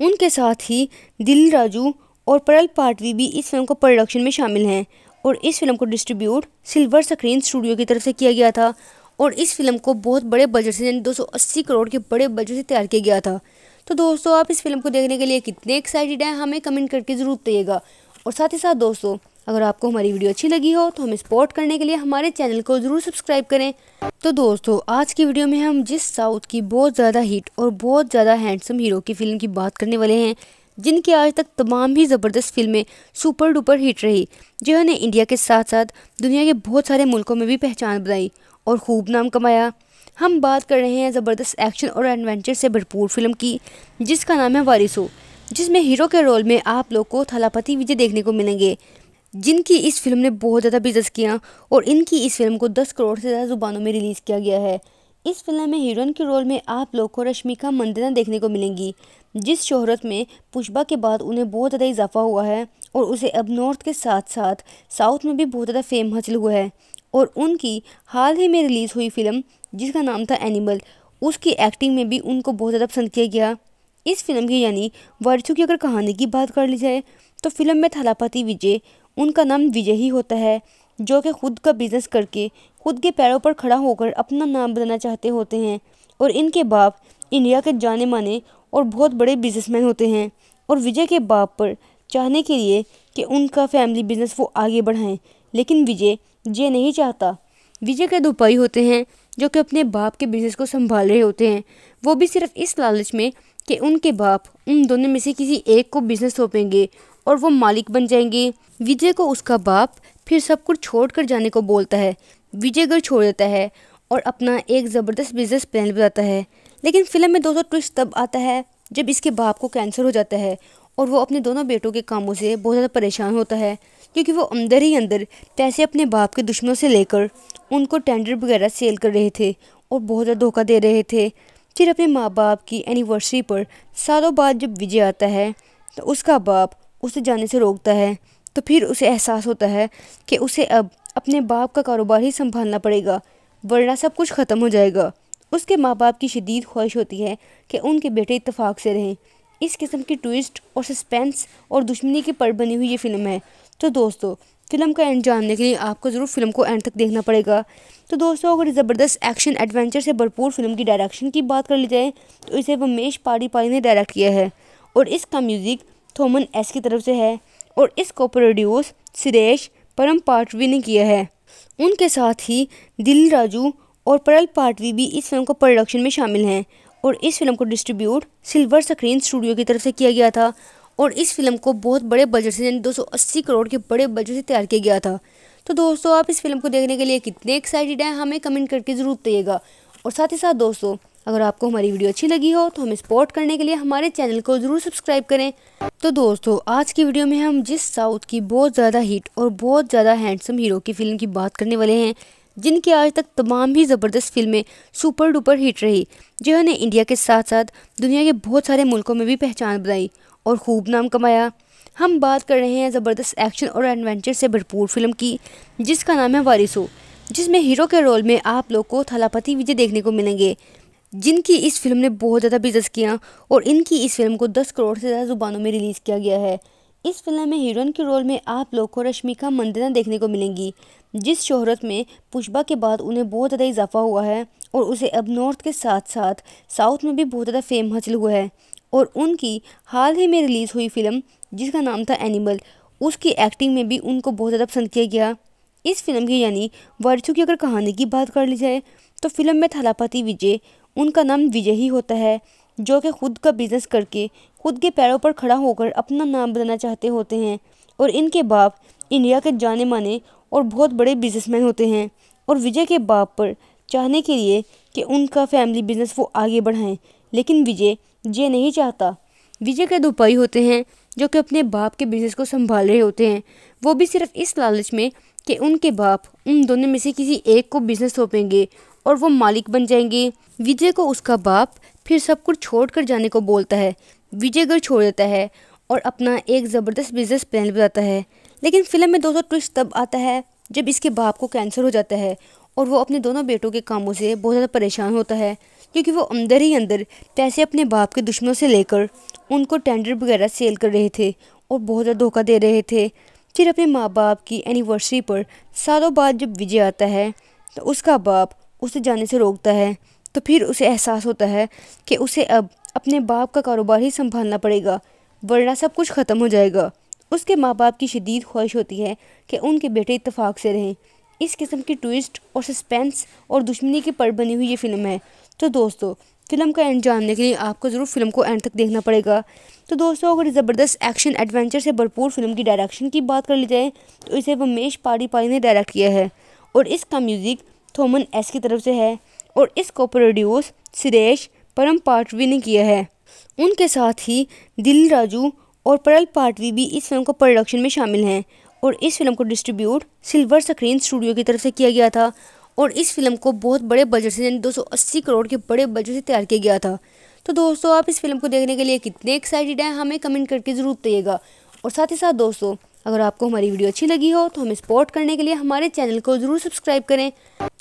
उनके साथ ही दिल राजू और परल पाटवी भी इस फिल्म को प्रोडक्शन में शामिल हैं और इस फिल्म को डिस्ट्रीब्यूट सिल्वर स्क्रीन स्टूडियो की तरफ से किया गया था और इस फिल्म को बहुत बड़े बजट से यानी 280 करोड़ के बड़े बजट से तैयार किया गया था तो दोस्तों आप इस फिल्म को देखने के लिए कितने एक्साइटेड हैं हमें कमेंट करके ज़रूर बताइएगा और साथ ही साथ दोस्तों अगर आपको हमारी वीडियो अच्छी लगी हो तो हमें सपोर्ट करने के लिए हमारे चैनल को ज़रूर सब्सक्राइब करें तो दोस्तों आज की वीडियो में हम जिस साउथ की बहुत ज़्यादा हिट और बहुत ज़्यादा हैंडसम हीरो की फ़िल्म की बात करने वाले हैं जिनकी आज तक तमाम ही ज़बरदस्त फिल्में सुपर डुपर हिट रही जिन्होंने इंडिया के साथ साथ दुनिया के बहुत सारे मुल्कों में भी पहचान बनाई और खूब नाम कमाया हम बात कर रहे हैं ज़बरदस्त एक्शन और एडवेंचर से भरपूर फिल्म की जिसका नाम है वारिसो जिसमें हीरो के रोल में आप लोग को थलापति विजय देखने को मिलेंगे जिनकी इस फिल्म ने बहुत ज़्यादा बिजनेस किया और इनकी इस फिल्म को 10 करोड़ से ज़्यादा ज़ुबानों में रिलीज़ किया गया है इस फिल्म में हीरोइन के रोल में आप लोग को रश्मिका मंदना देखने को मिलेंगी जिस शोहरत में पुष्पा के बाद उन्हें बहुत ज़्यादा इजाफा हुआ है और उसे अब नॉर्थ के साथ साथ साउथ में भी बहुत ज़्यादा फेम हासिल हुआ है और उनकी हाल ही में रिलीज़ हुई फिल्म जिसका नाम था एनिमल उसकी एक्टिंग में भी उनको बहुत ज़्यादा पसंद किया गया इस फिल्म की यानी वर्चू की अगर कहानी की बात कर ली जाए तो फिल्म में थलापति विजय उनका नाम विजय ही होता है जो कि खुद का बिज़नेस करके खुद के पैरों पर खड़ा होकर अपना नाम बनाना चाहते होते हैं और इनके बाप इंडिया के जाने माने और बहुत बड़े बिजनेसमैन होते हैं और विजय के बाप पर चाहने के लिए कि उनका फैमिली बिजनेस वो आगे बढ़ाएं लेकिन विजय ये नहीं चाहता विजय के दो भाई होते हैं जो कि अपने बाप के बिजनेस को संभाल रहे होते हैं वो भी सिर्फ इस लालच में कि उनके बाप उन दोनों में से किसी एक को बिजनेस सौंपेंगे और वो मालिक बन जाएंगे विजय को उसका बाप फिर सब कुछ छोड़ कर जाने को बोलता है विजय घर छोड़ देता है और अपना एक ज़बरदस्त बिजनेस प्लान बताता है लेकिन फिल्म में दोस्तों ट्विस्ट तब आता है जब इसके बाप को कैंसर हो जाता है और वो अपने दोनों बेटों के कामों से बहुत ज़्यादा परेशान होता है क्योंकि वो अंदर ही अंदर पैसे अपने बाप के दुश्मनों से लेकर उनको टेंडर वगैरह सेल कर रहे थे और बहुत ज़्यादा धोखा दे रहे थे फिर अपने माँ बाप की एनिवर्सरी पर सालों बाद जब विजय आता है तो उसका बाप उसे जाने से रोकता है तो फिर उसे एहसास होता है कि उसे अब अपने बाप का कारोबार ही संभालना पड़ेगा वरना सब कुछ ख़त्म हो जाएगा उसके माँ बाप की शदीद ख्वाहिश होती है कि उनके बेटे इतफाक़ से रहें इस किस्म की ट्विस्ट और सस्पेंस और दुश्मनी की पर बनी हुई ये फ़िल्म है तो दोस्तों फिल्म का एंड जानने के लिए आपको ज़रूर फिल्म को एंड तक देखना पड़ेगा तो दोस्तों अगर ज़बरदस्त एक्शन एडवेंचर से भरपूर फिल्म की डायरेक्शन की बात कर ली जाए तो इसे वमेश पाड़ी पाड़ी ने डायरेक्ट किया है और इसका म्यूज़िक थोमन एस की तरफ से है और इसको प्रोड्यूस सुरेश परम पाटवी ने किया है उनके साथ ही दिल राजू और परल पाटवी भी इस फिल्म को प्रोडक्शन में शामिल हैं और इस फिल्म को डिस्ट्रीब्यूट सिल्वर स्क्रीन स्टूडियो की तरफ से किया गया था और इस फिल्म को बहुत बड़े बजट से यानी 280 करोड़ के बड़े बजट से तैयार किया गया था तो दोस्तों आप इस फिल्म को देखने के लिए कितने एक्साइटेड हैं हमें कमेंट करके ज़रूर बताइएगा और साथ ही साथ दोस्तों अगर आपको हमारी वीडियो अच्छी लगी हो तो हमें सपोर्ट करने के लिए हमारे चैनल को ज़रूर सब्सक्राइब करें तो दोस्तों आज की वीडियो में हम जिस साउथ की बहुत ज़्यादा हिट और बहुत ज़्यादा हैंडसम हीरो की फ़िल्म की बात करने वाले हैं जिनकी आज तक तमाम ही ज़बरदस्त फिल्में सुपर डुपर हिट रही जिन्होंने इंडिया के साथ साथ दुनिया के बहुत सारे मुल्कों में भी पहचान बनाई और खूब नाम कमाया हम बात कर रहे हैं ज़बरदस्त एक्शन और एडवेंचर से भरपूर फिल्म की जिसका नाम है वारिसो जिसमें हीरो के रोल में आप लोग को थलापति विजय देखने को मिलेंगे जिनकी इस फिल्म ने बहुत ज़्यादा बिजनेस किया और इनकी इस फिल्म को 10 करोड़ से ज़्यादा ज़ुबानों में रिलीज़ किया गया है इस फिल्म में हीरोइन के रोल में आप लोग को रश्मिका मंदना देखने को मिलेंगी जिस शोहरत में पुष्पा के बाद उन्हें बहुत ज़्यादा इजाफा हुआ है और उसे अब नॉर्थ के साथ साथ साउथ में भी बहुत ज़्यादा फेम हासिल हुआ है और उनकी हाल ही में रिलीज़ हुई फिल्म जिसका नाम था एनिमल उसकी एक्टिंग में भी उनको बहुत ज़्यादा पसंद किया गया इस फिल्म की यानी वर्चू की अगर कहानी की बात कर ली जाए तो फिल्म में थलापति विजय उनका नाम विजय ही होता है जो कि खुद का बिज़नेस करके खुद के पैरों पर खड़ा होकर अपना नाम बनाना चाहते होते हैं और इनके बाप इंडिया के जाने माने और बहुत बड़े बिजनेसमैन होते हैं और विजय के बाप पर चाहने के लिए कि उनका फैमिली बिजनेस वो आगे बढ़ाएं लेकिन विजय ये नहीं चाहता विजय के दो भाई होते हैं जो कि अपने बाप के बिजनेस को संभाल रहे होते हैं वो भी सिर्फ इस लालच में कि उनके बाप उन दोनों में से किसी एक को बिजनेस सौंपेंगे और वो मालिक बन जाएंगे विजय को उसका बाप फिर सब कुछ छोड़ कर जाने को बोलता है विजय घर छोड़ देता है और अपना एक ज़बरदस्त बिजनेस प्लान बताता है लेकिन फिल्म में दोस्तों ट्विस्ट तब आता है जब इसके बाप को कैंसर हो जाता है और वो अपने दोनों बेटों के कामों से बहुत ज़्यादा परेशान होता है क्योंकि वो अंदर ही अंदर पैसे अपने बाप के दुश्मनों से लेकर उनको टेंडर वगैरह सेल कर रहे थे और बहुत ज़्यादा धोखा दे रहे थे फिर अपने माँ बाप की एनिवर्सरी पर सालों बाद जब विजय आता है तो उसका बाप उसे जाने से रोकता है तो फिर उसे एहसास होता है कि उसे अब अपने बाप का कारोबार ही संभालना पड़ेगा वरना सब कुछ ख़त्म हो जाएगा उसके माँ बाप की शदीद ख्वाहिश होती है कि उनके बेटे इतफाक़ से रहें इस किस्म की ट्विस्ट और सस्पेंस और दुश्मनी की पर बनी हुई ये फ़िल्म है तो दोस्तों फिल्म का एंड जानने के लिए आपको ज़रूर फिल्म को एंड तक देखना पड़ेगा तो दोस्तों अगर ज़बरदस्त एक्शन एडवेंचर से भरपूर फिल्म की डायरेक्शन की बात कर ली जाए तो इसे वमेश पाड़ी पाड़ी ने डायरेक्ट किया है और इसका म्यूज़िक थोमन एस की तरफ से है और इसको प्रोड्यूस सुरेश परम पाटवी ने किया है उनके साथ ही दिल राजू और परल पाटवी भी इस फिल्म को प्रोडक्शन में शामिल हैं और इस फिल्म को डिस्ट्रीब्यूट सिल्वर स्क्रीन स्टूडियो की तरफ से किया गया था और इस फिल्म को बहुत बड़े बजट से यानी 280 करोड़ के बड़े बजट से तैयार किया गया था तो दोस्तों आप इस फिल्म को देखने के लिए कितने एक्साइटेड हैं हमें कमेंट करके ज़रूर बताइएगा और साथ ही साथ दोस्तों अगर आपको हमारी वीडियो अच्छी लगी हो तो हमें सपोर्ट करने के लिए हमारे चैनल को ज़रूर सब्सक्राइब करें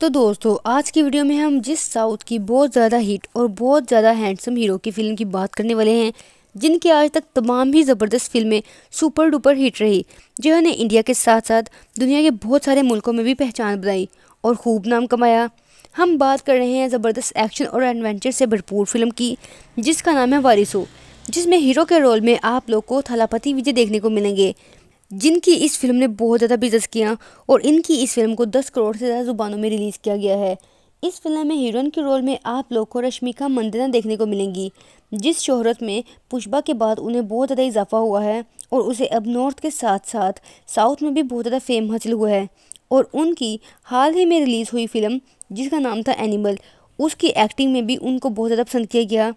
तो दोस्तों आज की वीडियो में हम जिस साउथ की बहुत ज़्यादा हिट और बहुत ज़्यादा हैंडसम हीरो की फ़िल्म की बात करने वाले हैं जिनकी आज तक तमाम ही ज़बरदस्त फिल्में सुपर डुपर हिट रही जिन्होंने इंडिया के साथ साथ दुनिया के बहुत सारे मुल्कों में भी पहचान बनाई और खूब नाम कमाया हम बात कर रहे हैं ज़बरदस्त एक्शन और एडवेंचर से भरपूर फिल्म की जिसका नाम है वारिसो जिसमें हीरो के रोल में आप लोग को थलापति विजय देखने को मिलेंगे जिनकी इस फिल्म ने बहुत ज़्यादा बिजनेस किया और इनकी इस फिल्म को 10 करोड़ से ज़्यादा ज़ुबानों में रिलीज़ किया गया है इस फिल्म में हीरोइन के रोल में आप लोग को रश्मिका मंदना देखने को मिलेंगी जिस शोहरत में पुष्पा के बाद उन्हें बहुत ज़्यादा इजाफा हुआ है और उसे अब नॉर्थ के साथ साथ साउथ में भी बहुत ज़्यादा फेम हासिल हुआ है और उनकी हाल ही में रिलीज़ हुई फिल्म जिसका नाम था एनिमल उसकी एक्टिंग में भी उनको बहुत ज़्यादा पसंद किया गया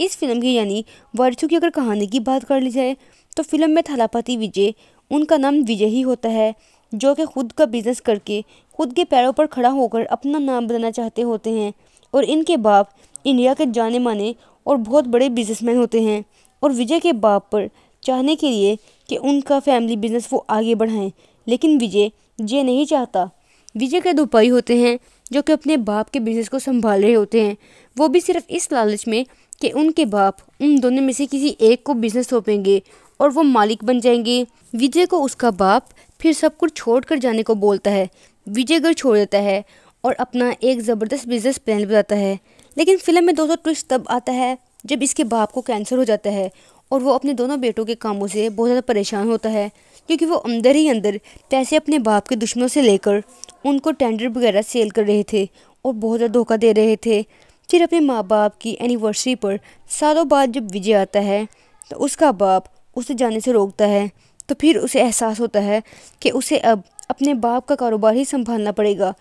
इस फिल्म की यानी वर्चू की अगर कहानी की बात कर ली जाए तो फिल्म में थलापति विजय उनका नाम विजय ही होता है जो कि खुद का बिज़नेस करके खुद के पैरों पर खड़ा होकर अपना नाम बनाना चाहते होते हैं और इनके बाप इंडिया के जाने माने और बहुत बड़े बिजनेसमैन होते हैं और विजय के बाप पर चाहने के लिए कि उनका फैमिली बिजनेस वो आगे बढ़ाएं लेकिन विजय ये नहीं चाहता विजय के दो भाई होते हैं जो कि अपने बाप के बिजनेस को संभाल रहे होते हैं वो भी सिर्फ इस लालच में कि उनके बाप उन दोनों में से किसी एक को बिजनेस सौंपेंगे और वो मालिक बन जाएंगे विजय को उसका बाप फिर सब कुछ छोड़ कर जाने को बोलता है विजय घर छोड़ देता है और अपना एक ज़बरदस्त बिजनेस प्लान बताता है लेकिन फिल्म में दोस्तों ट्विस्ट तब आता है जब इसके बाप को कैंसर हो जाता है और वो अपने दोनों बेटों के कामों से बहुत ज़्यादा परेशान होता है क्योंकि वो अंदर ही अंदर पैसे अपने बाप के दुश्मनों से लेकर उनको टेंडर वगैरह सेल कर रहे थे और बहुत ज़्यादा धोखा दे रहे थे फिर अपने माँ बाप की एनिवर्सरी पर सालों बाद जब विजय आता है तो उसका बाप उसे जाने से रोकता है तो फिर उसे एहसास होता है कि उसे अब अपने बाप का कारोबार ही संभालना पड़ेगा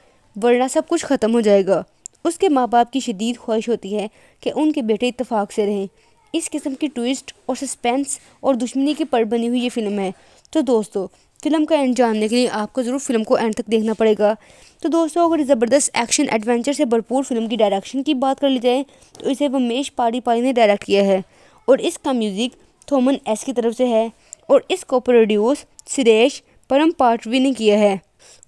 वरना सब कुछ ख़त्म हो जाएगा उसके माँ बाप की शदीद ख्वाहिश होती है कि उनके बेटे इतफाक़ से रहें इस किस्म की ट्विस्ट और सस्पेंस और दुश्मनी की पर बनी हुई ये फ़िल्म है तो दोस्तों फिल्म का एंड जानने के लिए आपको ज़रूर फिल्म को एंड तक देखना पड़ेगा तो दोस्तों अगर ज़बरदस्त एक्शन एडवेंचर से भरपूर फिल्म की डायरेक्शन की बात कर ली जाए तो इसे वमेश पारी पारी ने डायरेक्ट किया है और इसका म्यूज़िक थोमन एस की तरफ से है और इसको प्रोड्यूस सुरेश परम पाटवी ने किया है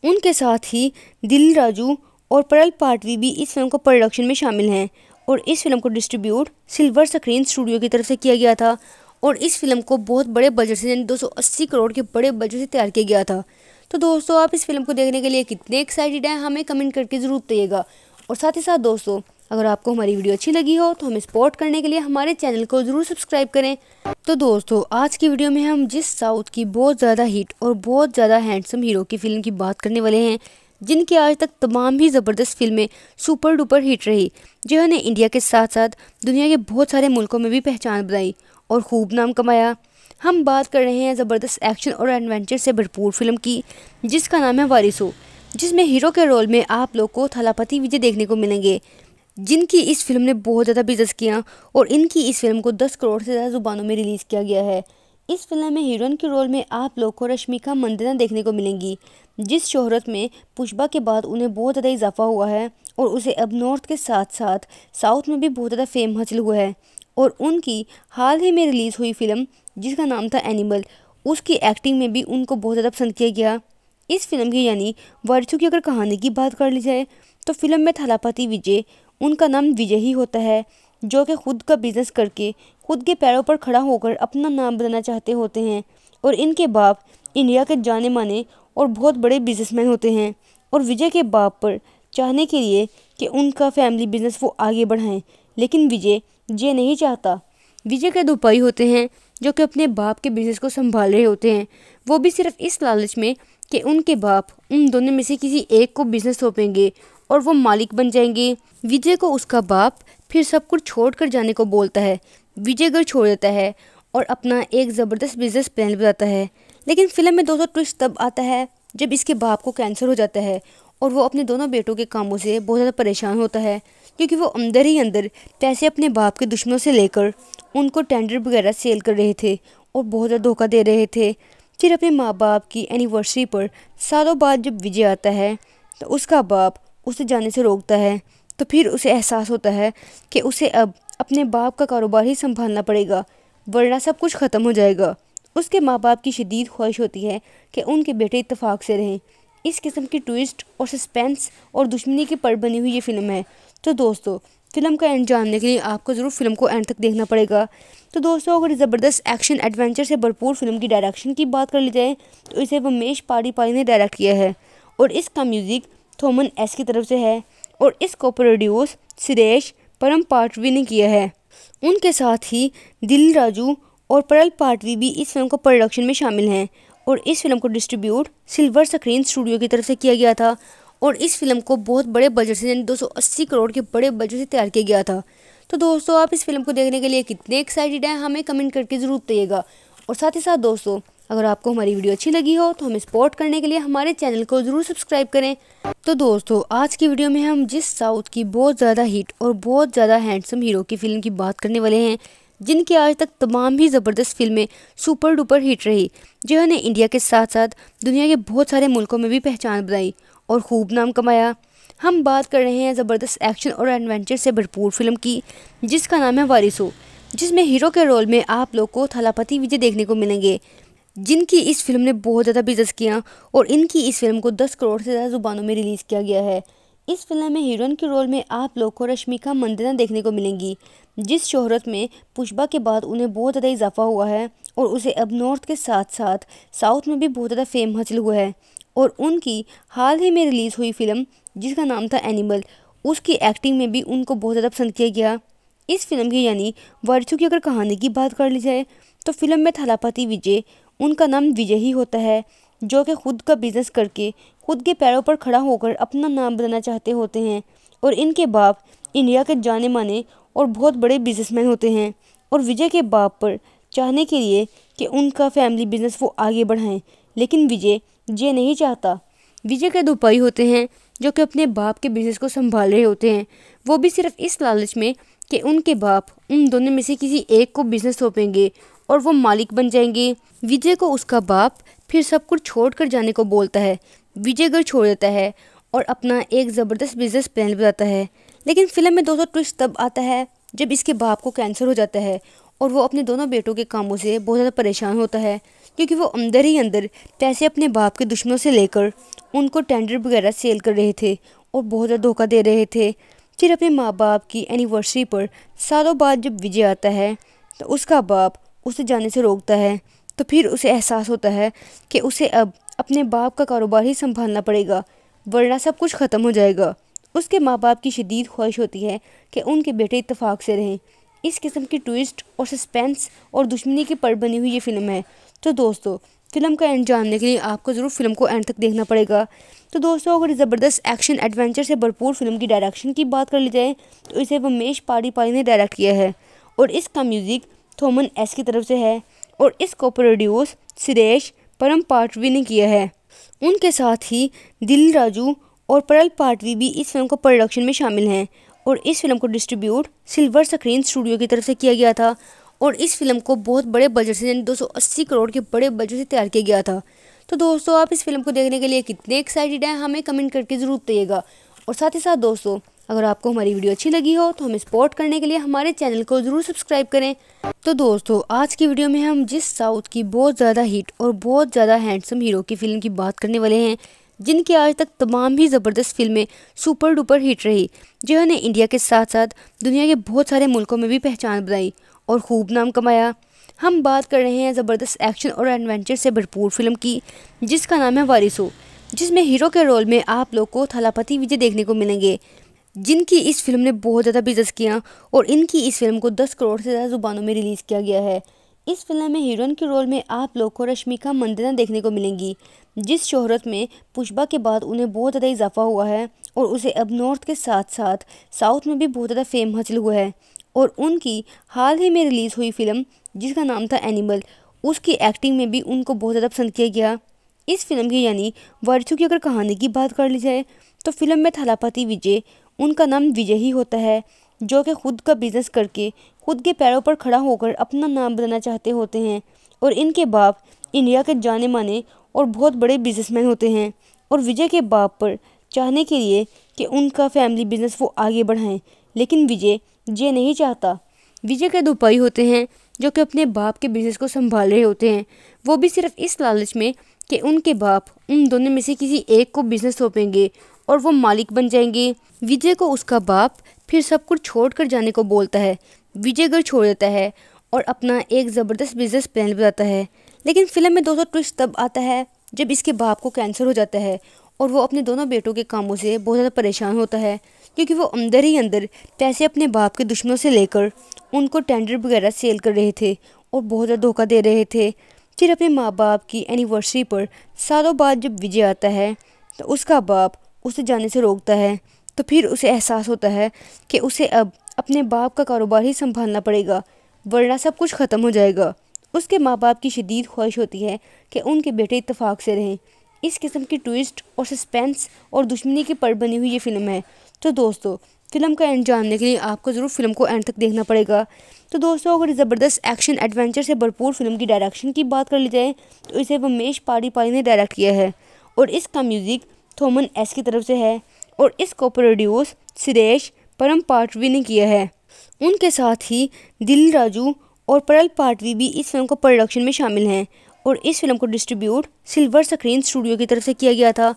उनके साथ ही दिल राजू और परल पाटवी भी इस फिल्म को प्रोडक्शन में शामिल हैं और इस फिल्म को डिस्ट्रीब्यूट सिल्वर स्क्रीन स्टूडियो की तरफ से किया गया था और इस फिल्म को बहुत बड़े बजट से यानी 280 करोड़ के बड़े बजट से तैयार किया गया था तो दोस्तों आप इस फिल्म को देखने के लिए कितने एक्साइटेड हैं हमें कमेंट करके ज़रूर बताइएगा और साथ ही साथ दोस्तों अगर आपको हमारी वीडियो अच्छी लगी हो तो हमें सपोर्ट करने के लिए हमारे चैनल को ज़रूर सब्सक्राइब करें तो दोस्तों आज की वीडियो में हम जिस साउथ की बहुत ज़्यादा हिट और बहुत ज़्यादा हैंडसम हीरो की फ़िल्म की बात करने वाले हैं जिनकी आज तक तमाम ही ज़बरदस्त फिल्में सुपर डुपर हिट रही जिन्होंने इंडिया के साथ साथ दुनिया के बहुत सारे मुल्कों में भी पहचान बनाई और खूब नाम कमाया हम बात कर रहे हैं ज़बरदस्त एक्शन और एडवेंचर से भरपूर फिल्म की जिसका नाम है वारिसो जिसमें हीरो के रोल में आप लोग को थलापति विजय देखने को मिलेंगे जिनकी इस फिल्म ने बहुत ज़्यादा बिजनेस किया और इनकी इस फिल्म को 10 करोड़ से ज़्यादा ज़ुबानों में रिलीज़ किया गया है इस फिल्म में हीरोइन के रोल में आप लोग को रश्मिका मंदना देखने को मिलेंगी जिस शोहरत में पुष्पा के बाद उन्हें बहुत ज़्यादा इजाफा हुआ है और उसे अब नॉर्थ के साथ साथ साउथ में भी बहुत ज़्यादा फेम हासिल हुआ है और उनकी हाल ही में रिलीज़ हुई फिल्म जिसका नाम था एनिमल उसकी एक्टिंग में भी उनको बहुत ज़्यादा पसंद किया गया इस फिल्म की यानी वर्चू की अगर कहानी की बात कर ली जाए तो फिल्म में थलापति विजय उनका नाम विजय ही होता है जो कि खुद का बिज़नेस करके खुद के पैरों पर खड़ा होकर अपना नाम बनाना चाहते होते हैं और इनके बाप इंडिया के जाने माने और बहुत बड़े बिजनेसमैन होते हैं और विजय के बाप पर चाहने के लिए कि उनका फैमिली बिजनेस वो आगे बढ़ाएं लेकिन विजय ये नहीं चाहता विजय के दो भाई होते हैं जो कि अपने बाप के बिजनेस को संभाल रहे होते हैं वो भी सिर्फ इस लालच में कि उनके बाप उन दोनों में से किसी एक को बिजनेस सौंपेंगे और वो मालिक बन जाएंगे विजय को उसका बाप फिर सब कुछ छोड़ कर जाने को बोलता है विजय घर छोड़ देता है और अपना एक ज़बरदस्त बिजनेस प्लान बताता है लेकिन फिल्म में दोस्तों ट्विस्ट तब आता है जब इसके बाप को कैंसर हो जाता है और वो अपने दोनों बेटों के कामों से बहुत ज़्यादा परेशान होता है क्योंकि वो अंदर ही अंदर पैसे अपने बाप के दुश्मनों से लेकर उनको टेंडर वगैरह सेल कर रहे थे और बहुत ज़्यादा धोखा दे रहे थे फिर अपने माँ बाप की एनिवर्सरी पर सालों बाद जब विजय आता है तो उसका बाप उसे जाने से रोकता है तो फिर उसे एहसास होता है कि उसे अब अपने बाप का कारोबार ही संभालना पड़ेगा वरना सब कुछ ख़त्म हो जाएगा उसके माँ बाप की शदीद ख्वाहिश होती है कि उनके बेटे इतफाक़ से रहें इस किस्म की ट्विस्ट और सस्पेंस और दुश्मनी की पर बनी हुई ये फ़िल्म है तो दोस्तों फिल्म का एंड जानने के लिए आपको ज़रूर फिल्म को एंड तक देखना पड़ेगा तो दोस्तों अगर ज़बरदस्त एक्शन एडवेंचर से भरपूर फिल्म की डायरेक्शन की बात कर ली जाए तो इसे वमेश पाड़ी पाई ने डायरेक्ट किया है और इसका म्यूज़िक थोमन एस की तरफ से है और इसको प्रोड्यूस सुरेश परम पाटवी ने किया है उनके साथ ही दिल राजू और परल पाटवी भी इस फिल्म को प्रोडक्शन में शामिल हैं और इस फिल्म को डिस्ट्रीब्यूट सिल्वर स्क्रीन स्टूडियो की तरफ से किया गया था और इस फिल्म को बहुत बड़े बजट से यानी 280 करोड़ के बड़े बजट से तैयार किया गया था तो दोस्तों आप इस फिल्म को देखने के लिए कितने एक्साइटेड हैं हमें कमेंट करके ज़रूर बताइएगा और साथ ही साथ दोस्तों अगर आपको हमारी वीडियो अच्छी लगी हो तो हमें सपोर्ट करने के लिए हमारे चैनल को ज़रूर सब्सक्राइब करें तो दोस्तों आज की वीडियो में हम जिस साउथ की बहुत ज़्यादा हिट और बहुत ज़्यादा हैंडसम हीरो की फ़िल्म की बात करने वाले हैं जिनकी आज तक तमाम ही ज़बरदस्त फिल्में सुपर डुपर हिट रही जिन्होंने इंडिया के साथ साथ दुनिया के बहुत सारे मुल्कों में भी पहचान बनाई और खूब नाम कमाया हम बात कर रहे हैं ज़बरदस्त एक्शन और एडवेंचर से भरपूर फिल्म की जिसका नाम है वारिसो जिसमें हीरो के रोल में आप लोग को थलापति विजय देखने को मिलेंगे जिनकी इस फिल्म ने बहुत ज़्यादा बिजनेस किया और इनकी इस फिल्म को 10 करोड़ से ज़्यादा ज़ुबानों में रिलीज़ किया गया है इस फिल्म में हीरोइन के रोल में आप लोग को रश्मिका मंदना देखने को मिलेंगी जिस शोहरत में पुष्पा के बाद उन्हें बहुत ज़्यादा इजाफा हुआ है और उसे अब नॉर्थ के साथ साथ साउथ में भी बहुत ज़्यादा फेम हासिल हुआ है और उनकी हाल ही में रिलीज़ हुई फिल्म जिसका नाम था एनिमल उसकी एक्टिंग में भी उनको बहुत ज़्यादा पसंद किया गया इस फिल्म की यानी वर्चू की अगर कहानी की बात कर ली जाए तो फिल्म में थलापति विजय उनका नाम विजय ही होता है जो कि खुद का बिज़नेस करके खुद के पैरों पर खड़ा होकर अपना नाम बनाना चाहते होते हैं और इनके बाप इंडिया के जाने माने और बहुत बड़े बिजनेसमैन होते हैं और विजय के बाप पर चाहने के लिए कि उनका फैमिली बिजनेस वो आगे बढ़ाएं लेकिन विजय ये नहीं चाहता विजय के दो भाई होते हैं जो कि अपने बाप के बिजनेस को संभाल रहे होते हैं वो भी सिर्फ इस लालच में कि उनके बाप उन दोनों में से किसी एक को बिजनेस सौंपेंगे और वो मालिक बन जाएंगे विजय को उसका बाप फिर सब कुछ छोड़ कर जाने को बोलता है विजय घर छोड़ देता है और अपना एक ज़बरदस्त बिजनेस प्लान बताता है लेकिन फिल्म में दोस्तों ट्विस्ट तब आता है जब इसके बाप को कैंसर हो जाता है और वो अपने दोनों बेटों के कामों से बहुत ज़्यादा परेशान होता है क्योंकि वो अंदर ही अंदर पैसे अपने बाप के दुश्मनों से लेकर उनको टेंडर वगैरह सेल कर रहे थे और बहुत ज़्यादा धोखा दे रहे थे फिर अपने माँ बाप की एनिवर्सरी पर सालों बाद जब विजय आता है तो उसका बाप उसे जाने से रोकता है तो फिर उसे एहसास होता है कि उसे अब अपने बाप का कारोबार ही संभालना पड़ेगा वरना सब कुछ ख़त्म हो जाएगा उसके माँ बाप की शदीद ख्वाहिश होती है कि उनके बेटे इतफाक़ से रहें इस किस्म की ट्विस्ट और सस्पेंस और दुश्मनी की पर बनी हुई ये फ़िल्म है तो दोस्तों फिल्म का एंड जानने के लिए आपको ज़रूर फिल्म को एंड तक देखना पड़ेगा तो दोस्तों अगर ज़बरदस्त एक्शन एडवेंचर से भरपूर फिल्म की डायरेक्शन की बात कर ली जाए तो इसे वमेश पाड़ी पाड़ी ने डायरेक्ट किया है और इसका म्यूज़िक थोमन एस की तरफ से है और इसको प्रोड्यूस सुरेश परम पाटवी ने किया है उनके साथ ही दिल राजू और परल पाटवी भी इस फिल्म को प्रोडक्शन में शामिल हैं और इस फिल्म को डिस्ट्रीब्यूट सिल्वर स्क्रीन स्टूडियो की तरफ से किया गया था और इस फिल्म को बहुत बड़े बजट से यानी 280 करोड़ के बड़े बजट से तैयार किया गया था तो दोस्तों आप इस फिल्म को देखने के लिए कितने एक्साइटेड हैं हमें कमेंट करके ज़रूर बताइएगा और साथ ही साथ दोस्तों अगर आपको हमारी वीडियो अच्छी लगी हो तो हमें सपोर्ट करने के लिए हमारे चैनल को ज़रूर सब्सक्राइब करें तो दोस्तों आज की वीडियो में हम जिस साउथ की बहुत ज़्यादा हिट और बहुत ज़्यादा हैंडसम हीरो की फ़िल्म की बात करने वाले हैं जिनकी आज तक तमाम ही ज़बरदस्त फिल्में सुपर डुपर हिट रही जिन्होंने इंडिया के साथ साथ दुनिया के बहुत सारे मुल्कों में भी पहचान बनाई और खूब नाम कमाया हम बात कर रहे हैं ज़बरदस्त एक्शन और एडवेंचर से भरपूर फिल्म की जिसका नाम है वारिसो जिसमें हीरो के रोल में आप लोग को थलापति विजय देखने को मिलेंगे जिनकी इस फिल्म ने बहुत ज़्यादा बिजनेस किया और इनकी इस फिल्म को 10 करोड़ से ज़्यादा ज़ुबानों में रिलीज़ किया गया है इस फिल्म में हीरोइन के रोल में आप लोग को रश्मिका मंदना देखने को मिलेंगी जिस शोहरत में पुष्पा के बाद उन्हें बहुत ज़्यादा इजाफा हुआ है और उसे अब नॉर्थ के साथ साथ साउथ में भी बहुत ज़्यादा फेम हासिल हुआ है और उनकी हाल ही में रिलीज़ हुई फिल्म जिसका नाम था एनिमल उसकी एक्टिंग में भी उनको बहुत ज़्यादा पसंद किया गया इस फिल्म की यानी वर्चू की अगर कहानी की बात कर ली जाए तो फिल्म में थलापति विजय उनका नाम विजय ही होता है जो कि खुद का बिज़नेस करके खुद के पैरों पर खड़ा होकर अपना नाम बनाना चाहते होते हैं और इनके बाप इंडिया के जाने माने और बहुत बड़े बिजनेसमैन होते हैं और विजय के बाप पर चाहने के लिए कि उनका फैमिली बिजनेस वो आगे बढ़ाएं लेकिन विजय ये नहीं चाहता विजय के दो भाई होते हैं जो कि अपने बाप के बिजनेस को संभाल रहे होते हैं वो भी सिर्फ इस लालच में कि उनके बाप उन दोनों में से किसी एक को बिजनेस सौंपेंगे और वो मालिक बन जाएंगे विजय को उसका बाप फिर सब कुछ छोड़ कर जाने को बोलता है विजय घर छोड़ देता है और अपना एक ज़बरदस्त बिजनेस प्लान बताता है लेकिन फिल्म में दोस्तों ट्विस्ट तब आता है जब इसके बाप को कैंसर हो जाता है और वो अपने दोनों बेटों के कामों से बहुत ज़्यादा परेशान होता है क्योंकि वो अंदर ही अंदर पैसे अपने बाप के दुश्मनों से लेकर उनको टेंडर वगैरह सेल कर रहे थे और बहुत ज़्यादा धोखा दे रहे थे फिर अपने माँ बाप की एनिवर्सरी पर सालों बाद जब विजय आता है तो उसका बाप उसे जाने से रोकता है तो फिर उसे एहसास होता है कि उसे अब अपने बाप का कारोबार ही संभालना पड़ेगा वरना सब कुछ ख़त्म हो जाएगा उसके माँ बाप की शदीद ख्वाहिश होती है कि उनके बेटे इतफाक़ से रहें इस किस्म की ट्विस्ट और सस्पेंस और दुश्मनी की पर बनी हुई ये फ़िल्म है तो दोस्तों फिल्म का एंड जानने के लिए आपको ज़रूर फिल्म को एंड तक देखना पड़ेगा तो दोस्तों अगर ज़बरदस्त एक्शन एडवेंचर से भरपूर फिल्म की डायरेक्शन की बात कर ली जाए तो इसे वमेश पाड़ी पाड़ी ने डायरेक्ट किया है और इसका म्यूज़िक थोमन एस की तरफ से है और इसको प्रोड्यूस सुरेश परम पाटवी ने किया है उनके साथ ही दिल राजू और परल पाटवी भी इस फिल्म को प्रोडक्शन में शामिल हैं और इस फिल्म को डिस्ट्रीब्यूट सिल्वर स्क्रीन स्टूडियो की तरफ से किया गया था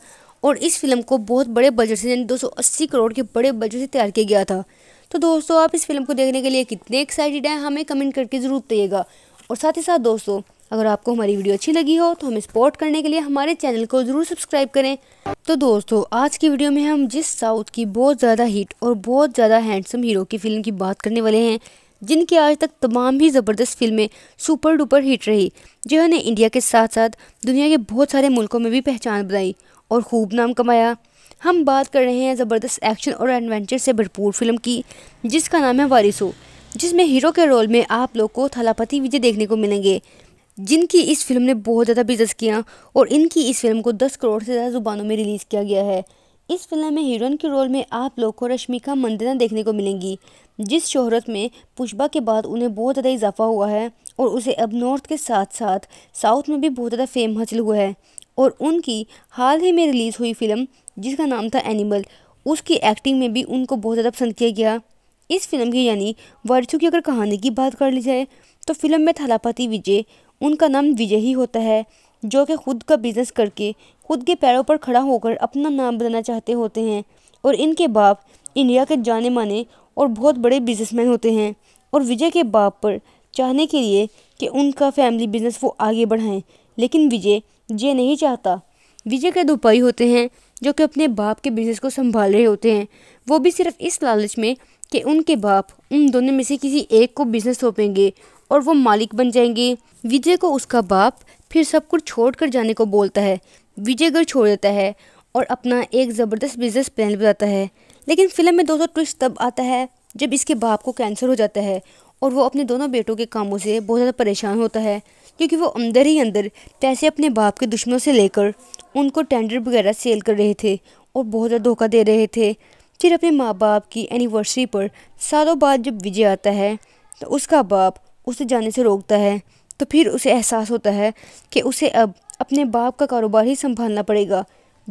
और इस फिल्म को बहुत बड़े बजट से यानी 280 करोड़ के बड़े बजट से तैयार किया गया था तो दोस्तों आप इस फिल्म को देखने के लिए कितने एक्साइटेड हैं हमें कमेंट करके ज़रूर बताइएगा और साथ ही साथ दोस्तों अगर आपको हमारी वीडियो अच्छी लगी हो तो हमें सपोर्ट करने के लिए हमारे चैनल को ज़रूर सब्सक्राइब करें तो दोस्तों आज की वीडियो में हम जिस साउथ की बहुत ज़्यादा हिट और बहुत ज़्यादा हैंडसम हीरो की फ़िल्म की बात करने वाले हैं जिनकी आज तक तमाम ही ज़बरदस्त फिल्में सुपर डुपर हिट रही जिन्होंने इंडिया के साथ साथ दुनिया के बहुत सारे मुल्कों में भी पहचान बनाई और खूब नाम कमाया हम बात कर रहे हैं ज़बरदस्त एक्शन और एडवेंचर से भरपूर फिल्म की जिसका नाम है वारिसो जिसमें हीरो के रोल में आप लोग को थलापति विजय देखने को मिलेंगे जिनकी इस फिल्म ने बहुत ज़्यादा बिजनेस किया और इनकी इस फिल्म को 10 करोड़ से ज़्यादा ज़ुबानों में रिलीज़ किया गया है इस फिल्म में हीरोइन के रोल में आप लोग को रश्मिका मंदना देखने को मिलेंगी जिस शोहरत में पुष्पा के बाद उन्हें बहुत ज़्यादा इजाफा हुआ है और उसे अब नॉर्थ के साथ साथ साउथ में भी बहुत ज़्यादा फेम हासिल हुआ है और उनकी हाल ही में रिलीज़ हुई फिल्म जिसका नाम था एनिमल उसकी एक्टिंग में भी उनको बहुत ज़्यादा पसंद किया गया इस फिल्म की यानी वर्चू की अगर कहानी की बात कर ली जाए तो फिल्म में थलापति विजय उनका नाम विजय ही होता है जो कि खुद का बिज़नेस करके खुद के पैरों पर खड़ा होकर अपना नाम बनाना चाहते होते हैं और इनके बाप इंडिया के जाने माने और बहुत बड़े बिजनेसमैन होते हैं और विजय के बाप पर चाहने के लिए कि उनका फैमिली बिजनेस वो आगे बढ़ाएं लेकिन विजय ये नहीं चाहता विजय के दो भाई होते हैं जो कि अपने बाप के बिजनेस को संभाल रहे होते हैं वो भी सिर्फ इस लालच में कि उनके बाप उन दोनों में से किसी एक को बिजनेस सौंपेंगे और वो मालिक बन जाएंगे विजय को उसका बाप फिर सब कुछ छोड़ कर जाने को बोलता है विजय घर छोड़ देता है और अपना एक ज़बरदस्त बिजनेस प्लान बताता है लेकिन फिल्म में दोस्तों ट्विस्ट तब आता है जब इसके बाप को कैंसर हो जाता है और वो अपने दोनों बेटों के कामों से बहुत ज़्यादा परेशान होता है क्योंकि वो अंदर ही अंदर पैसे अपने बाप के दुश्मनों से लेकर उनको टेंडर वगैरह सेल कर रहे थे और बहुत ज़्यादा धोखा दे रहे थे फिर अपने माँ बाप की एनिवर्सरी पर सालों बाद जब विजय आता है तो उसका बाप उसे जाने से रोकता है तो फिर उसे एहसास होता है कि उसे अब अपने बाप का कारोबार ही संभालना पड़ेगा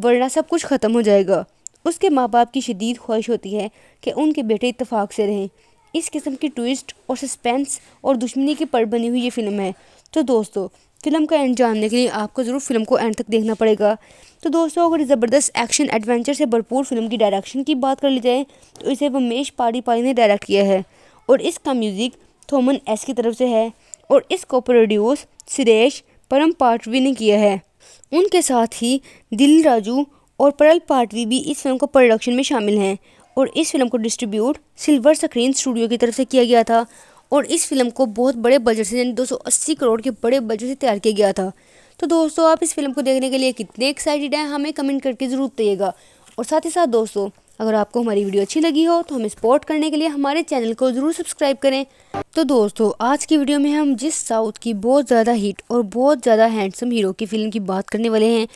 वरना सब कुछ ख़त्म हो जाएगा उसके माँ बाप की शदीद ख्वाहिश होती है कि उनके बेटे इतफाक़ से रहें इस किस्म की ट्विस्ट और सस्पेंस और दुश्मनी की पर बनी हुई ये फ़िल्म है तो दोस्तों फिल्म का एंड जानने के लिए आपको ज़रूर फिल्म को एंड तक देखना पड़ेगा तो दोस्तों अगर ज़बरदस्त एक्शन एडवेंचर से भरपूर फिल्म की डायरेक्शन की बात कर ली जाए तो इसे वमेश पाड़ी पाड़ी ने डायरेक्ट किया है और इसका म्यूज़िक थोमन एस की तरफ से है और इसको प्रोड्यूस सुरेश परम पाटवी ने किया है उनके साथ ही दिल राजू और परल पाटवी भी इस फिल्म को प्रोडक्शन में शामिल हैं और इस फिल्म को डिस्ट्रीब्यूट सिल्वर स्क्रीन स्टूडियो की तरफ से किया गया था और इस फिल्म को बहुत बड़े बजट से यानी 280 करोड़ के बड़े बजट से तैयार किया गया था तो दोस्तों आप इस फिल्म को देखने के लिए कितने एक्साइटेड हैं हमें कमेंट करके ज़रूर बताइएगा और साथ ही साथ दोस्तों अगर आपको हमारी वीडियो अच्छी लगी हो तो हमें सपोर्ट करने के लिए हमारे चैनल को ज़रूर सब्सक्राइब करें तो दोस्तों आज की वीडियो में हम जिस साउथ की बहुत ज़्यादा हिट और बहुत ज़्यादा हैंडसम हीरो की फ़िल्म की बात करने वाले हैं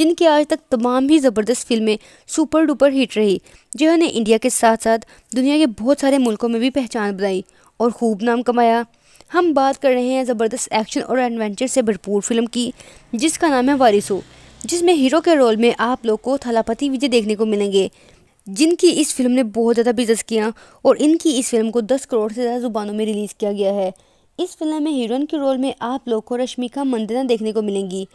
जिनकी आज तक तमाम ही ज़बरदस्त फिल्में सुपर डुपर हिट रही जिन्होंने इंडिया के साथ साथ दुनिया के बहुत सारे मुल्कों में भी पहचान बनाई और खूब नाम कमाया हम बात कर रहे हैं ज़बरदस्त एक्शन और एडवेंचर से भरपूर फिल्म की जिसका नाम है वारिसो जिसमें हीरो के रोल में आप लोग को थलापति विजय देखने को मिलेंगे जिनकी इस फिल्म ने बहुत ज़्यादा बिजनेस किया और इनकी इस फिल्म को 10 करोड़ से ज़्यादा ज़ुबानों में रिलीज़ किया गया है इस फिल्म में हीरोइन के रोल में आप लोग को रश्मिका मंदना देखने को मिलेंगी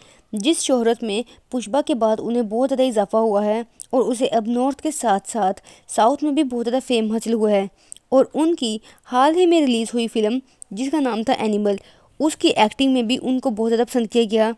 जिस शोहरत में पुष्पा के बाद उन्हें बहुत ज़्यादा इजाफा हुआ है और उसे अब नॉर्थ के साथ साथ साउथ में भी बहुत ज़्यादा फेम हासिल हुआ है और उनकी हाल ही में रिलीज़ हुई फिल्म जिसका नाम था एनिमल उसकी एक्टिंग में भी उनको बहुत ज़्यादा पसंद किया गया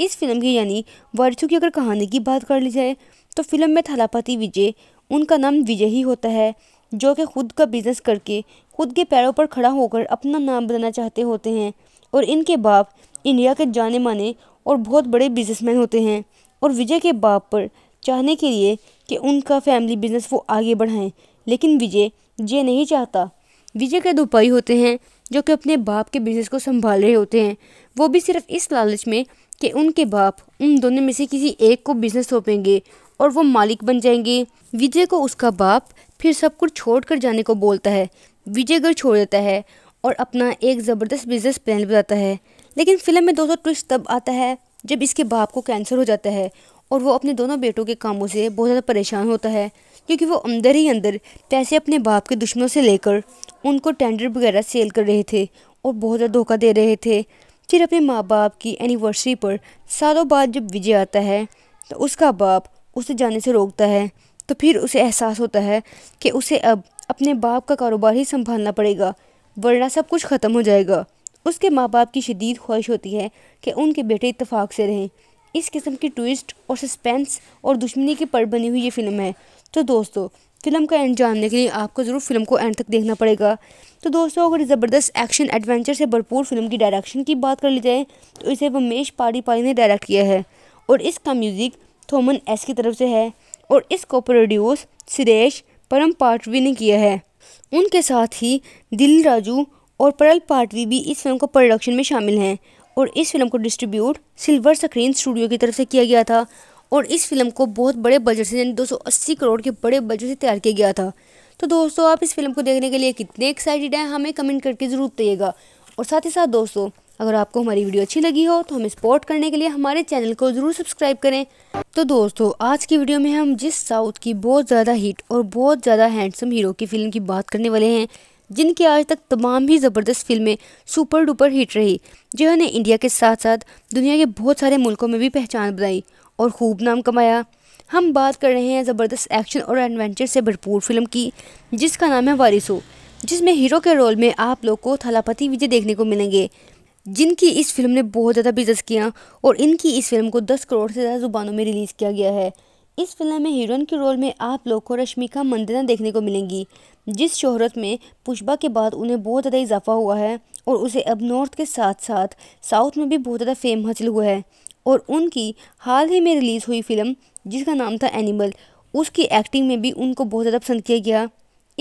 इस फिल्म की यानी वर्चू की अगर कहानी की बात कर ली जाए तो फिल्म में थलापति विजय उनका नाम विजय ही होता है जो कि खुद का बिज़नेस करके खुद के पैरों पर खड़ा होकर अपना नाम बनाना चाहते होते हैं और इनके बाप इंडिया के जाने माने और बहुत बड़े बिजनेसमैन होते हैं और विजय के बाप पर चाहने के लिए कि उनका फैमिली बिजनेस वो आगे बढ़ाएं लेकिन विजय ये नहीं चाहता विजय के दो भाई होते हैं जो कि अपने बाप के बिजनेस को संभाल रहे होते हैं वो भी सिर्फ इस लालच में कि उनके बाप उन दोनों में से किसी एक को बिजनेस सौंपेंगे और वो मालिक बन जाएंगे विजय को उसका बाप फिर सब कुछ छोड़ कर जाने को बोलता है विजय घर छोड़ देता है और अपना एक ज़बरदस्त बिजनेस प्लान बताता है लेकिन फिल्म में दोस्तों ट्विस्ट तब आता है जब इसके बाप को कैंसर हो जाता है और वो अपने दोनों बेटों के कामों से बहुत ज़्यादा परेशान होता है क्योंकि वो अंदर ही अंदर पैसे अपने बाप के दुश्मनों से लेकर उनको टेंडर वगैरह सेल कर रहे थे और बहुत ज़्यादा धोखा दे रहे थे फिर अपने माँ बाप की एनिवर्सरी पर सालों बाद जब विजय आता है तो उसका बाप उसे जाने से रोकता है तो फिर उसे एहसास होता है कि उसे अब अपने बाप का कारोबार ही संभालना पड़ेगा वरना सब कुछ ख़त्म हो जाएगा उसके माँ बाप की शदीद ख्वाहिश होती है कि उनके बेटे इतफाक़ से रहें इस किस्म की ट्विस्ट और सस्पेंस और दुश्मनी की पर बनी हुई ये फ़िल्म है तो दोस्तों फिल्म का एंड जानने के लिए आपको ज़रूर फिल्म को एंड तक देखना पड़ेगा तो दोस्तों अगर ज़बरदस्त एक्शन एडवेंचर से भरपूर फिल्म की डायरेक्शन की बात कर ली जाए तो इसे वमेश पाड़ी पाड़ी ने डायरेक्ट किया है और इसका म्यूज़िक थोमन एस की तरफ से है और इसको प्रोड्यूस सुरेश परम पाटवी ने किया है उनके साथ ही दिल राजू और परल पाटवी भी इस फिल्म को प्रोडक्शन में शामिल हैं और इस फिल्म को डिस्ट्रीब्यूट सिल्वर स्क्रीन स्टूडियो की तरफ से किया गया था और इस फिल्म को बहुत बड़े बजट से यानी 280 करोड़ के बड़े बजट से तैयार किया गया था तो दोस्तों आप इस फिल्म को देखने के लिए कितने एक्साइटेड हैं हमें कमेंट करके ज़रूर बताइएगा और साथ ही साथ दोस्तों अगर आपको हमारी वीडियो अच्छी लगी हो तो हमें सपोर्ट करने के लिए हमारे चैनल को ज़रूर सब्सक्राइब करें तो दोस्तों आज की वीडियो में हम जिस साउथ की बहुत ज़्यादा हिट और बहुत ज़्यादा हैंडसम हीरो की फ़िल्म की बात करने वाले हैं जिनकी आज तक तमाम ही ज़बरदस्त फिल्में सुपर डुपर हिट रही जिन्होंने इंडिया के साथ साथ दुनिया के बहुत सारे मुल्कों में भी पहचान बनाई और खूब नाम कमाया हम बात कर रहे हैं ज़बरदस्त एक्शन और एडवेंचर से भरपूर फिल्म की जिसका नाम है वारिसो जिसमें हीरो के रोल में आप लोग को थलापति विजय देखने को मिलेंगे जिनकी इस फिल्म ने बहुत ज़्यादा बिजनेस किया और इनकी इस फिल्म को 10 करोड़ से ज़्यादा ज़ुबानों में रिलीज़ किया गया है इस फिल्म में हीरोइन के रोल में आप लोग को रश्मिका मंदना देखने को मिलेंगी जिस शोहरत में पुष्पा के बाद उन्हें बहुत ज़्यादा इजाफा हुआ है और उसे अब नॉर्थ के साथ साथ साउथ में भी बहुत ज़्यादा फेम हासिल हुआ है और उनकी हाल ही में रिलीज़ हुई फिल्म जिसका नाम था एनिमल उसकी एक्टिंग में भी उनको बहुत ज़्यादा पसंद किया गया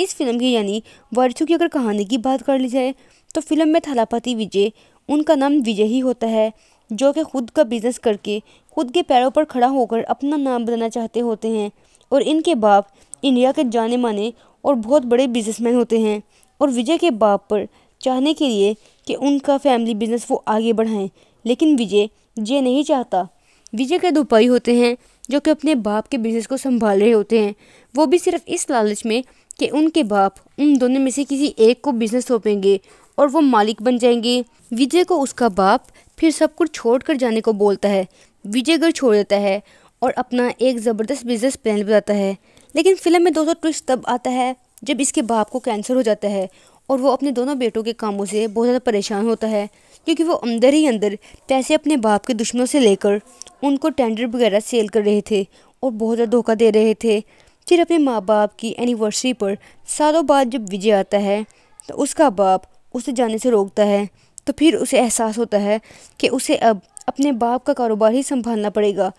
इस फिल्म की यानी वर्चू की अगर कहानी की बात कर ली जाए तो फिल्म में थलापति विजय उनका नाम विजय ही होता है जो कि खुद का बिज़नेस करके खुद के पैरों पर खड़ा होकर अपना नाम बनाना चाहते होते हैं और इनके बाप इंडिया के जाने माने और बहुत बड़े बिजनेसमैन होते हैं और विजय के बाप पर चाहने के लिए कि उनका फैमिली बिजनेस वो आगे बढ़ाएं लेकिन विजय ये नहीं चाहता विजय के दो भाई होते हैं जो कि अपने बाप के बिजनेस को संभाल रहे होते हैं वो भी सिर्फ इस लालच में कि उनके बाप उन दोनों में से किसी एक को बिजनेस सौंपेंगे और वो मालिक बन जाएंगे विजय को उसका बाप फिर सब कुछ छोड़ कर जाने को बोलता है विजय घर छोड़ देता है और अपना एक ज़बरदस्त बिजनेस प्लान बताता है लेकिन फिल्म में दोस्तों ट्विस्ट तब आता है जब इसके बाप को कैंसर हो जाता है और वो अपने दोनों बेटों के कामों से बहुत ज़्यादा परेशान होता है क्योंकि वो अंदर ही अंदर पैसे अपने बाप के दुश्मनों से लेकर उनको टेंडर वगैरह सेल कर रहे थे और बहुत ज़्यादा धोखा दे रहे थे फिर अपने माँ बाप की एनिवर्सरी पर सालों बाद जब विजय आता है तो उसका बाप उसे जाने से रोकता है तो फिर उसे एहसास होता है कि उसे अब अपने बाप का कारोबार ही संभालना पड़ेगा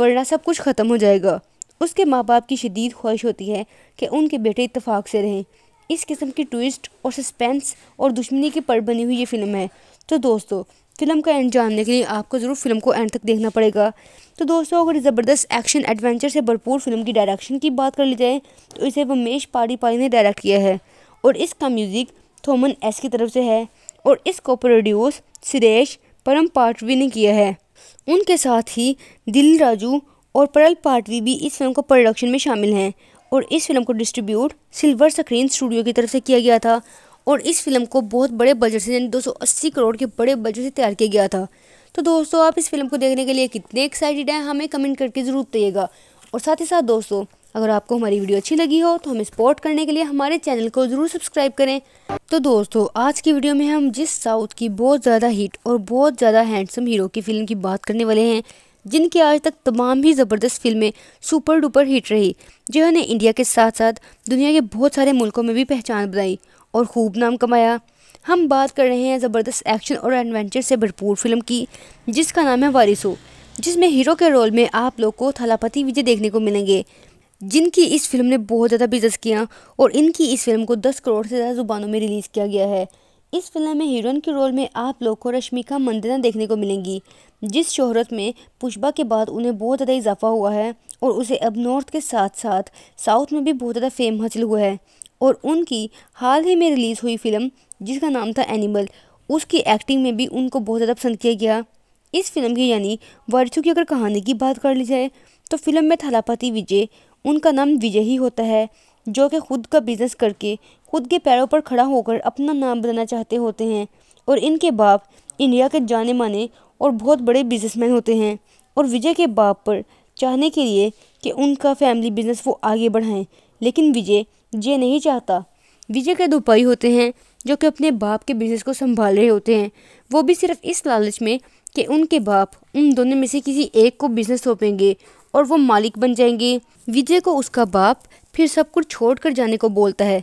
वरना सब कुछ ख़त्म हो जाएगा उसके माँ बाप की शदीद ख्वाहिश होती है कि उनके बेटे इतफाक़ से रहें इस किस्म की ट्विस्ट और सस्पेंस और दुश्मनी की पर बनी हुई ये फ़िल्म है तो दोस्तों फिल्म का एंड जानने के लिए आपको ज़रूर फिल्म को एंड तक देखना पड़ेगा तो दोस्तों अगर ज़बरदस्त एक्शन एडवेंचर से भरपूर फिल्म की डायरेक्शन की बात कर ली जाए तो इसे वमेश पाड़ी पाड़ी ने डायरेक्ट किया है और इसका म्यूज़िक थोमन एस की तरफ से है और इसको प्रोड्यूस सुरेश परम पाटवी ने किया है उनके साथ ही दिल राजू और परल पाटवी भी इस फिल्म को प्रोडक्शन में शामिल हैं और इस फिल्म को डिस्ट्रीब्यूट सिल्वर स्क्रीन स्टूडियो की तरफ से किया गया था और इस फिल्म को बहुत बड़े बजट से यानी 280 करोड़ के बड़े बजट से तैयार किया गया था तो दोस्तों आप इस फिल्म को देखने के लिए कितने एक्साइटेड हैं हमें कमेंट करके ज़रूर बताइएगा और साथ ही साथ दोस्तों अगर आपको हमारी वीडियो अच्छी लगी हो तो हमें सपोर्ट करने के लिए हमारे चैनल को ज़रूर सब्सक्राइब करें तो दोस्तों आज की वीडियो में हम जिस साउथ की बहुत ज़्यादा हिट और बहुत ज़्यादा हैंडसम हीरो की फ़िल्म की बात करने वाले हैं जिनकी आज तक तमाम ही ज़बरदस्त फिल्में सुपर डुपर हिट रही जिन्होंने इंडिया के साथ साथ दुनिया के बहुत सारे मुल्कों में भी पहचान बनाई और खूब नाम कमाया हम बात कर रहे हैं ज़बरदस्त एक्शन और एडवेंचर से भरपूर फिल्म की जिसका नाम है वारिसो जिसमें हीरो के रोल में आप लोग को थलापति विजय देखने को मिलेंगे जिनकी इस फिल्म ने बहुत ज़्यादा बिजनेस किया और इनकी इस फिल्म को 10 करोड़ से ज़्यादा ज़ुबानों में रिलीज़ किया गया है इस फिल्म में हीरोइन के रोल में आप लोग को रश्मिका मंदना देखने को मिलेंगी जिस शोहरत में पुष्पा के बाद उन्हें बहुत ज़्यादा इजाफा हुआ है और उसे अब नॉर्थ के साथ साथ साउथ में भी बहुत ज़्यादा फेम हासिल हुआ है और उनकी हाल ही में रिलीज़ हुई फिल्म जिसका नाम था एनिमल उसकी एक्टिंग में भी उनको बहुत ज़्यादा पसंद किया गया इस फिल्म की यानी वर्चू की अगर कहानी की बात कर ली जाए तो फिल्म में थलापति विजय उनका नाम विजय ही होता है जो कि खुद का बिज़नेस करके खुद के पैरों पर खड़ा होकर अपना नाम बनाना चाहते होते हैं और इनके बाप इंडिया के जाने माने और बहुत बड़े बिजनेसमैन होते हैं और विजय के बाप पर चाहने के लिए कि उनका फैमिली बिजनेस वो आगे बढ़ाएं लेकिन विजय ये नहीं चाहता विजय के दो भाई होते हैं जो कि अपने बाप के बिजनेस को संभाल रहे होते हैं वो भी सिर्फ इस लालच में कि उनके बाप उन दोनों में से किसी एक को बिजनेस सौंपेंगे और वो मालिक बन जाएंगे विजय को उसका बाप फिर सब कुछ छोड़ कर जाने को बोलता है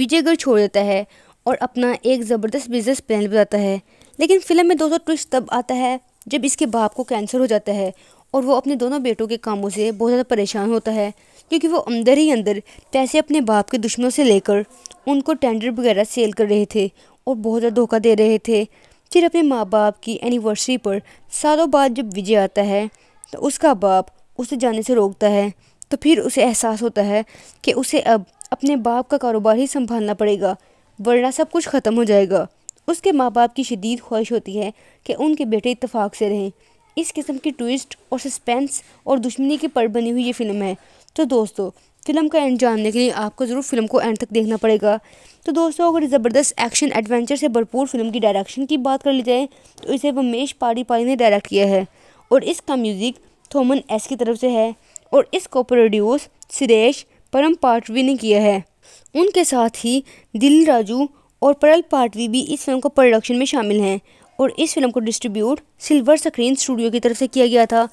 विजय घर छोड़ देता है और अपना एक ज़बरदस्त बिजनेस प्लान बताता है लेकिन फिल्म में दोस्तों ट्विस्ट तब आता है जब इसके बाप को कैंसर हो जाता है और वो अपने दोनों बेटों के कामों से बहुत ज़्यादा परेशान होता है क्योंकि वो अंदर ही अंदर पैसे अपने बाप के दुश्मनों से लेकर उनको टेंडर वगैरह सेल कर रहे थे और बहुत ज़्यादा धोखा दे रहे थे फिर अपने माँ बाप की एनिवर्सरी पर सालों बाद जब विजय आता है तो उसका बाप उसे जाने से रोकता है तो फिर उसे एहसास होता है कि उसे अब अपने बाप का कारोबार ही संभालना पड़ेगा वरना सब कुछ ख़त्म हो जाएगा उसके माँ बाप की शदीद ख्वाहिश होती है कि उनके बेटे इतफाक़ से रहें इस किस्म की ट्विस्ट और सस्पेंस और दुश्मनी की पर बनी हुई ये फ़िल्म है तो दोस्तों फिल्म का एंड जानने के लिए आपको ज़रूर फिल्म को एंड तक देखना पड़ेगा तो दोस्तों अगर ज़बरदस्त एक्शन एडवेंचर से भरपूर फिल्म की डायरेक्शन की बात कर ली जाए तो इसे वमेश पाड़ी पाड़ी ने डायरेक्ट किया है और इसका म्यूज़िक थोमन एस की तरफ से है और इसको प्रोड्यूस सुरेश परम पाटवी ने किया है उनके साथ ही दिल राजू और परल पाटवी भी इस फिल्म को प्रोडक्शन में शामिल हैं और इस फिल्म को डिस्ट्रीब्यूट सिल्वर स्क्रीन स्टूडियो की तरफ से किया गया था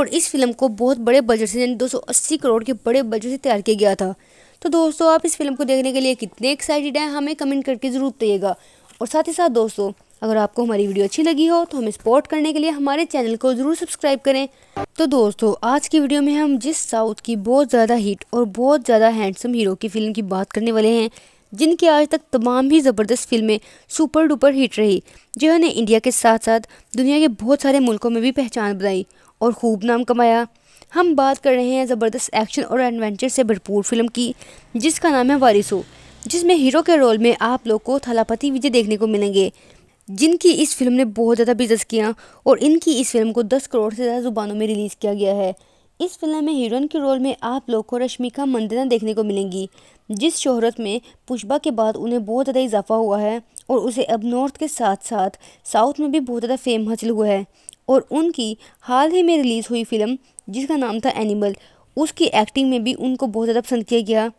और इस फिल्म को बहुत बड़े बजट से यानी 280 करोड़ के बड़े बजट से तैयार किया गया था तो दोस्तों आप इस फिल्म को देखने के लिए कितने एक्साइटेड हैं हमें कमेंट करके ज़रूर बताइएगा और साथ ही साथ दोस्तों अगर आपको हमारी वीडियो अच्छी लगी हो तो हमें सपोर्ट करने के लिए हमारे चैनल को ज़रूर सब्सक्राइब करें तो दोस्तों आज की वीडियो में हम जिस साउथ की बहुत ज़्यादा हिट और बहुत ज़्यादा हैंडसम हीरो की फ़िल्म की बात करने वाले हैं जिनकी आज तक तमाम ही ज़बरदस्त फिल्में सुपर डुपर हिट रही जिन्होंने इंडिया के साथ साथ दुनिया के बहुत सारे मुल्कों में भी पहचान बनाई और खूब नाम कमाया हम बात कर रहे हैं ज़बरदस्त एक्शन और एडवेंचर से भरपूर फिल्म की जिसका नाम है वारिसो जिसमें हीरो के रोल में आप लोग को थलापति विजय देखने को मिलेंगे जिनकी इस फिल्म ने बहुत ज़्यादा बिजनेस किया और इनकी इस फिल्म को 10 करोड़ से ज़्यादा ज़ुबानों में रिलीज़ किया गया है इस फिल्म में हीरोइन के रोल में आप लोग को रश्मिका मंदना देखने को मिलेंगी जिस शोहरत में पुष्पा के बाद उन्हें बहुत ज़्यादा इजाफा हुआ है और उसे अब नॉर्थ के साथ साथ साउथ में भी बहुत ज़्यादा फेम हासिल हुआ है और उनकी हाल ही में रिलीज़ हुई फिल्म जिसका नाम था एनिमल उसकी एक्टिंग में भी उनको बहुत ज़्यादा पसंद किया गया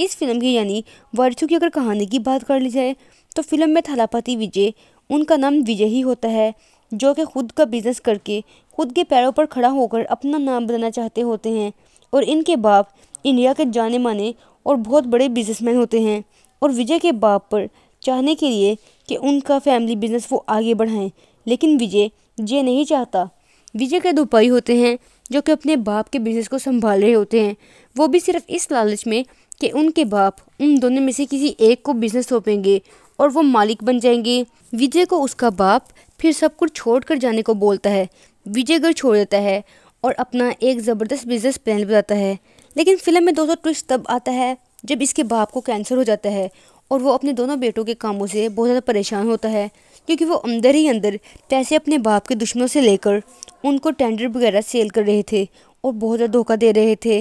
इस फिल्म की यानी वर्चू की अगर कहानी की बात कर ली जाए तो फिल्म में थलापति विजय उनका नाम विजय ही होता है जो कि खुद का बिज़नेस करके खुद के पैरों पर खड़ा होकर अपना नाम बनाना चाहते होते हैं और इनके बाप इंडिया के जाने माने और बहुत बड़े बिजनेसमैन होते हैं और विजय के बाप पर चाहने के लिए कि उनका फैमिली बिजनेस वो आगे बढ़ाएं लेकिन विजय ये नहीं चाहता विजय के दो भाई होते हैं जो कि अपने बाप के बिजनेस को संभाल रहे होते हैं वो भी सिर्फ इस लालच में कि उनके बाप उन दोनों में से किसी एक को बिजनेस सौंपेंगे और वो मालिक बन जाएंगे विजय को उसका बाप फिर सब कुछ छोड़ कर जाने को बोलता है विजय घर छोड़ देता है और अपना एक ज़बरदस्त बिजनेस प्लान बताता है लेकिन फिल्म में दोस्तों ट्विस्ट तब आता है जब इसके बाप को कैंसर हो जाता है और वो अपने दोनों बेटों के कामों से बहुत ज़्यादा परेशान होता है क्योंकि वो अंदर ही अंदर पैसे अपने बाप के दुश्मनों से लेकर उनको टेंडर वगैरह सेल कर रहे थे और बहुत ज़्यादा धोखा दे रहे थे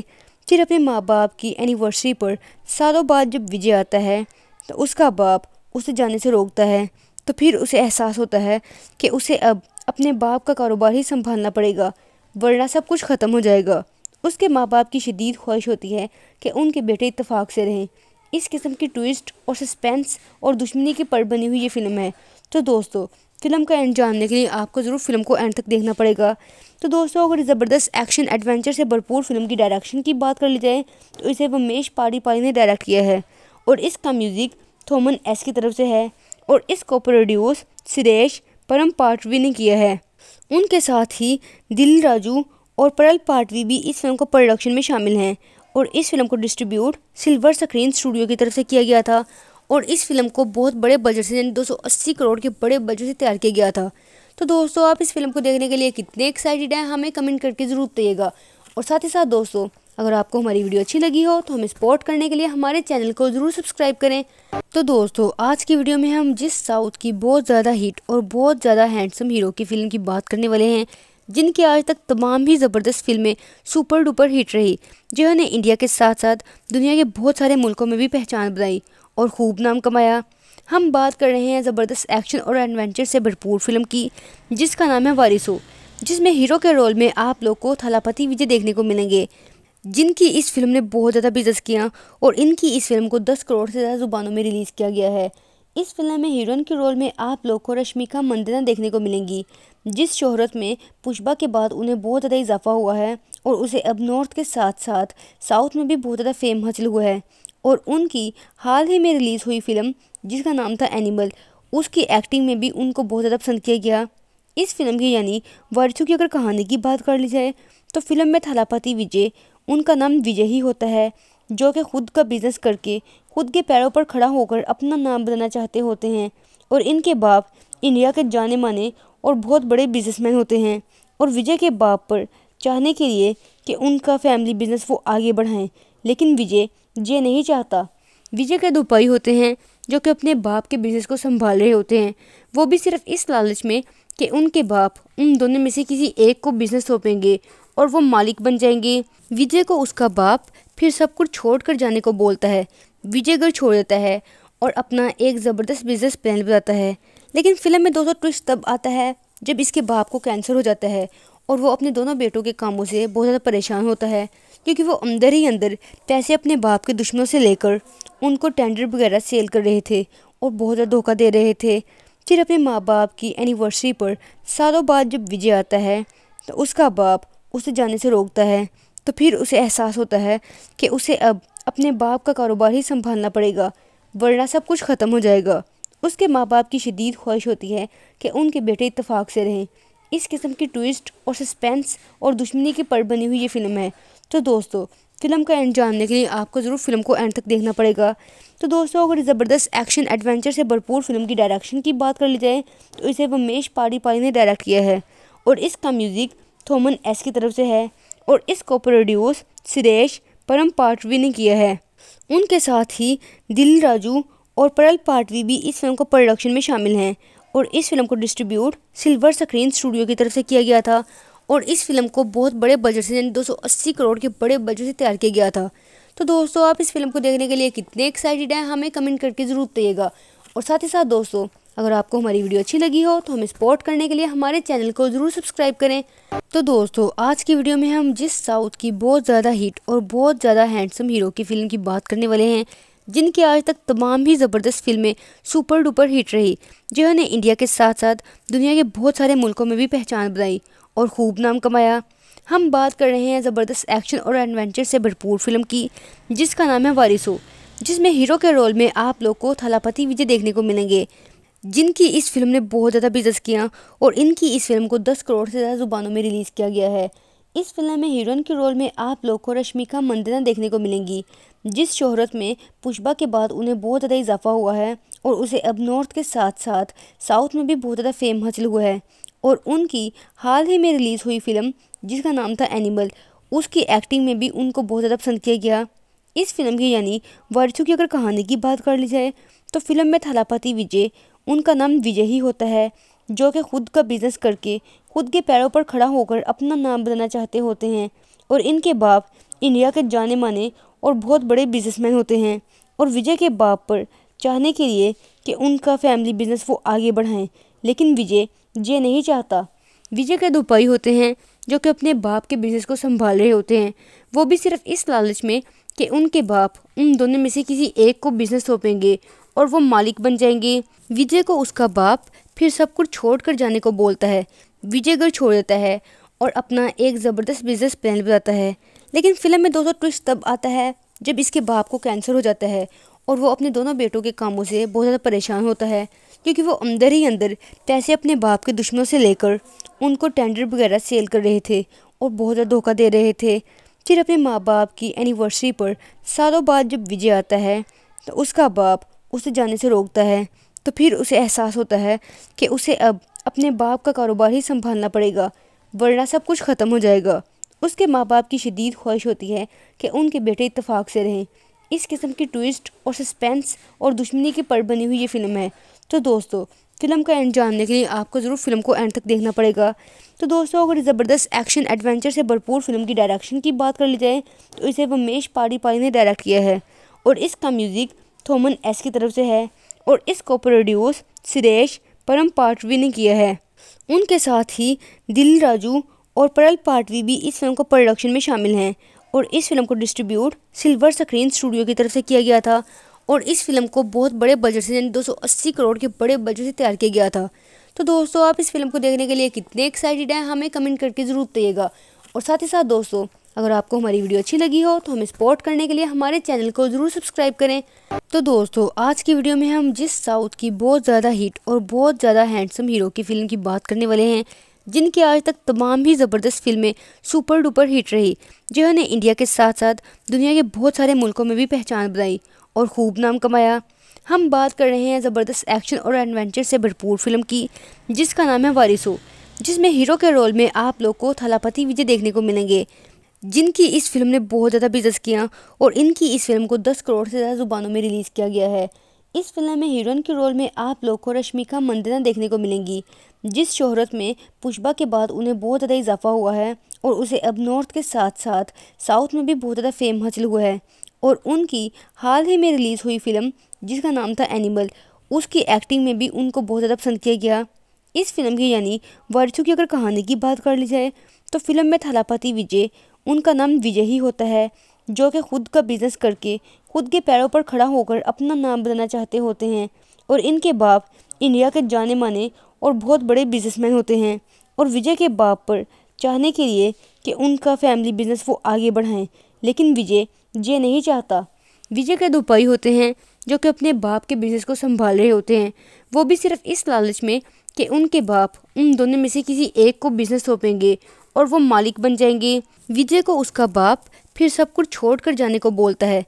फिर अपने माँ बाप की एनिवर्सरी पर सालों बाद जब विजय आता है तो उसका बाप उसे जाने से रोकता है तो फिर उसे एहसास होता है कि उसे अब अपने बाप का कारोबार ही संभालना पड़ेगा वरना सब कुछ ख़त्म हो जाएगा उसके माँ बाप की शदीद ख्वाहिश होती है कि उनके बेटे इतफाक़ से रहें इस किस्म की ट्विस्ट और सस्पेंस और दुश्मनी की पर बनी हुई ये फ़िल्म है तो दोस्तों फिल्म का एंड जानने के लिए आपको ज़रूर फिल्म को एंड तक देखना पड़ेगा तो दोस्तों अगर ज़बरदस्त एक्शन एडवेंचर से भरपूर फिल्म की डायरेक्शन की बात कर ली जाए तो इसे वमेश पाड़ी पाड़ी ने डायरेक्ट किया है और इसका म्यूज़िक थोमन एस की तरफ से है और इसको प्रोड्यूस सुरेश परम पाठवी ने किया है उनके साथ ही दिल राजू और परल पाठवी भी इस फिल्म को प्रोडक्शन में शामिल हैं और इस फिल्म को डिस्ट्रीब्यूट सिल्वर स्क्रीन स्टूडियो की तरफ से किया गया था और इस फिल्म को बहुत बड़े बजट से यानी 280 करोड़ के बड़े बजट से तैयार किया गया था तो दोस्तों आप इस फिल्म को देखने के लिए कितने एक्साइटेड हैं हमें कमेंट करके ज़रूर बताइएगा और साथ ही साथ दोस्तों अगर आपको हमारी वीडियो अच्छी लगी हो तो हमें सपोर्ट करने के लिए हमारे चैनल को ज़रूर सब्सक्राइब करें तो दोस्तों आज की वीडियो में हम जिस साउथ की बहुत ज़्यादा हिट और बहुत ज़्यादा हैंडसम हीरो की फ़िल्म की बात करने वाले हैं जिनकी आज तक तमाम ही ज़बरदस्त फिल्में सुपर डुपर हिट रही जिन्होंने इंडिया के साथ साथ दुनिया के बहुत सारे मुल्कों में भी पहचान बनाई और खूब नाम कमाया हम बात कर रहे हैं ज़बरदस्त एक्शन और एडवेंचर से भरपूर फिल्म की जिसका नाम है वारिसो जिसमें हीरो के रोल में आप लोग को थलापति विजय देखने को मिलेंगे जिनकी इस फिल्म ने बहुत ज़्यादा बिजनेस किया और इनकी इस फिल्म को 10 करोड़ से ज़्यादा ज़ुबानों में रिलीज़ किया गया है इस फिल्म में हीरोइन के रोल में आप लोग को रश्मिका मंदना देखने को मिलेंगी जिस शोहरत में पुष्पा के बाद उन्हें बहुत ज़्यादा इजाफा हुआ है और उसे अब नॉर्थ के साथ साथ साउथ में भी बहुत ज़्यादा फेम हासिल हुआ है और उनकी हाल ही में रिलीज़ हुई फिल्म जिसका नाम था एनिमल उसकी एक्टिंग में भी उनको बहुत ज़्यादा पसंद किया गया इस फिल्म की यानी वर्चू की अगर कहानी की बात कर ली जाए तो फिल्म में थलापति विजय उनका नाम विजय ही होता है जो कि खुद का बिज़नेस करके खुद के पैरों पर खड़ा होकर अपना नाम बनाना चाहते होते हैं और इनके बाप इंडिया के जाने माने और बहुत बड़े बिजनेसमैन होते हैं और विजय के बाप पर चाहने के लिए कि उनका फैमिली बिजनेस वो आगे बढ़ाएं लेकिन विजय ये नहीं चाहता विजय के दो भाई होते हैं जो कि अपने बाप के बिजनेस को संभाल रहे होते हैं वो भी सिर्फ इस लालच में कि उनके बाप उन दोनों में से किसी एक को बिजनेस सौंपेंगे और वो मालिक बन जाएंगे विजय को उसका बाप फिर सब कुछ छोड़ कर जाने को बोलता है विजय घर छोड़ देता है और अपना एक ज़बरदस्त बिजनेस प्लान बताता है लेकिन फिल्म में दोस्तों ट्विस्ट तब आता है जब इसके बाप को कैंसर हो जाता है और वो अपने दोनों बेटों के कामों से बहुत ज़्यादा परेशान होता है क्योंकि वो अंदर ही अंदर पैसे अपने बाप के दुश्मनों से लेकर उनको टेंडर वगैरह सेल कर रहे थे और बहुत ज़्यादा धोखा दे रहे थे फिर अपने माँ बाप की एनिवर्सरी पर सालों बाद जब विजय आता है तो उसका बाप उसे जाने से रोकता है तो फिर उसे एहसास होता है कि उसे अब अपने बाप का कारोबार ही संभालना पड़ेगा वरना सब कुछ ख़त्म हो जाएगा उसके माँ बाप की शदीद ख्वाहिश होती है कि उनके बेटे इतफाक़ से रहें इस किस्म की ट्विस्ट और सस्पेंस और दुश्मनी की पर बनी हुई ये फ़िल्म है तो दोस्तों फिल्म का एंड जानने के लिए आपको ज़रूर फिल्म को एंड तक देखना पड़ेगा तो दोस्तों अगर ज़बरदस्त एक्शन एडवेंचर से भरपूर फिल्म की डायरेक्शन की बात कर ली जाए तो इसे वमेश पाड़ी पाड़ी ने डायरेक्ट किया है और इसका म्यूज़िक थोमन एस की तरफ से है और इसको प्रोड्यूस सुरेश परम पाटवी ने किया है उनके साथ ही दिल राजू और परल पाटवी भी इस फिल्म को प्रोडक्शन में शामिल हैं और इस फिल्म को डिस्ट्रीब्यूट सिल्वर स्क्रीन स्टूडियो की तरफ से किया गया था और इस फिल्म को बहुत बड़े बजट से यानी 280 करोड़ के बड़े बजट से तैयार किया गया था तो दोस्तों आप इस फिल्म को देखने के लिए कितने एक्साइटेड हैं हमें कमेंट करके ज़रूर बताइएगा और साथ ही साथ दोस्तों अगर आपको हमारी वीडियो अच्छी लगी हो तो हमें सपोर्ट करने के लिए हमारे चैनल को ज़रूर सब्सक्राइब करें तो दोस्तों आज की वीडियो में हम जिस साउथ की बहुत ज़्यादा हिट और बहुत ज़्यादा हैंडसम हीरो की फ़िल्म की बात करने वाले हैं जिनकी आज तक तमाम ही ज़बरदस्त फिल्में सुपर डुपर हिट रही जिन्होंने इंडिया के साथ साथ दुनिया के बहुत सारे मुल्कों में भी पहचान बनाई और खूब नाम कमाया हम बात कर रहे हैं ज़बरदस्त एक्शन और एडवेंचर से भरपूर फिल्म की जिसका नाम है वारिसो जिसमें हीरो के रोल में आप लोग को थलापति विजय देखने को मिलेंगे जिनकी इस फिल्म ने बहुत ज़्यादा बिजनेस किया और इनकी इस फिल्म को 10 करोड़ से ज़्यादा ज़ुबानों में रिलीज़ किया गया है इस फिल्म में हीरोइन के रोल में आप लोग को रश्मिका मंदना देखने को मिलेंगी जिस शोहरत में पुष्पा के बाद उन्हें बहुत ज़्यादा इजाफा हुआ है और उसे अब नॉर्थ के साथ साथ साउथ में भी बहुत ज़्यादा फेम हासिल हुआ है और उनकी हाल ही में रिलीज़ हुई फिल्म जिसका नाम था एनिमल उसकी एक्टिंग में भी उनको बहुत ज़्यादा पसंद किया गया इस फिल्म की यानी वर्चू की अगर कहानी की बात कर ली जाए तो फिल्म में थलापति विजय उनका नाम विजय ही होता है जो कि खुद का बिज़नेस करके खुद के पैरों पर खड़ा होकर अपना नाम बनाना चाहते होते हैं और इनके बाप इंडिया के जाने माने और बहुत बड़े बिजनेसमैन होते हैं और विजय के बाप पर चाहने के लिए कि उनका फैमिली बिजनेस वो आगे बढ़ाएं लेकिन विजय ये नहीं चाहता विजय के दो भाई होते हैं जो कि अपने बाप के बिजनेस को संभाल रहे होते हैं वो भी सिर्फ इस लालच में कि उनके बाप उन दोनों में से किसी एक को बिजनेस सौंपेंगे और वो मालिक बन जाएंगे विजय को उसका बाप फिर सब कुछ छोड़ कर जाने को बोलता है विजय घर छोड़ देता है और अपना एक ज़बरदस्त बिजनेस प्लान बताता है लेकिन फिल्म में दोस्तों ट्विस्ट तब आता है जब इसके बाप को कैंसर हो जाता है और वो अपने दोनों बेटों के कामों से बहुत ज़्यादा परेशान होता है क्योंकि वो अंदर ही अंदर पैसे अपने बाप के दुश्मनों से लेकर उनको टेंडर वगैरह सेल कर रहे थे और बहुत ज़्यादा धोखा दे रहे थे फिर अपने माँ बाप की एनिवर्सरी पर सालों बाद जब विजय आता है तो उसका बाप उसे जाने से रोकता है तो फिर उसे एहसास होता है कि उसे अब अपने बाप का कारोबार ही संभालना पड़ेगा वरना सब कुछ ख़त्म हो जाएगा उसके माँ बाप की शदीद ख्वाहिश होती है कि उनके बेटे इतफाक़ से रहें इस किस्म की ट्विस्ट और सस्पेंस और दुश्मनी की पर बनी हुई ये फ़िल्म है तो दोस्तों फिल्म का एंड जानने के लिए आपको ज़रूर फिल्म को एंड तक देखना पड़ेगा तो दोस्तों अगर ज़बरदस्त एक्शन एडवेंचर से भरपूर फिल्म की डायरेक्शन की बात कर ली जाए तो इसे वमेश पाड़ी पाड़ी ने डायरेक्ट किया है और इसका म्यूज़िक थोमन एस की तरफ से है और इसको प्रोड्यूस सुरेश परम पाटवी ने किया है उनके साथ ही दिल राजू और परल पाटवी भी इस फिल्म को प्रोडक्शन में शामिल हैं और इस फिल्म को डिस्ट्रीब्यूट सिल्वर स्क्रीन स्टूडियो की तरफ से किया गया था और इस फिल्म को बहुत बड़े बजट से यानी 280 करोड़ के बड़े बजट से तैयार किया गया था तो दोस्तों आप इस फिल्म को देखने के लिए कितने एक्साइटेड हैं हमें कमेंट करके ज़रूर बताइएगा और साथ ही साथ दोस्तों अगर आपको हमारी वीडियो अच्छी लगी हो तो हमें सपोर्ट करने के लिए हमारे चैनल को ज़रूर सब्सक्राइब करें तो दोस्तों आज की वीडियो में हम जिस साउथ की बहुत ज़्यादा हिट और बहुत ज़्यादा हैंडसम हीरो की फ़िल्म की बात करने वाले हैं जिनकी आज तक तमाम ही ज़बरदस्त फिल्में सुपर डुपर हिट रही जिन्होंने इंडिया के साथ साथ दुनिया के बहुत सारे मुल्कों में भी पहचान बनाई और खूब नाम कमाया हम बात कर रहे हैं ज़बरदस्त एक्शन और एडवेंचर से भरपूर फिल्म की जिसका नाम है वारिसो जिसमें हीरो के रोल में आप लोग को थलापति विजय देखने को मिलेंगे जिनकी इस फिल्म ने बहुत ज़्यादा बिजनेस किया और इनकी इस फिल्म को 10 करोड़ से ज़्यादा ज़ुबानों में रिलीज़ किया गया है इस फिल्म में हीरोइन के रोल में आप लोग को रश्मिका मंदना देखने को मिलेंगी जिस शोहरत में पुष्पा के बाद उन्हें बहुत ज़्यादा इजाफा हुआ है और उसे अब नॉर्थ के साथ साथ साउथ में भी बहुत ज़्यादा फेम हासिल हुआ है और उनकी हाल ही में रिलीज़ हुई फिल्म जिसका नाम था एनिमल उसकी एक्टिंग में भी उनको बहुत ज़्यादा पसंद किया गया इस फिल्म की यानी वर्षों की अगर कहानी की बात कर ली जाए तो फिल्म में थलापति विजय उनका नाम विजय ही होता है जो कि खुद का बिज़नेस करके खुद के पैरों पर खड़ा होकर अपना नाम बनाना चाहते होते हैं और इनके बाप इंडिया के जाने माने और बहुत बड़े बिजनेसमैन होते हैं और विजय के बाप पर चाहने के लिए कि उनका फैमिली बिजनेस वो आगे बढ़ाएं लेकिन विजय ये नहीं चाहता विजय के दो भाई होते हैं जो कि अपने बाप के बिजनेस को संभाल रहे होते हैं वो भी सिर्फ इस लालच में कि उनके बाप उन दोनों में से किसी एक को बिजनेस सौंपेंगे और वो मालिक बन जाएंगे विजय को उसका बाप फिर सब कुछ छोड़ कर जाने को बोलता है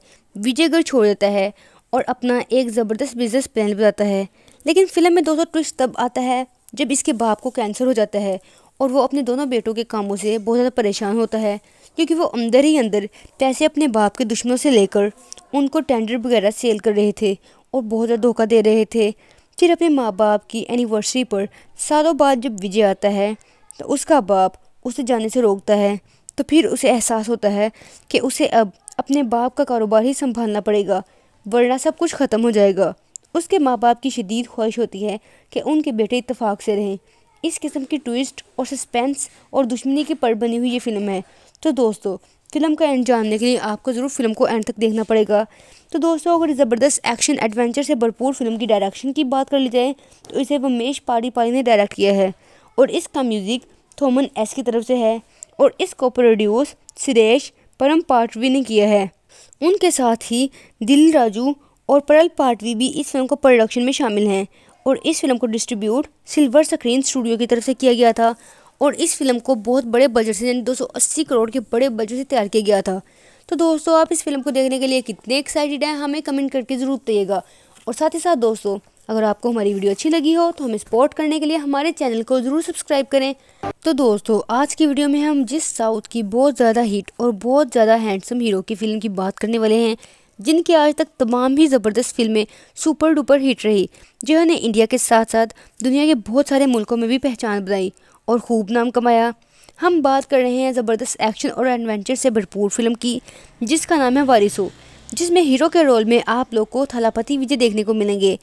विजय घर छोड़ देता है और अपना एक ज़बरदस्त बिजनेस प्लान बताता है लेकिन फिल्म में दोस्तों ट्विस्ट तब आता है जब इसके बाप को कैंसर हो जाता है और वो अपने दोनों बेटों के कामों से बहुत ज़्यादा परेशान होता है क्योंकि वो अंदर ही अंदर पैसे अपने बाप के दुश्मनों से लेकर उनको टेंडर वगैरह सेल कर रहे थे और बहुत ज़्यादा धोखा दे रहे थे फिर अपने माँ बाप की एनिवर्सरी पर सालों बाद जब विजय आता है तो उसका बाप उसे जाने से रोकता है तो फिर उसे एहसास होता है कि उसे अब अपने बाप का कारोबार ही संभालना पड़ेगा वरना सब कुछ ख़त्म हो जाएगा उसके माँ बाप की शदीद ख्वाहिश होती है कि उनके बेटे इतफाक़ से रहें इस किस्म की ट्विस्ट और सस्पेंस और दुश्मनी की पर बनी हुई ये फ़िल्म है तो दोस्तों फिल्म का एंड जानने के लिए आपको ज़रूर फिल्म को एंड तक देखना पड़ेगा तो दोस्तों अगर ज़बरदस्त एक्शन एडवेंचर से भरपूर फिल्म की डायरेक्शन की बात कर ली जाए तो इसे वमेश पाड़ी पाड़ी ने डायरेक्ट किया है और इसका म्यूज़िक थोमन एस की तरफ से है और इसको प्रोड्यूस सुरेश परम पाटवी ने किया है उनके साथ ही दिल राजू और परल पाटवी भी इस फिल्म को प्रोडक्शन में शामिल हैं और इस फिल्म को डिस्ट्रीब्यूट सिल्वर स्क्रीन स्टूडियो की तरफ से किया गया था और इस फिल्म को बहुत बड़े बजट से यानी 280 करोड़ के बड़े बजट से तैयार किया गया था तो दोस्तों आप इस फिल्म को देखने के लिए कितने एक्साइटेड हैं हमें कमेंट करके ज़रूर बताइएगा और साथ ही साथ दोस्तों अगर आपको हमारी वीडियो अच्छी लगी हो तो हमें सपोर्ट करने के लिए हमारे चैनल को ज़रूर सब्सक्राइब करें तो दोस्तों आज की वीडियो में हम जिस साउथ की बहुत ज़्यादा हिट और बहुत ज़्यादा हैंडसम हीरो की फ़िल्म की बात करने वाले हैं जिनकी आज तक तमाम ही ज़बरदस्त फिल्में सुपर डुपर हिट रही जिन्होंने इंडिया के साथ साथ दुनिया के बहुत सारे मुल्कों में भी पहचान बनाई और खूब नाम कमाया हम बात कर रहे हैं ज़बरदस्त एक्शन और एडवेंचर से भरपूर फिल्म की जिसका नाम है वारिसो जिसमें हीरो के रोल में आप लोग को थलापति विजय देखने को मिलेंगे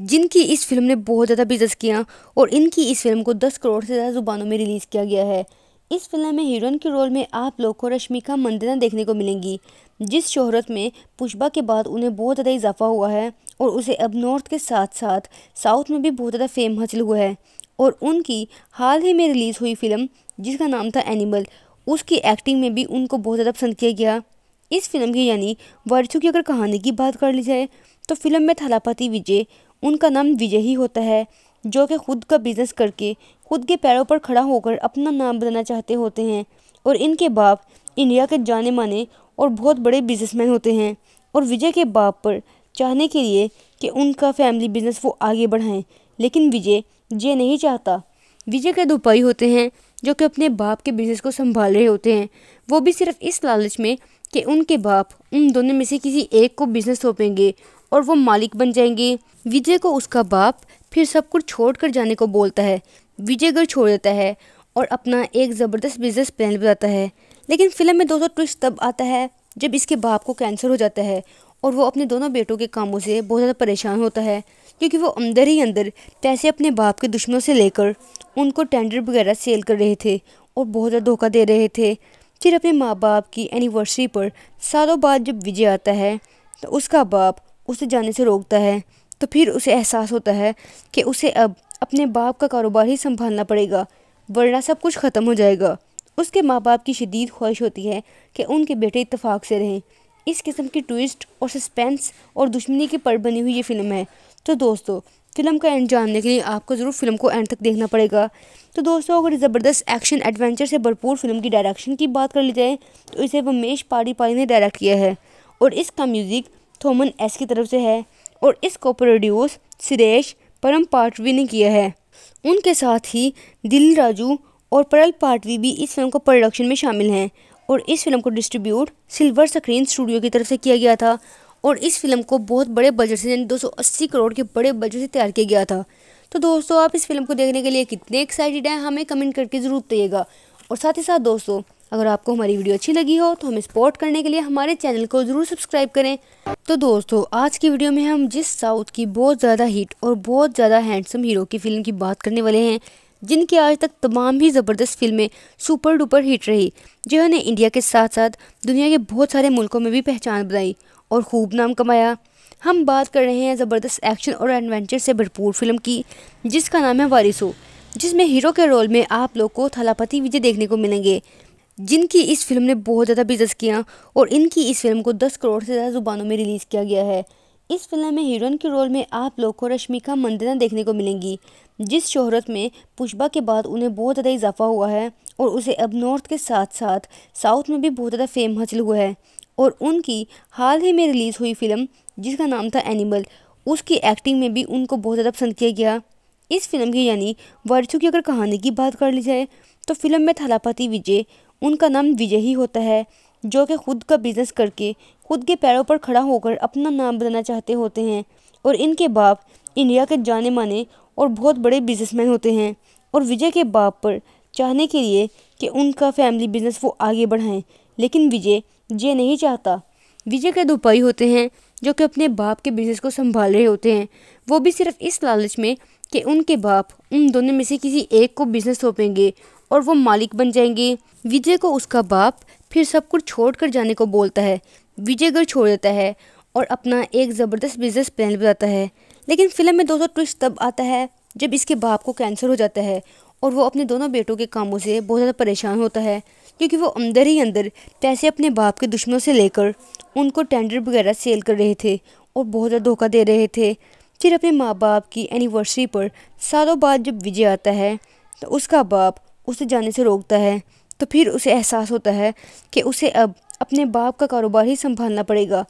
जिनकी इस फिल्म ने बहुत ज़्यादा बिजनेस किया और इनकी इस फिल्म को 10 करोड़ से ज़्यादा ज़ुबानों में रिलीज़ किया गया है इस फिल्म में हीरोइन के रोल में आप लोग को रश्मिका मंदना देखने को मिलेंगी जिस शोहरत में पुष्पा के बाद उन्हें बहुत ज़्यादा इजाफा हुआ है और उसे अब नॉर्थ के साथ साथ साउथ में भी बहुत ज़्यादा फेम हासिल हुआ है और उनकी हाल ही में रिलीज़ हुई फिल्म जिसका नाम था एनिमल उसकी एक्टिंग में भी उनको बहुत ज़्यादा पसंद किया गया इस फिल्म की यानी वर्चू की अगर कहानी की बात कर ली जाए तो फिल्म में थलापति विजय उनका नाम विजय ही होता है जो कि खुद का बिज़नेस करके खुद के पैरों पर खड़ा होकर अपना नाम बनाना चाहते होते हैं और इनके बाप इंडिया के जाने माने और बहुत बड़े बिजनेसमैन होते हैं और विजय के बाप पर चाहने के लिए कि उनका फैमिली बिजनेस वो आगे बढ़ाएं लेकिन विजय ये नहीं चाहता विजय के दो भाई होते हैं जो कि अपने बाप के बिजनेस को संभाल रहे होते हैं वो भी सिर्फ इस लालच में कि उनके बाप उन दोनों में से किसी एक को बिजनेस सौंपेंगे और वो मालिक बन जाएंगे विजय को उसका बाप फिर सब कुछ छोड़ कर जाने को बोलता है विजय घर छोड़ देता है और अपना एक ज़बरदस्त बिजनेस प्लान बताता है लेकिन फिल्म में दोस्तों ट्विस्ट तब आता है जब इसके बाप को कैंसर हो जाता है और वो अपने दोनों बेटों के कामों से बहुत ज़्यादा परेशान होता है क्योंकि वो अंदर ही अंदर पैसे अपने बाप के दुश्मनों से लेकर उनको टेंडर वगैरह सेल कर रहे थे और बहुत ज़्यादा धोखा दे रहे थे फिर अपने माँ बाप की एनिवर्सरी पर सालों बाद जब विजय आता है तो उसका बाप उसे जाने से रोकता है तो फिर उसे एहसास होता है कि उसे अब अपने बाप का कारोबार ही संभालना पड़ेगा वरना सब कुछ ख़त्म हो जाएगा उसके माँ बाप की शदीद ख्वाहिश होती है कि उनके बेटे इतफाक़ से रहें इस किस्म की ट्विस्ट और सस्पेंस और दुश्मनी की पर बनी हुई ये फ़िल्म है तो दोस्तों फिल्म का एंड जानने के लिए आपको ज़रूर फिल्म को एंड तक देखना पड़ेगा तो दोस्तों अगर ज़बरदस्त एक्शन एडवेंचर से भरपूर फिल्म की डायरेक्शन की बात कर ली जाए तो इसे वमेश पारी पारी ने डायरेक्ट किया है और इसका म्यूज़िक थोमन एस की तरफ से है और इसको प्रोड्यूस सुरेश परम पाटवी ने किया है उनके साथ ही दिल राजू और परल पाटवी भी इस फिल्म को प्रोडक्शन में शामिल हैं और इस फिल्म को डिस्ट्रीब्यूट सिल्वर स्क्रीन स्टूडियो की तरफ से किया गया था और इस फिल्म को बहुत बड़े बजट से यानी 280 करोड़ के बड़े बजट से तैयार किया गया था तो दोस्तों आप इस फिल्म को देखने के लिए कितने एक्साइटेड हैं हमें कमेंट करके ज़रूर बताइएगा और साथ ही साथ दोस्तों अगर आपको हमारी वीडियो अच्छी लगी हो तो हमें सपोर्ट करने के लिए हमारे चैनल को ज़रूर सब्सक्राइब करें तो दोस्तों आज की वीडियो में हम जिस साउथ की बहुत ज़्यादा हिट और बहुत ज़्यादा हैंडसम हीरो की फ़िल्म की बात करने वाले हैं जिनकी आज तक तमाम ही ज़बरदस्त फिल्में सुपर डुपर हिट रही जिन्होंने इंडिया के साथ साथ दुनिया के बहुत सारे मुल्कों में भी पहचान बनाई और खूब नाम कमाया हम बात कर रहे हैं ज़बरदस्त एक्शन और एडवेंचर से भरपूर फिल्म की जिसका नाम है वारिसो जिसमें हीरो के रोल में आप लोग को थलापति विजय देखने को मिलेंगे जिनकी इस फिल्म ने बहुत ज़्यादा बिजनेस किया और इनकी इस फिल्म को 10 करोड़ से ज़्यादा ज़ुबानों में रिलीज़ किया गया है इस फिल्म में हीरोइन के रोल में आप लोग को रश्मिका मंदना देखने को मिलेंगी जिस शोहरत में पुष्पा के बाद उन्हें बहुत ज़्यादा इजाफा हुआ है और उसे अब नॉर्थ के साथ साथ साउथ में भी बहुत ज़्यादा फेम हासिल हुआ है और उनकी हाल ही में रिलीज़ हुई फिल्म जिसका नाम था एनिमल उसकी एक्टिंग में भी उनको बहुत ज़्यादा पसंद किया गया इस फिल्म की यानी वर्चू की अगर कहानी की बात कर ली जाए तो फिल्म में थलापति विजय उनका नाम विजय ही होता है जो कि खुद का बिजनेस करके खुद के पैरों पर खड़ा होकर अपना नाम बनाना चाहते होते हैं और इनके बाप इंडिया के जाने माने और बहुत बड़े बिजनेसमैन होते हैं और विजय के बाप पर चाहने के लिए कि उनका फैमिली बिजनेस वो आगे बढ़ाएं लेकिन विजय ये नहीं चाहता विजय के दो भाई होते हैं जो कि अपने बाप के बिजनेस को संभाल रहे होते हैं वो भी सिर्फ इस लालच में कि उनके बाप उन दोनों में से किसी एक को बिजनेस सौंपेंगे और वो मालिक बन जाएंगे विजय को उसका बाप फिर सब कुछ छोड़ कर जाने को बोलता है विजय घर छोड़ देता है और अपना एक ज़बरदस्त बिजनेस प्लान बताता है लेकिन फिल्म में दोस्तों ट्विस्ट तब आता है जब इसके बाप को कैंसर हो जाता है और वो अपने दोनों बेटों के कामों से बहुत ज़्यादा परेशान होता है क्योंकि वो अंदर ही अंदर पैसे अपने बाप के दुश्मनों से लेकर उनको टेंडर वगैरह सेल कर रहे थे और बहुत ज़्यादा धोखा दे रहे थे फिर अपने माँ बाप की एनिवर्सरी पर सालों बाद जब विजय आता है तो उसका बाप उसे जाने से रोकता है तो फिर उसे एहसास होता है कि उसे अब अपने बाप का कारोबार ही संभालना पड़ेगा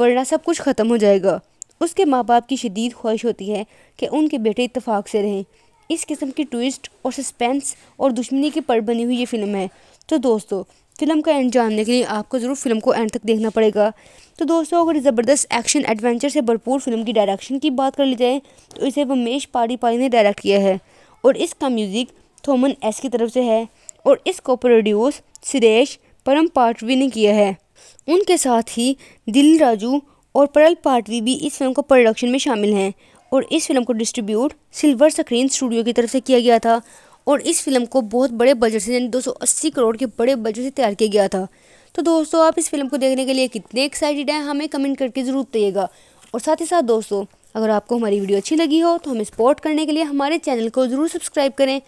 वरना सब कुछ ख़त्म हो जाएगा उसके माँ बाप की शदीद ख्वाहिश होती है कि उनके बेटे इतफाक़ से रहें इस किस्म की ट्विस्ट और सस्पेंस और दुश्मनी की पर बनी हुई ये फ़िल्म है तो दोस्तों फिल्म का एंड जानने के लिए आपको ज़रूर फिल्म को एंड तक देखना पड़ेगा तो दोस्तों अगर ज़बरदस्त एक्शन एडवेंचर से भरपूर फिल्म की डायरेक्शन की बात कर ली जाए तो इसे वमेश पाड़ी पाई ने डायरेक्ट किया है और इसका म्यूज़िक थोमन एस की तरफ से है और इसको प्रोड्यूस सुरेश परम पाटवी ने किया है उनके साथ ही दिल राजू और परल पाटवी भी इस फिल्म को प्रोडक्शन में शामिल हैं और इस फिल्म को डिस्ट्रीब्यूट सिल्वर स्क्रीन स्टूडियो की तरफ से किया गया था और इस फिल्म को बहुत बड़े बजट से यानी 280 करोड़ के बड़े बजट से तैयार किया गया था तो दोस्तों आप इस फिल्म को देखने के लिए कितने एक्साइटेड हैं हमें कमेंट करके ज़रूर बताइएगा और साथ ही साथ दोस्तों अगर आपको हमारी वीडियो अच्छी लगी हो तो हमें सपोर्ट करने के लिए हमारे चैनल को ज़रूर सब्सक्राइब करें